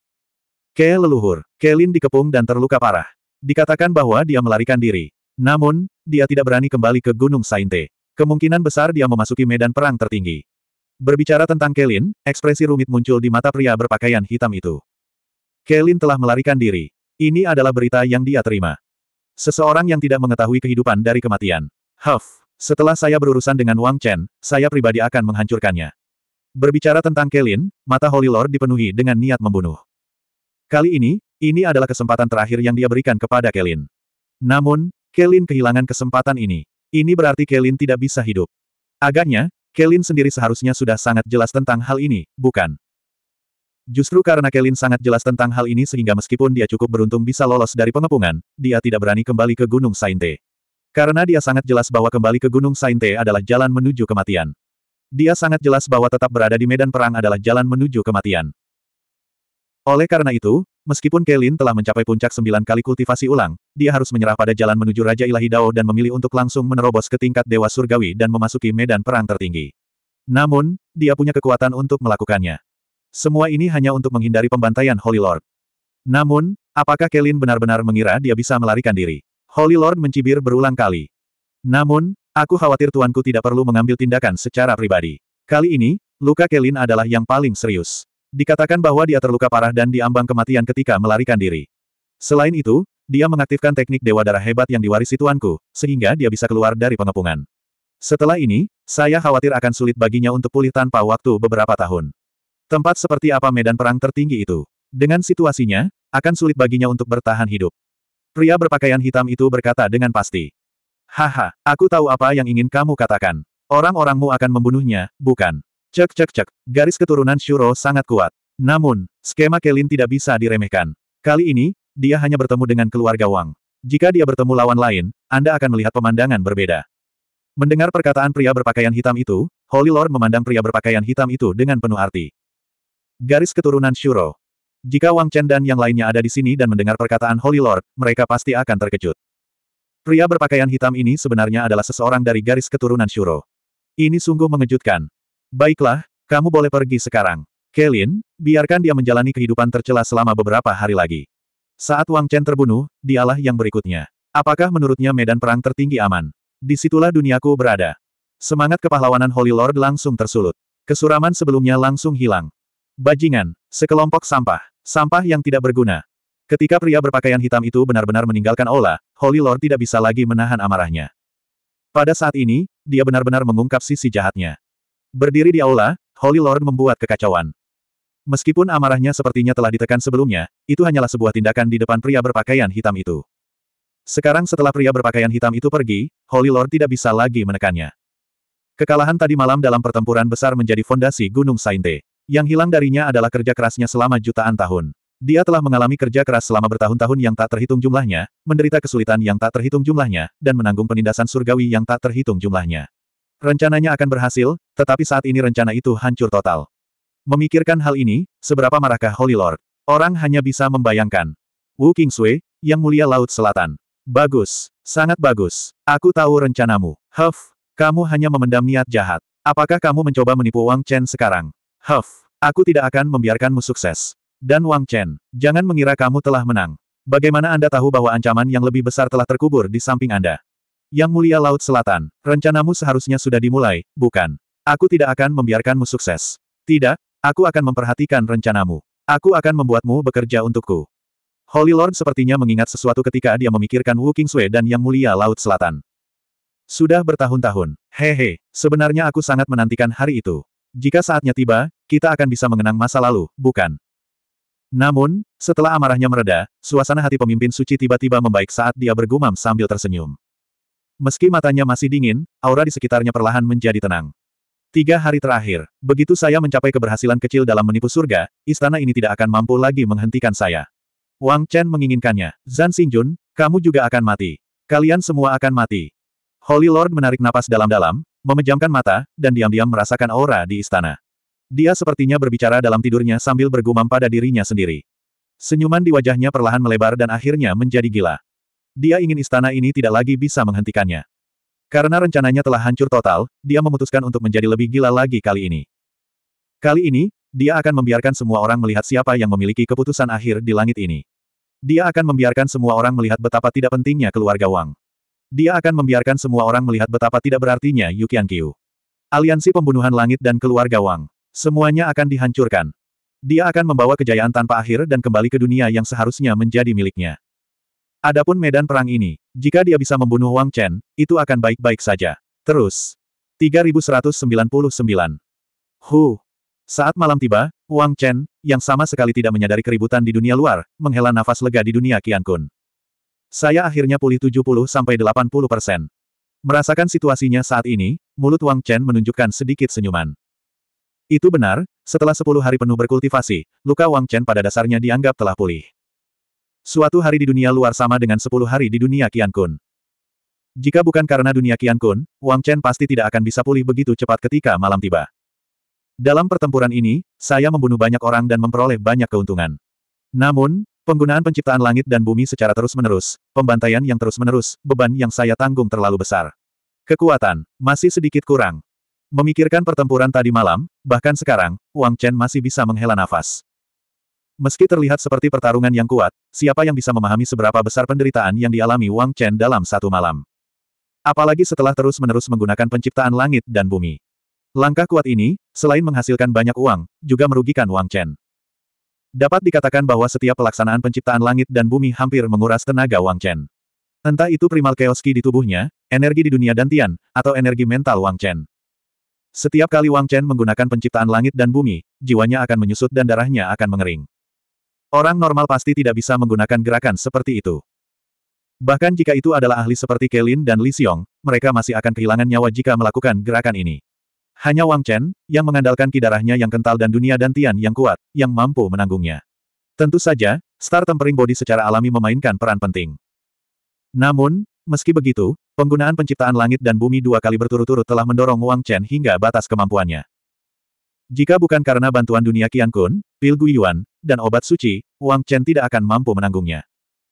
Ke leluhur, Kelin dikepung dan terluka parah. Dikatakan bahwa dia melarikan diri. Namun, dia tidak berani kembali ke Gunung Sainte. Kemungkinan besar dia memasuki medan perang tertinggi. Berbicara tentang Kelin, ekspresi rumit muncul di mata pria berpakaian hitam itu. Kelin telah melarikan diri. Ini adalah berita yang dia terima. Seseorang yang tidak mengetahui kehidupan dari kematian. Huff, setelah saya berurusan dengan Wang Chen, saya pribadi akan menghancurkannya. Berbicara tentang Kelin, mata Holy Lord dipenuhi dengan niat membunuh. Kali ini, ini adalah kesempatan terakhir yang dia berikan kepada Kelin. Namun, Kelin kehilangan kesempatan ini. Ini berarti Kelin tidak bisa hidup. Agaknya, Kelin sendiri seharusnya sudah sangat jelas tentang hal ini, bukan? Justru karena Kelin sangat jelas tentang hal ini sehingga meskipun dia cukup beruntung bisa lolos dari pengepungan, dia tidak berani kembali ke Gunung Sainte. Karena dia sangat jelas bahwa kembali ke Gunung Sainte adalah jalan menuju kematian. Dia sangat jelas bahwa tetap berada di medan perang adalah jalan menuju kematian. Oleh karena itu, meskipun Kelin telah mencapai puncak sembilan kali kultivasi ulang, dia harus menyerah pada jalan menuju Raja Ilahi Dao dan memilih untuk langsung menerobos ke tingkat Dewa Surgawi dan memasuki medan perang tertinggi. Namun, dia punya kekuatan untuk melakukannya. Semua ini hanya untuk menghindari pembantaian Holy Lord. Namun, apakah Kelin benar-benar mengira dia bisa melarikan diri? Holy Lord mencibir berulang kali. Namun, aku khawatir tuanku tidak perlu mengambil tindakan secara pribadi. Kali ini, luka Kelin adalah yang paling serius. Dikatakan bahwa dia terluka parah dan diambang kematian ketika melarikan diri. Selain itu, dia mengaktifkan teknik Dewa Darah Hebat yang diwarisi tuanku, sehingga dia bisa keluar dari pengepungan. Setelah ini, saya khawatir akan sulit baginya untuk pulih tanpa waktu beberapa tahun. Tempat seperti apa medan perang tertinggi itu? Dengan situasinya, akan sulit baginya untuk bertahan hidup. Pria berpakaian hitam itu berkata dengan pasti. Haha, aku tahu apa yang ingin kamu katakan. Orang-orangmu akan membunuhnya, bukan? Cek cek cek, garis keturunan Shuro sangat kuat. Namun, skema Kelin tidak bisa diremehkan. Kali ini, dia hanya bertemu dengan keluarga Wang. Jika dia bertemu lawan lain, Anda akan melihat pemandangan berbeda. Mendengar perkataan pria berpakaian hitam itu, Holy Lord memandang pria berpakaian hitam itu dengan penuh arti. Garis keturunan Shuro. Jika Wang Chen dan yang lainnya ada di sini dan mendengar perkataan Holy Lord, mereka pasti akan terkejut. Pria berpakaian hitam ini sebenarnya adalah seseorang dari garis keturunan Shuro. Ini sungguh mengejutkan, Baiklah, kamu boleh pergi sekarang. Kelin, biarkan dia menjalani kehidupan tercela selama beberapa hari lagi. Saat Wang Chen terbunuh, dialah yang berikutnya. Apakah menurutnya medan perang tertinggi aman? Disitulah duniaku berada. Semangat kepahlawanan Holy Lord langsung tersulut. Kesuraman sebelumnya langsung hilang. Bajingan, sekelompok sampah. Sampah yang tidak berguna. Ketika pria berpakaian hitam itu benar-benar meninggalkan Ola, Holy Lord tidak bisa lagi menahan amarahnya. Pada saat ini, dia benar-benar mengungkap sisi jahatnya. Berdiri di aula, Holy Lord membuat kekacauan. Meskipun amarahnya sepertinya telah ditekan sebelumnya, itu hanyalah sebuah tindakan di depan pria berpakaian hitam itu. Sekarang setelah pria berpakaian hitam itu pergi, Holy Lord tidak bisa lagi menekannya. Kekalahan tadi malam dalam pertempuran besar menjadi fondasi Gunung Sainte. Yang hilang darinya adalah kerja kerasnya selama jutaan tahun. Dia telah mengalami kerja keras selama bertahun-tahun yang tak terhitung jumlahnya, menderita kesulitan yang tak terhitung jumlahnya, dan menanggung penindasan surgawi yang tak terhitung jumlahnya. Rencananya akan berhasil, tetapi saat ini rencana itu hancur total. Memikirkan hal ini, seberapa marahkah Holy Lord? Orang hanya bisa membayangkan. Wu Kingsui, Yang Mulia Laut Selatan. Bagus, sangat bagus. Aku tahu rencanamu. Huff, kamu hanya memendam niat jahat. Apakah kamu mencoba menipu Wang Chen sekarang? Huff, aku tidak akan membiarkanmu sukses. Dan Wang Chen, jangan mengira kamu telah menang. Bagaimana Anda tahu bahwa ancaman yang lebih besar telah terkubur di samping Anda? Yang Mulia Laut Selatan, rencanamu seharusnya sudah dimulai, bukan? Aku tidak akan membiarkanmu sukses. Tidak, aku akan memperhatikan rencanamu. Aku akan membuatmu bekerja untukku. Holy Lord sepertinya mengingat sesuatu ketika dia memikirkan Wu Kingsui dan Yang Mulia Laut Selatan. Sudah bertahun-tahun, hehe, sebenarnya aku sangat menantikan hari itu. Jika saatnya tiba, kita akan bisa mengenang masa lalu, bukan? Namun, setelah amarahnya mereda, suasana hati pemimpin suci tiba-tiba membaik saat dia bergumam sambil tersenyum. Meski matanya masih dingin, aura di sekitarnya perlahan menjadi tenang. Tiga hari terakhir, begitu saya mencapai keberhasilan kecil dalam menipu surga, istana ini tidak akan mampu lagi menghentikan saya. Wang Chen menginginkannya. Zan Xinjun, kamu juga akan mati. Kalian semua akan mati. Holy Lord menarik napas dalam-dalam, memejamkan mata, dan diam-diam merasakan aura di istana. Dia sepertinya berbicara dalam tidurnya sambil bergumam pada dirinya sendiri. Senyuman di wajahnya perlahan melebar dan akhirnya menjadi gila. Dia ingin istana ini tidak lagi bisa menghentikannya. Karena rencananya telah hancur total, dia memutuskan untuk menjadi lebih gila lagi kali ini. Kali ini, dia akan membiarkan semua orang melihat siapa yang memiliki keputusan akhir di langit ini. Dia akan membiarkan semua orang melihat betapa tidak pentingnya keluarga Wang. Dia akan membiarkan semua orang melihat betapa tidak berartinya Yu Qiankiu. Aliansi pembunuhan langit dan keluarga Wang. Semuanya akan dihancurkan. Dia akan membawa kejayaan tanpa akhir dan kembali ke dunia yang seharusnya menjadi miliknya. Adapun medan perang ini, jika dia bisa membunuh Wang Chen, itu akan baik-baik saja. Terus. 3199. Hu. Saat malam tiba, Wang Chen, yang sama sekali tidak menyadari keributan di dunia luar, menghela nafas lega di dunia Qian Saya akhirnya pulih 70-80 persen. Merasakan situasinya saat ini, mulut Wang Chen menunjukkan sedikit senyuman. Itu benar, setelah 10 hari penuh berkultivasi, luka Wang Chen pada dasarnya dianggap telah pulih. Suatu hari di dunia luar sama dengan sepuluh hari di dunia Qian Kun. Jika bukan karena dunia Qian Kun, Wang Chen pasti tidak akan bisa pulih begitu cepat ketika malam tiba. Dalam pertempuran ini, saya membunuh banyak orang dan memperoleh banyak keuntungan. Namun, penggunaan penciptaan langit dan bumi secara terus-menerus, pembantaian yang terus-menerus, beban yang saya tanggung terlalu besar. Kekuatan, masih sedikit kurang. Memikirkan pertempuran tadi malam, bahkan sekarang, Wang Chen masih bisa menghela nafas. Meski terlihat seperti pertarungan yang kuat, siapa yang bisa memahami seberapa besar penderitaan yang dialami Wang Chen dalam satu malam? Apalagi setelah terus-menerus menggunakan penciptaan langit dan bumi. Langkah kuat ini, selain menghasilkan banyak uang, juga merugikan Wang Chen. Dapat dikatakan bahwa setiap pelaksanaan penciptaan langit dan bumi hampir menguras tenaga Wang Chen. Entah itu primal keoski di tubuhnya, energi di dunia dantian, atau energi mental Wang Chen. Setiap kali Wang Chen menggunakan penciptaan langit dan bumi, jiwanya akan menyusut dan darahnya akan mengering. Orang normal pasti tidak bisa menggunakan gerakan seperti itu. Bahkan jika itu adalah ahli seperti Kelin dan Li Xiong, mereka masih akan kehilangan nyawa jika melakukan gerakan ini. Hanya Wang Chen, yang mengandalkan kidarahnya yang kental dan dunia dan Tian yang kuat, yang mampu menanggungnya. Tentu saja, Star Tempering Body secara alami memainkan peran penting. Namun, meski begitu, penggunaan penciptaan langit dan bumi dua kali berturut-turut telah mendorong Wang Chen hingga batas kemampuannya. Jika bukan karena bantuan dunia Qian Kun, pil Guiyuan, dan obat suci, Wang Chen tidak akan mampu menanggungnya.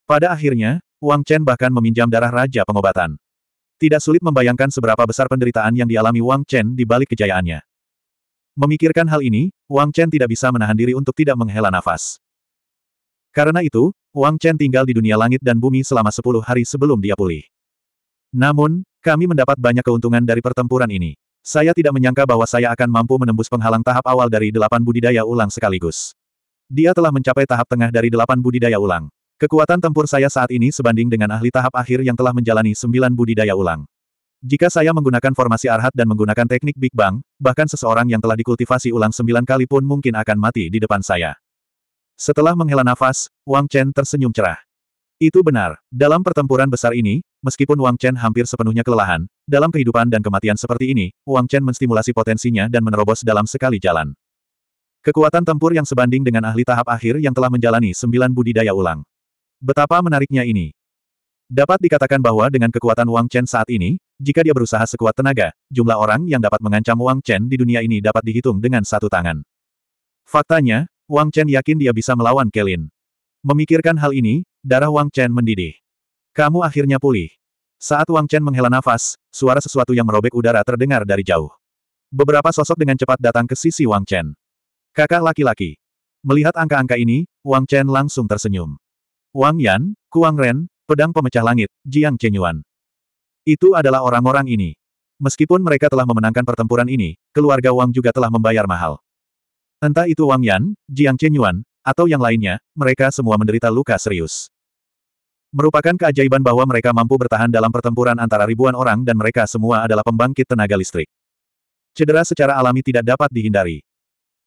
Pada akhirnya, Wang Chen bahkan meminjam darah Raja Pengobatan. Tidak sulit membayangkan seberapa besar penderitaan yang dialami Wang Chen di balik kejayaannya. Memikirkan hal ini, Wang Chen tidak bisa menahan diri untuk tidak menghela nafas. Karena itu, Wang Chen tinggal di dunia langit dan bumi selama 10 hari sebelum dia pulih. Namun, kami mendapat banyak keuntungan dari pertempuran ini. Saya tidak menyangka bahwa saya akan mampu menembus penghalang tahap awal dari delapan budidaya ulang sekaligus. Dia telah mencapai tahap tengah dari delapan budidaya ulang. Kekuatan tempur saya saat ini sebanding dengan ahli tahap akhir yang telah menjalani sembilan budidaya ulang. Jika saya menggunakan formasi arhat dan menggunakan teknik Big Bang, bahkan seseorang yang telah dikultivasi ulang sembilan kali pun mungkin akan mati di depan saya. Setelah menghela nafas, Wang Chen tersenyum cerah. Itu benar, dalam pertempuran besar ini, Meskipun Wang Chen hampir sepenuhnya kelelahan, dalam kehidupan dan kematian seperti ini, Wang Chen menstimulasi potensinya dan menerobos dalam sekali jalan. Kekuatan tempur yang sebanding dengan ahli tahap akhir yang telah menjalani sembilan budidaya ulang. Betapa menariknya ini. Dapat dikatakan bahwa dengan kekuatan Wang Chen saat ini, jika dia berusaha sekuat tenaga, jumlah orang yang dapat mengancam Wang Chen di dunia ini dapat dihitung dengan satu tangan. Faktanya, Wang Chen yakin dia bisa melawan Kelin. Memikirkan hal ini, darah Wang Chen mendidih. Kamu akhirnya pulih. Saat Wang Chen menghela nafas, suara sesuatu yang merobek udara terdengar dari jauh. Beberapa sosok dengan cepat datang ke sisi Wang Chen. Kakak laki-laki. Melihat angka-angka ini, Wang Chen langsung tersenyum. Wang Yan, Kuang Ren, Pedang Pemecah Langit, Jiang Chenyuan. Itu adalah orang-orang ini. Meskipun mereka telah memenangkan pertempuran ini, keluarga Wang juga telah membayar mahal. Entah itu Wang Yan, Jiang Chenyuan, atau yang lainnya, mereka semua menderita luka serius. Merupakan keajaiban bahwa mereka mampu bertahan dalam pertempuran antara ribuan orang dan mereka semua adalah pembangkit tenaga listrik. Cedera secara alami tidak dapat dihindari.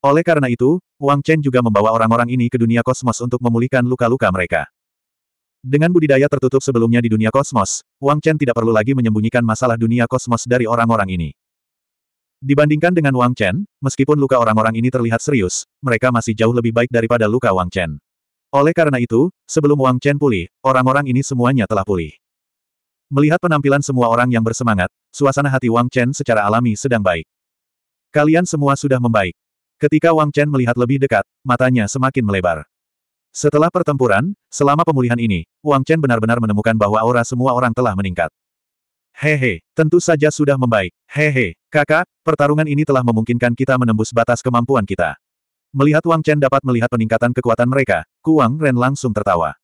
Oleh karena itu, Wang Chen juga membawa orang-orang ini ke dunia kosmos untuk memulihkan luka-luka mereka. Dengan budidaya tertutup sebelumnya di dunia kosmos, Wang Chen tidak perlu lagi menyembunyikan masalah dunia kosmos dari orang-orang ini. Dibandingkan dengan Wang Chen, meskipun luka orang-orang ini terlihat serius, mereka masih jauh lebih baik daripada luka Wang Chen. Oleh karena itu, sebelum Wang Chen pulih, orang-orang ini semuanya telah pulih. Melihat penampilan semua orang yang bersemangat, suasana hati Wang Chen secara alami sedang baik. Kalian semua sudah membaik. Ketika Wang Chen melihat lebih dekat, matanya semakin melebar. Setelah pertempuran, selama pemulihan ini, Wang Chen benar-benar menemukan bahwa aura semua orang telah meningkat. Hehe, tentu saja sudah membaik. Hehe, kakak, pertarungan ini telah memungkinkan kita menembus batas kemampuan kita. Melihat Wang Chen dapat melihat peningkatan kekuatan mereka, Kuang Ren langsung tertawa.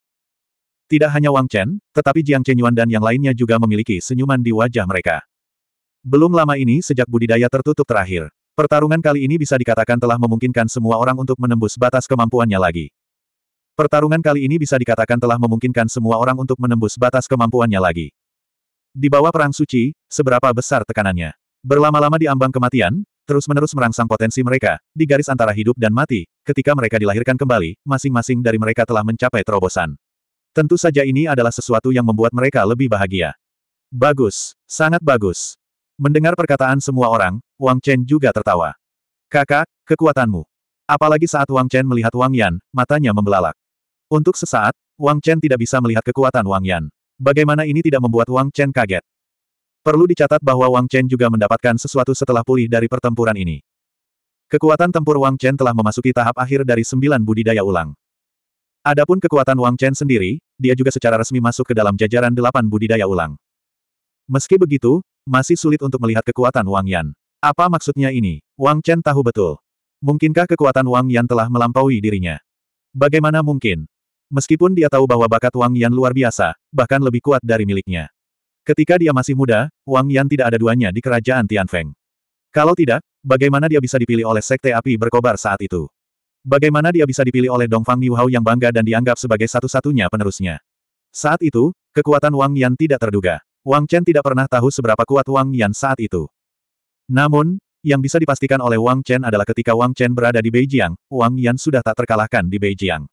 Tidak hanya Wang Chen, tetapi Jiang Chen Yuan dan yang lainnya juga memiliki senyuman di wajah mereka. Belum lama ini sejak budidaya tertutup terakhir, pertarungan kali ini bisa dikatakan telah memungkinkan semua orang untuk menembus batas kemampuannya lagi. Pertarungan kali ini bisa dikatakan telah memungkinkan semua orang untuk menembus batas kemampuannya lagi. Di bawah Perang Suci, seberapa besar tekanannya? Berlama-lama di ambang kematian, terus-menerus merangsang potensi mereka, di garis antara hidup dan mati, ketika mereka dilahirkan kembali, masing-masing dari mereka telah mencapai terobosan. Tentu saja ini adalah sesuatu yang membuat mereka lebih bahagia. Bagus, sangat bagus. Mendengar perkataan semua orang, Wang Chen juga tertawa. Kakak, kekuatanmu. Apalagi saat Wang Chen melihat Wang Yan, matanya membelalak. Untuk sesaat, Wang Chen tidak bisa melihat kekuatan Wang Yan. Bagaimana ini tidak membuat Wang Chen kaget? Perlu dicatat bahwa Wang Chen juga mendapatkan sesuatu setelah pulih dari pertempuran ini. Kekuatan tempur Wang Chen telah memasuki tahap akhir dari sembilan budidaya ulang. Adapun kekuatan Wang Chen sendiri, dia juga secara resmi masuk ke dalam jajaran delapan budidaya ulang. Meski begitu, masih sulit untuk melihat kekuatan Wang Yan. Apa maksudnya ini? Wang Chen tahu betul. Mungkinkah kekuatan Wang Yan telah melampaui dirinya? Bagaimana mungkin? Meskipun dia tahu bahwa bakat Wang Yan luar biasa, bahkan lebih kuat dari miliknya. Ketika dia masih muda, Wang Yan tidak ada duanya di kerajaan Tianfeng. Kalau tidak, bagaimana dia bisa dipilih oleh Sekte Api Berkobar saat itu? Bagaimana dia bisa dipilih oleh Dongfang Niuhao yang bangga dan dianggap sebagai satu-satunya penerusnya? Saat itu, kekuatan Wang Yan tidak terduga. Wang Chen tidak pernah tahu seberapa kuat Wang Yan saat itu. Namun, yang bisa dipastikan oleh Wang Chen adalah ketika Wang Chen berada di Beijing, Wang Yan sudah tak terkalahkan di Beijing.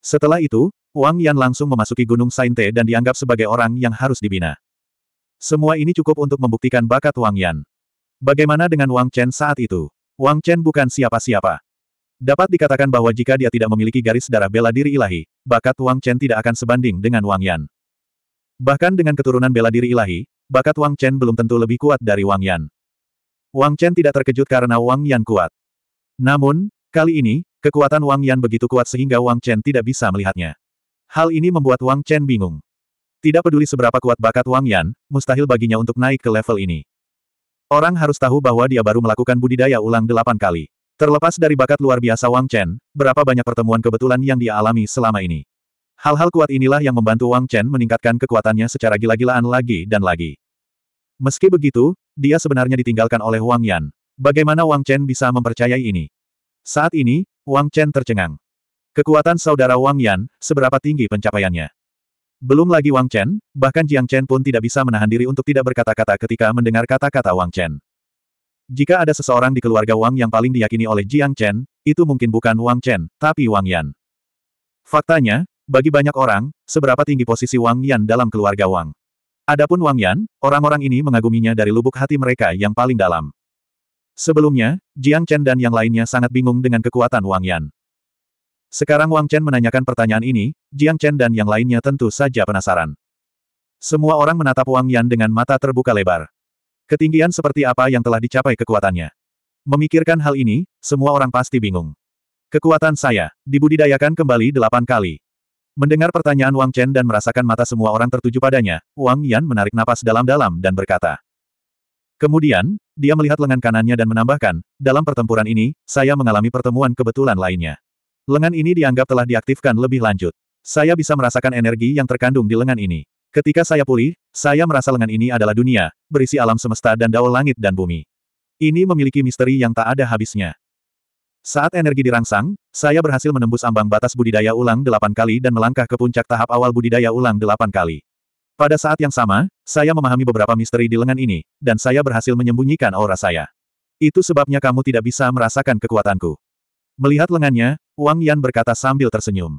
Setelah itu, Wang Yan langsung memasuki Gunung Sainte dan dianggap sebagai orang yang harus dibina. Semua ini cukup untuk membuktikan bakat Wang Yan. Bagaimana dengan Wang Chen saat itu? Wang Chen bukan siapa-siapa. Dapat dikatakan bahwa jika dia tidak memiliki garis darah bela diri ilahi, bakat Wang Chen tidak akan sebanding dengan Wang Yan. Bahkan dengan keturunan bela diri ilahi, bakat Wang Chen belum tentu lebih kuat dari Wang Yan. Wang Chen tidak terkejut karena Wang Yan kuat. Namun, kali ini, kekuatan Wang Yan begitu kuat sehingga Wang Chen tidak bisa melihatnya. Hal ini membuat Wang Chen bingung. Tidak peduli seberapa kuat bakat Wang Yan, mustahil baginya untuk naik ke level ini. Orang harus tahu bahwa dia baru melakukan budidaya ulang delapan kali. Terlepas dari bakat luar biasa Wang Chen, berapa banyak pertemuan kebetulan yang dia alami selama ini. Hal-hal kuat inilah yang membantu Wang Chen meningkatkan kekuatannya secara gila-gilaan lagi dan lagi. Meski begitu, dia sebenarnya ditinggalkan oleh Wang Yan. Bagaimana Wang Chen bisa mempercayai ini? Saat ini, Wang Chen tercengang. Kekuatan saudara Wang Yan, seberapa tinggi pencapaiannya. Belum lagi Wang Chen, bahkan Jiang Chen pun tidak bisa menahan diri untuk tidak berkata-kata ketika mendengar kata-kata Wang Chen. Jika ada seseorang di keluarga Wang yang paling diyakini oleh Jiang Chen, itu mungkin bukan Wang Chen, tapi Wang Yan. Faktanya, bagi banyak orang, seberapa tinggi posisi Wang Yan dalam keluarga Wang. Adapun Wang Yan, orang-orang ini mengaguminya dari lubuk hati mereka yang paling dalam. Sebelumnya, Jiang Chen dan yang lainnya sangat bingung dengan kekuatan Wang Yan. Sekarang Wang Chen menanyakan pertanyaan ini, Jiang Chen dan yang lainnya tentu saja penasaran. Semua orang menatap Wang Yan dengan mata terbuka lebar. Ketinggian seperti apa yang telah dicapai kekuatannya? Memikirkan hal ini, semua orang pasti bingung. Kekuatan saya, dibudidayakan kembali delapan kali. Mendengar pertanyaan Wang Chen dan merasakan mata semua orang tertuju padanya, Wang Yan menarik napas dalam-dalam dan berkata. Kemudian, dia melihat lengan kanannya dan menambahkan, dalam pertempuran ini, saya mengalami pertemuan kebetulan lainnya. Lengan ini dianggap telah diaktifkan lebih lanjut. Saya bisa merasakan energi yang terkandung di lengan ini. Ketika saya pulih, saya merasa lengan ini adalah dunia, berisi alam semesta dan daul langit dan bumi. Ini memiliki misteri yang tak ada habisnya. Saat energi dirangsang, saya berhasil menembus ambang batas budidaya ulang delapan kali dan melangkah ke puncak tahap awal budidaya ulang delapan kali. Pada saat yang sama, saya memahami beberapa misteri di lengan ini, dan saya berhasil menyembunyikan aura saya. Itu sebabnya kamu tidak bisa merasakan kekuatanku. Melihat lengannya, Wang Yan berkata sambil tersenyum.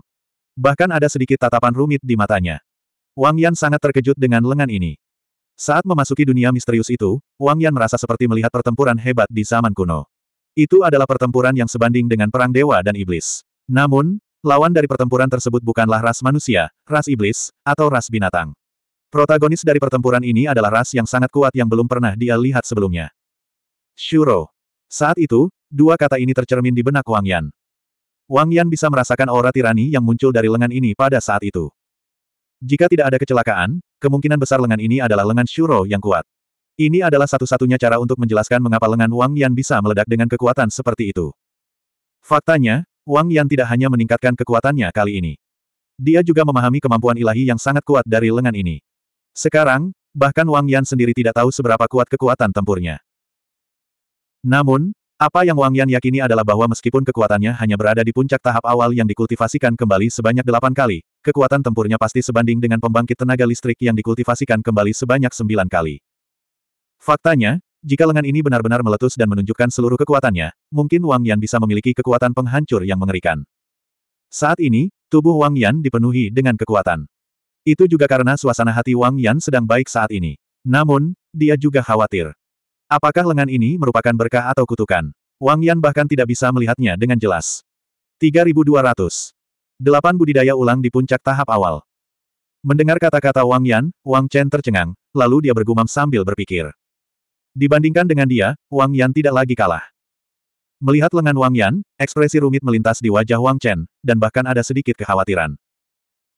Bahkan ada sedikit tatapan rumit di matanya. Wang Yan sangat terkejut dengan lengan ini. Saat memasuki dunia misterius itu, Wang Yan merasa seperti melihat pertempuran hebat di zaman kuno. Itu adalah pertempuran yang sebanding dengan perang dewa dan iblis. Namun, lawan dari pertempuran tersebut bukanlah ras manusia, ras iblis, atau ras binatang. Protagonis dari pertempuran ini adalah ras yang sangat kuat yang belum pernah dia lihat sebelumnya. Shuro. Saat itu, Dua kata ini tercermin di benak Wang Yan. Wang Yan bisa merasakan aura tirani yang muncul dari lengan ini pada saat itu. Jika tidak ada kecelakaan, kemungkinan besar lengan ini adalah lengan Shuro yang kuat. Ini adalah satu-satunya cara untuk menjelaskan mengapa lengan Wang Yan bisa meledak dengan kekuatan seperti itu. Faktanya, Wang Yan tidak hanya meningkatkan kekuatannya kali ini. Dia juga memahami kemampuan ilahi yang sangat kuat dari lengan ini. Sekarang, bahkan Wang Yan sendiri tidak tahu seberapa kuat kekuatan tempurnya. Namun, apa yang Wang Yan yakini adalah bahwa meskipun kekuatannya hanya berada di puncak tahap awal yang dikultivasikan kembali sebanyak delapan kali, kekuatan tempurnya pasti sebanding dengan pembangkit tenaga listrik yang dikultivasikan kembali sebanyak sembilan kali. Faktanya, jika lengan ini benar-benar meletus dan menunjukkan seluruh kekuatannya, mungkin Wang Yan bisa memiliki kekuatan penghancur yang mengerikan. Saat ini, tubuh Wang Yan dipenuhi dengan kekuatan. Itu juga karena suasana hati Wang Yan sedang baik saat ini. Namun, dia juga khawatir. Apakah lengan ini merupakan berkah atau kutukan? Wang Yan bahkan tidak bisa melihatnya dengan jelas. 3200. Delapan budidaya ulang di puncak tahap awal. Mendengar kata-kata Wang Yan, Wang Chen tercengang, lalu dia bergumam sambil berpikir. Dibandingkan dengan dia, Wang Yan tidak lagi kalah. Melihat lengan Wang Yan, ekspresi rumit melintas di wajah Wang Chen, dan bahkan ada sedikit kekhawatiran.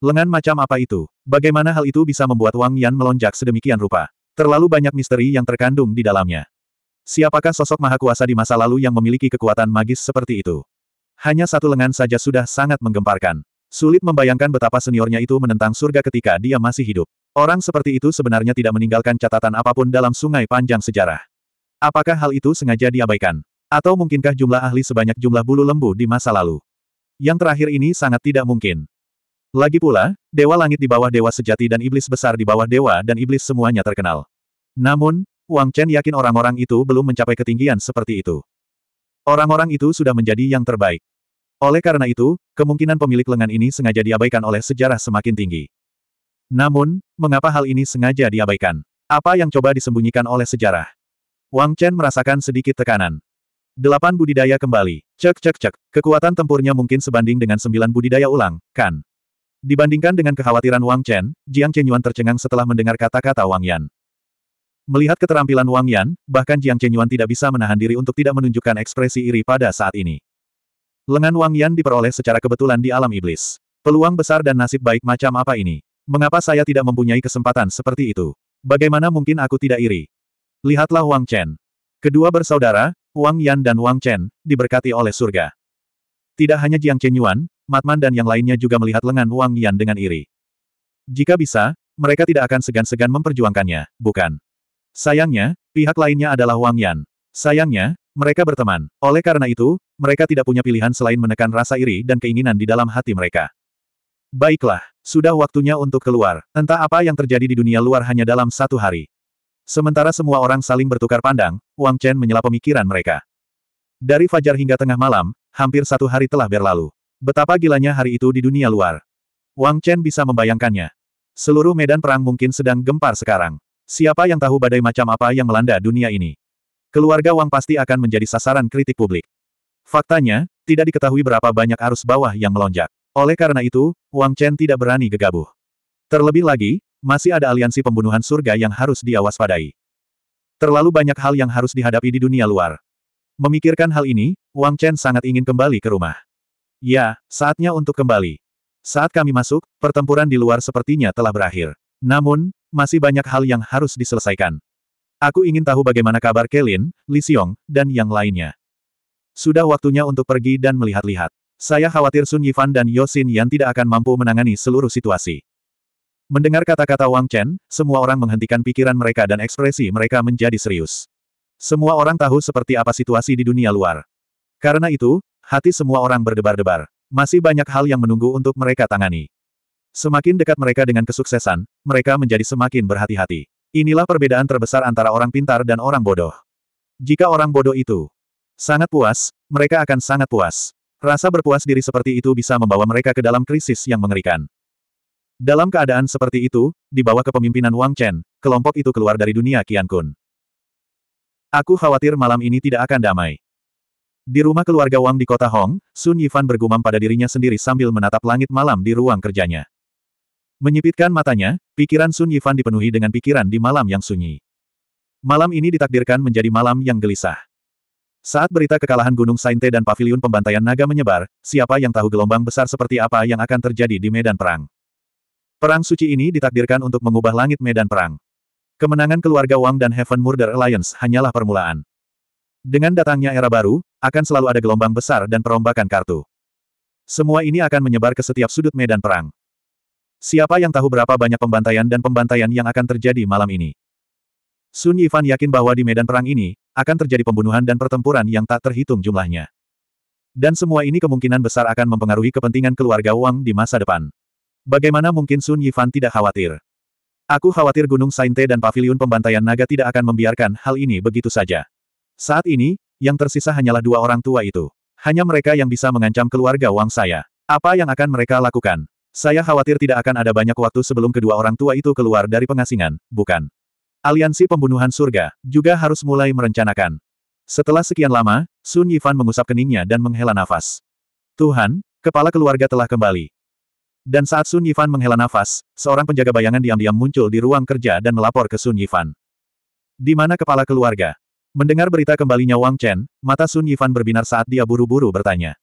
Lengan macam apa itu? Bagaimana hal itu bisa membuat Wang Yan melonjak sedemikian rupa? Terlalu banyak misteri yang terkandung di dalamnya. Siapakah sosok maha kuasa di masa lalu yang memiliki kekuatan magis seperti itu? Hanya satu lengan saja sudah sangat menggemparkan. Sulit membayangkan betapa seniornya itu menentang surga ketika dia masih hidup. Orang seperti itu sebenarnya tidak meninggalkan catatan apapun dalam sungai panjang sejarah. Apakah hal itu sengaja diabaikan? Atau mungkinkah jumlah ahli sebanyak jumlah bulu lembu di masa lalu? Yang terakhir ini sangat tidak mungkin. Lagi pula, dewa langit di bawah dewa sejati dan iblis besar di bawah dewa dan iblis semuanya terkenal. Namun, Wang Chen yakin orang-orang itu belum mencapai ketinggian seperti itu. Orang-orang itu sudah menjadi yang terbaik. Oleh karena itu, kemungkinan pemilik lengan ini sengaja diabaikan oleh sejarah semakin tinggi. Namun, mengapa hal ini sengaja diabaikan? Apa yang coba disembunyikan oleh sejarah? Wang Chen merasakan sedikit tekanan. Delapan budidaya kembali. Cek cek cek, kekuatan tempurnya mungkin sebanding dengan sembilan budidaya ulang, kan? Dibandingkan dengan kekhawatiran Wang Chen, Jiang Chenyuan tercengang setelah mendengar kata-kata Wang Yan. Melihat keterampilan Wang Yan, bahkan Jiang Chenyuan tidak bisa menahan diri untuk tidak menunjukkan ekspresi iri pada saat ini. Lengan Wang Yan diperoleh secara kebetulan di alam iblis. Peluang besar dan nasib baik macam apa ini? Mengapa saya tidak mempunyai kesempatan seperti itu? Bagaimana mungkin aku tidak iri? Lihatlah Wang Chen. Kedua bersaudara, Wang Yan dan Wang Chen, diberkati oleh surga. Tidak hanya Jiang Chenyuan, Matman dan yang lainnya juga melihat lengan Wang Yan dengan iri. Jika bisa, mereka tidak akan segan-segan memperjuangkannya, bukan? Sayangnya, pihak lainnya adalah Wang Yan. Sayangnya, mereka berteman. Oleh karena itu, mereka tidak punya pilihan selain menekan rasa iri dan keinginan di dalam hati mereka. Baiklah, sudah waktunya untuk keluar. Entah apa yang terjadi di dunia luar hanya dalam satu hari. Sementara semua orang saling bertukar pandang, Wang Chen menyela pemikiran mereka. Dari fajar hingga tengah malam, hampir satu hari telah berlalu. Betapa gilanya hari itu di dunia luar. Wang Chen bisa membayangkannya. Seluruh medan perang mungkin sedang gempar sekarang. Siapa yang tahu badai macam apa yang melanda dunia ini? Keluarga Wang pasti akan menjadi sasaran kritik publik. Faktanya, tidak diketahui berapa banyak arus bawah yang melonjak. Oleh karena itu, Wang Chen tidak berani gegabah. Terlebih lagi, masih ada aliansi pembunuhan surga yang harus diawaspadai. Terlalu banyak hal yang harus dihadapi di dunia luar. Memikirkan hal ini, Wang Chen sangat ingin kembali ke rumah. Ya, saatnya untuk kembali. Saat kami masuk, pertempuran di luar sepertinya telah berakhir. Namun, masih banyak hal yang harus diselesaikan. Aku ingin tahu bagaimana kabar Kelin, Li Xiong, dan yang lainnya. Sudah waktunya untuk pergi dan melihat-lihat. Saya khawatir Sun Yifan dan Yosin yang tidak akan mampu menangani seluruh situasi. Mendengar kata-kata Wang Chen, semua orang menghentikan pikiran mereka dan ekspresi mereka menjadi serius. Semua orang tahu seperti apa situasi di dunia luar. Karena itu, Hati semua orang berdebar-debar. Masih banyak hal yang menunggu untuk mereka tangani. Semakin dekat mereka dengan kesuksesan, mereka menjadi semakin berhati-hati. Inilah perbedaan terbesar antara orang pintar dan orang bodoh. Jika orang bodoh itu sangat puas, mereka akan sangat puas. Rasa berpuas diri seperti itu bisa membawa mereka ke dalam krisis yang mengerikan. Dalam keadaan seperti itu, di bawah kepemimpinan Wang Chen, kelompok itu keluar dari dunia Qian Kun. Aku khawatir malam ini tidak akan damai. Di rumah keluarga Wang di kota Hong, Sun Yifan bergumam pada dirinya sendiri sambil menatap langit malam di ruang kerjanya. Menyipitkan matanya, pikiran Sun Yifan dipenuhi dengan pikiran di malam yang sunyi. Malam ini ditakdirkan menjadi malam yang gelisah. Saat berita kekalahan Gunung Sainte dan Paviliun Pembantaian Naga menyebar, siapa yang tahu gelombang besar seperti apa yang akan terjadi di medan perang. Perang suci ini ditakdirkan untuk mengubah langit medan perang. Kemenangan keluarga Wang dan Heaven Murder Alliance hanyalah permulaan. Dengan datangnya era baru, akan selalu ada gelombang besar dan perombakan kartu. Semua ini akan menyebar ke setiap sudut medan perang. Siapa yang tahu berapa banyak pembantaian dan pembantaian yang akan terjadi malam ini? Sun Yifan yakin bahwa di medan perang ini, akan terjadi pembunuhan dan pertempuran yang tak terhitung jumlahnya. Dan semua ini kemungkinan besar akan mempengaruhi kepentingan keluarga Wang di masa depan. Bagaimana mungkin Sun Yifan tidak khawatir? Aku khawatir Gunung Sainte dan Paviliun Pembantaian Naga tidak akan membiarkan hal ini begitu saja. Saat ini, yang tersisa hanyalah dua orang tua itu. Hanya mereka yang bisa mengancam keluarga Wang saya. Apa yang akan mereka lakukan? Saya khawatir tidak akan ada banyak waktu sebelum kedua orang tua itu keluar dari pengasingan, bukan? Aliansi Pembunuhan Surga, juga harus mulai merencanakan. Setelah sekian lama, Sun Yifan mengusap keningnya dan menghela nafas. Tuhan, kepala keluarga telah kembali. Dan saat Sun Yifan menghela nafas, seorang penjaga bayangan diam-diam muncul di ruang kerja dan melapor ke Sun Yifan. Di mana kepala keluarga? Mendengar berita kembalinya Wang Chen, mata Sun Yifan berbinar saat dia buru-buru bertanya.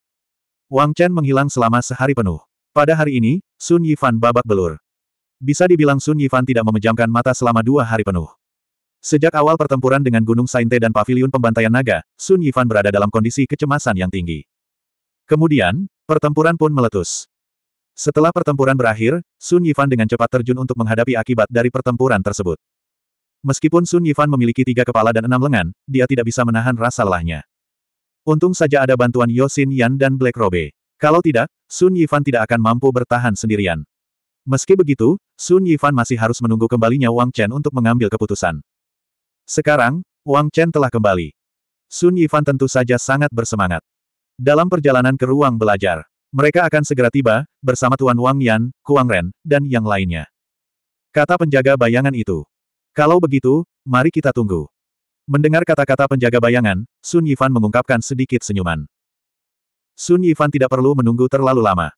Wang Chen menghilang selama sehari penuh. Pada hari ini, Sun Yifan babak belur. Bisa dibilang Sun Yifan tidak memejamkan mata selama dua hari penuh. Sejak awal pertempuran dengan Gunung Sainte dan Paviliun Pembantaian Naga, Sun Yifan berada dalam kondisi kecemasan yang tinggi. Kemudian, pertempuran pun meletus. Setelah pertempuran berakhir, Sun Yifan dengan cepat terjun untuk menghadapi akibat dari pertempuran tersebut. Meskipun Sun Yifan memiliki tiga kepala dan enam lengan, dia tidak bisa menahan rasa lelahnya. Untung saja ada bantuan Yosin Yan dan Black Robe. Kalau tidak, Sun Yifan tidak akan mampu bertahan sendirian. Meski begitu, Sun Yifan masih harus menunggu kembalinya Wang Chen untuk mengambil keputusan. Sekarang, Wang Chen telah kembali. Sun Yifan tentu saja sangat bersemangat. Dalam perjalanan ke ruang belajar, mereka akan segera tiba, bersama Tuan Wang Yan, Kuang Ren, dan yang lainnya. Kata penjaga bayangan itu. Kalau begitu, mari kita tunggu. Mendengar kata-kata penjaga bayangan, Sun Yifan mengungkapkan sedikit senyuman. Sun Yifan tidak perlu menunggu terlalu lama.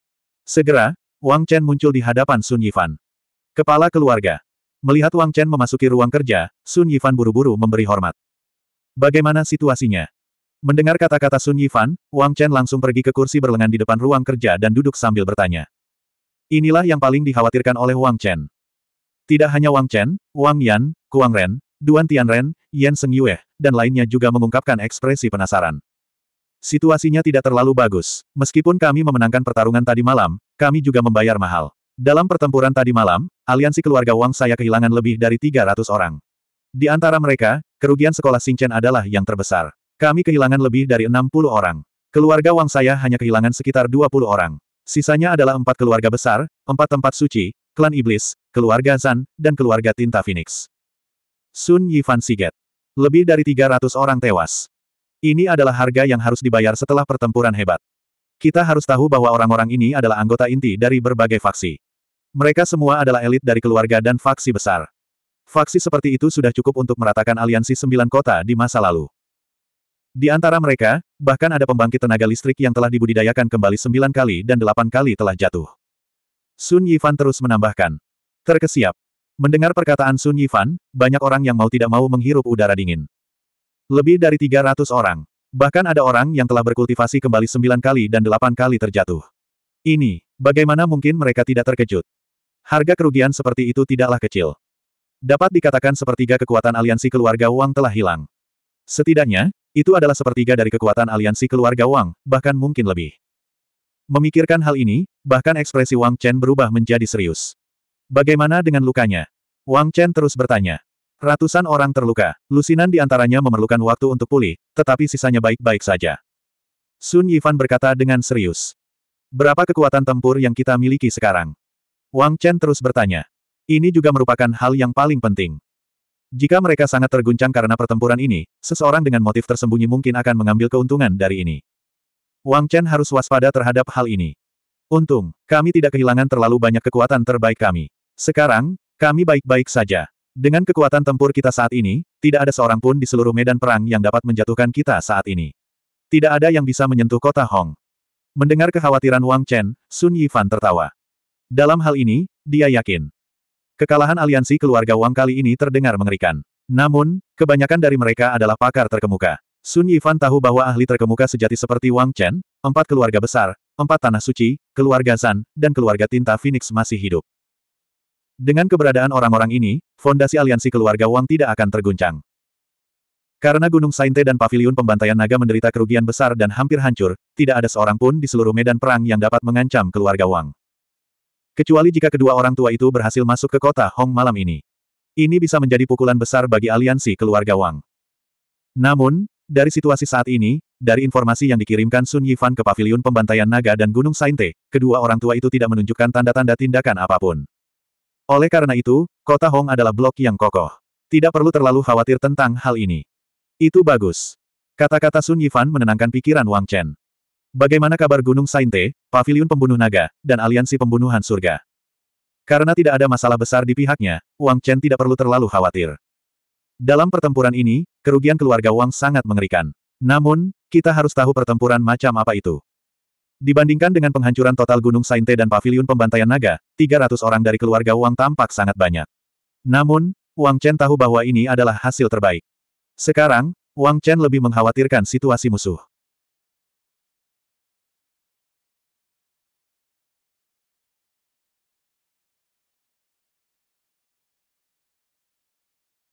Segera, Wang Chen muncul di hadapan Sun Yifan. Kepala keluarga. Melihat Wang Chen memasuki ruang kerja, Sun Yifan buru-buru memberi hormat. Bagaimana situasinya? Mendengar kata-kata Sun Yifan, Wang Chen langsung pergi ke kursi berlengan di depan ruang kerja dan duduk sambil bertanya. Inilah yang paling dikhawatirkan oleh Wang Chen. Tidak hanya Wang Chen, Wang Yan, Kuang Ren, Duan Tianren, Yan Seng Yue, dan lainnya juga mengungkapkan ekspresi penasaran. Situasinya tidak terlalu bagus. Meskipun kami memenangkan pertarungan tadi malam, kami juga membayar mahal. Dalam pertempuran tadi malam, aliansi keluarga Wang saya kehilangan lebih dari 300 orang. Di antara mereka, kerugian sekolah Chen adalah yang terbesar. Kami kehilangan lebih dari 60 orang. Keluarga Wang saya hanya kehilangan sekitar 20 orang. Sisanya adalah empat keluarga besar, empat tempat suci, klan iblis, keluarga Zan, dan keluarga Tinta Phoenix. Sun Yifan Siget. Lebih dari 300 orang tewas. Ini adalah harga yang harus dibayar setelah pertempuran hebat. Kita harus tahu bahwa orang-orang ini adalah anggota inti dari berbagai faksi. Mereka semua adalah elit dari keluarga dan faksi besar. Faksi seperti itu sudah cukup untuk meratakan aliansi sembilan kota di masa lalu. Di antara mereka, bahkan ada pembangkit tenaga listrik yang telah dibudidayakan kembali sembilan kali dan delapan kali telah jatuh. Sun Yifan terus menambahkan. Terkesiap. Mendengar perkataan Sun Yifan, banyak orang yang mau tidak mau menghirup udara dingin. Lebih dari 300 orang. Bahkan ada orang yang telah berkultivasi kembali sembilan kali dan delapan kali terjatuh. Ini, bagaimana mungkin mereka tidak terkejut? Harga kerugian seperti itu tidaklah kecil. Dapat dikatakan sepertiga kekuatan aliansi keluarga Wang telah hilang. Setidaknya, itu adalah sepertiga dari kekuatan aliansi keluarga Wang, bahkan mungkin lebih. Memikirkan hal ini, bahkan ekspresi Wang Chen berubah menjadi serius. Bagaimana dengan lukanya? Wang Chen terus bertanya. Ratusan orang terluka, lusinan di antaranya memerlukan waktu untuk pulih, tetapi sisanya baik-baik saja. Sun Yifan berkata dengan serius. Berapa kekuatan tempur yang kita miliki sekarang? Wang Chen terus bertanya. Ini juga merupakan hal yang paling penting. Jika mereka sangat terguncang karena pertempuran ini, seseorang dengan motif tersembunyi mungkin akan mengambil keuntungan dari ini. Wang Chen harus waspada terhadap hal ini. Untung, kami tidak kehilangan terlalu banyak kekuatan terbaik kami. Sekarang, kami baik-baik saja. Dengan kekuatan tempur kita saat ini, tidak ada seorang pun di seluruh medan perang yang dapat menjatuhkan kita saat ini. Tidak ada yang bisa menyentuh kota Hong. Mendengar kekhawatiran Wang Chen, Sun Yifan tertawa. Dalam hal ini, dia yakin. Kekalahan aliansi keluarga Wang kali ini terdengar mengerikan. Namun, kebanyakan dari mereka adalah pakar terkemuka. Sun Yifan tahu bahwa ahli terkemuka sejati seperti Wang Chen, empat keluarga besar, empat tanah suci, keluarga Zan, dan keluarga tinta Phoenix masih hidup. Dengan keberadaan orang-orang ini, fondasi aliansi keluarga Wang tidak akan terguncang. Karena Gunung Sainte dan Paviliun Pembantaian Naga menderita kerugian besar dan hampir hancur, tidak ada seorang pun di seluruh medan perang yang dapat mengancam keluarga Wang. Kecuali jika kedua orang tua itu berhasil masuk ke kota Hong malam ini. Ini bisa menjadi pukulan besar bagi aliansi keluarga Wang. Namun, dari situasi saat ini, dari informasi yang dikirimkan Sun Yifan ke Paviliun Pembantaian Naga dan Gunung Sainte, kedua orang tua itu tidak menunjukkan tanda-tanda tindakan apapun. Oleh karena itu, kota Hong adalah blok yang kokoh. Tidak perlu terlalu khawatir tentang hal ini. Itu bagus. Kata-kata Sun Yifan menenangkan pikiran Wang Chen. Bagaimana kabar Gunung Sainte, Paviliun Pembunuh Naga, dan Aliansi Pembunuhan Surga? Karena tidak ada masalah besar di pihaknya, Wang Chen tidak perlu terlalu khawatir. Dalam pertempuran ini, kerugian keluarga Wang sangat mengerikan. Namun, kita harus tahu pertempuran macam apa itu. Dibandingkan dengan penghancuran total Gunung Sainte dan Paviliun Pembantaian Naga, 300 orang dari keluarga Wang tampak sangat banyak. Namun, Wang Chen tahu bahwa ini adalah hasil terbaik. Sekarang, Wang Chen lebih mengkhawatirkan situasi musuh.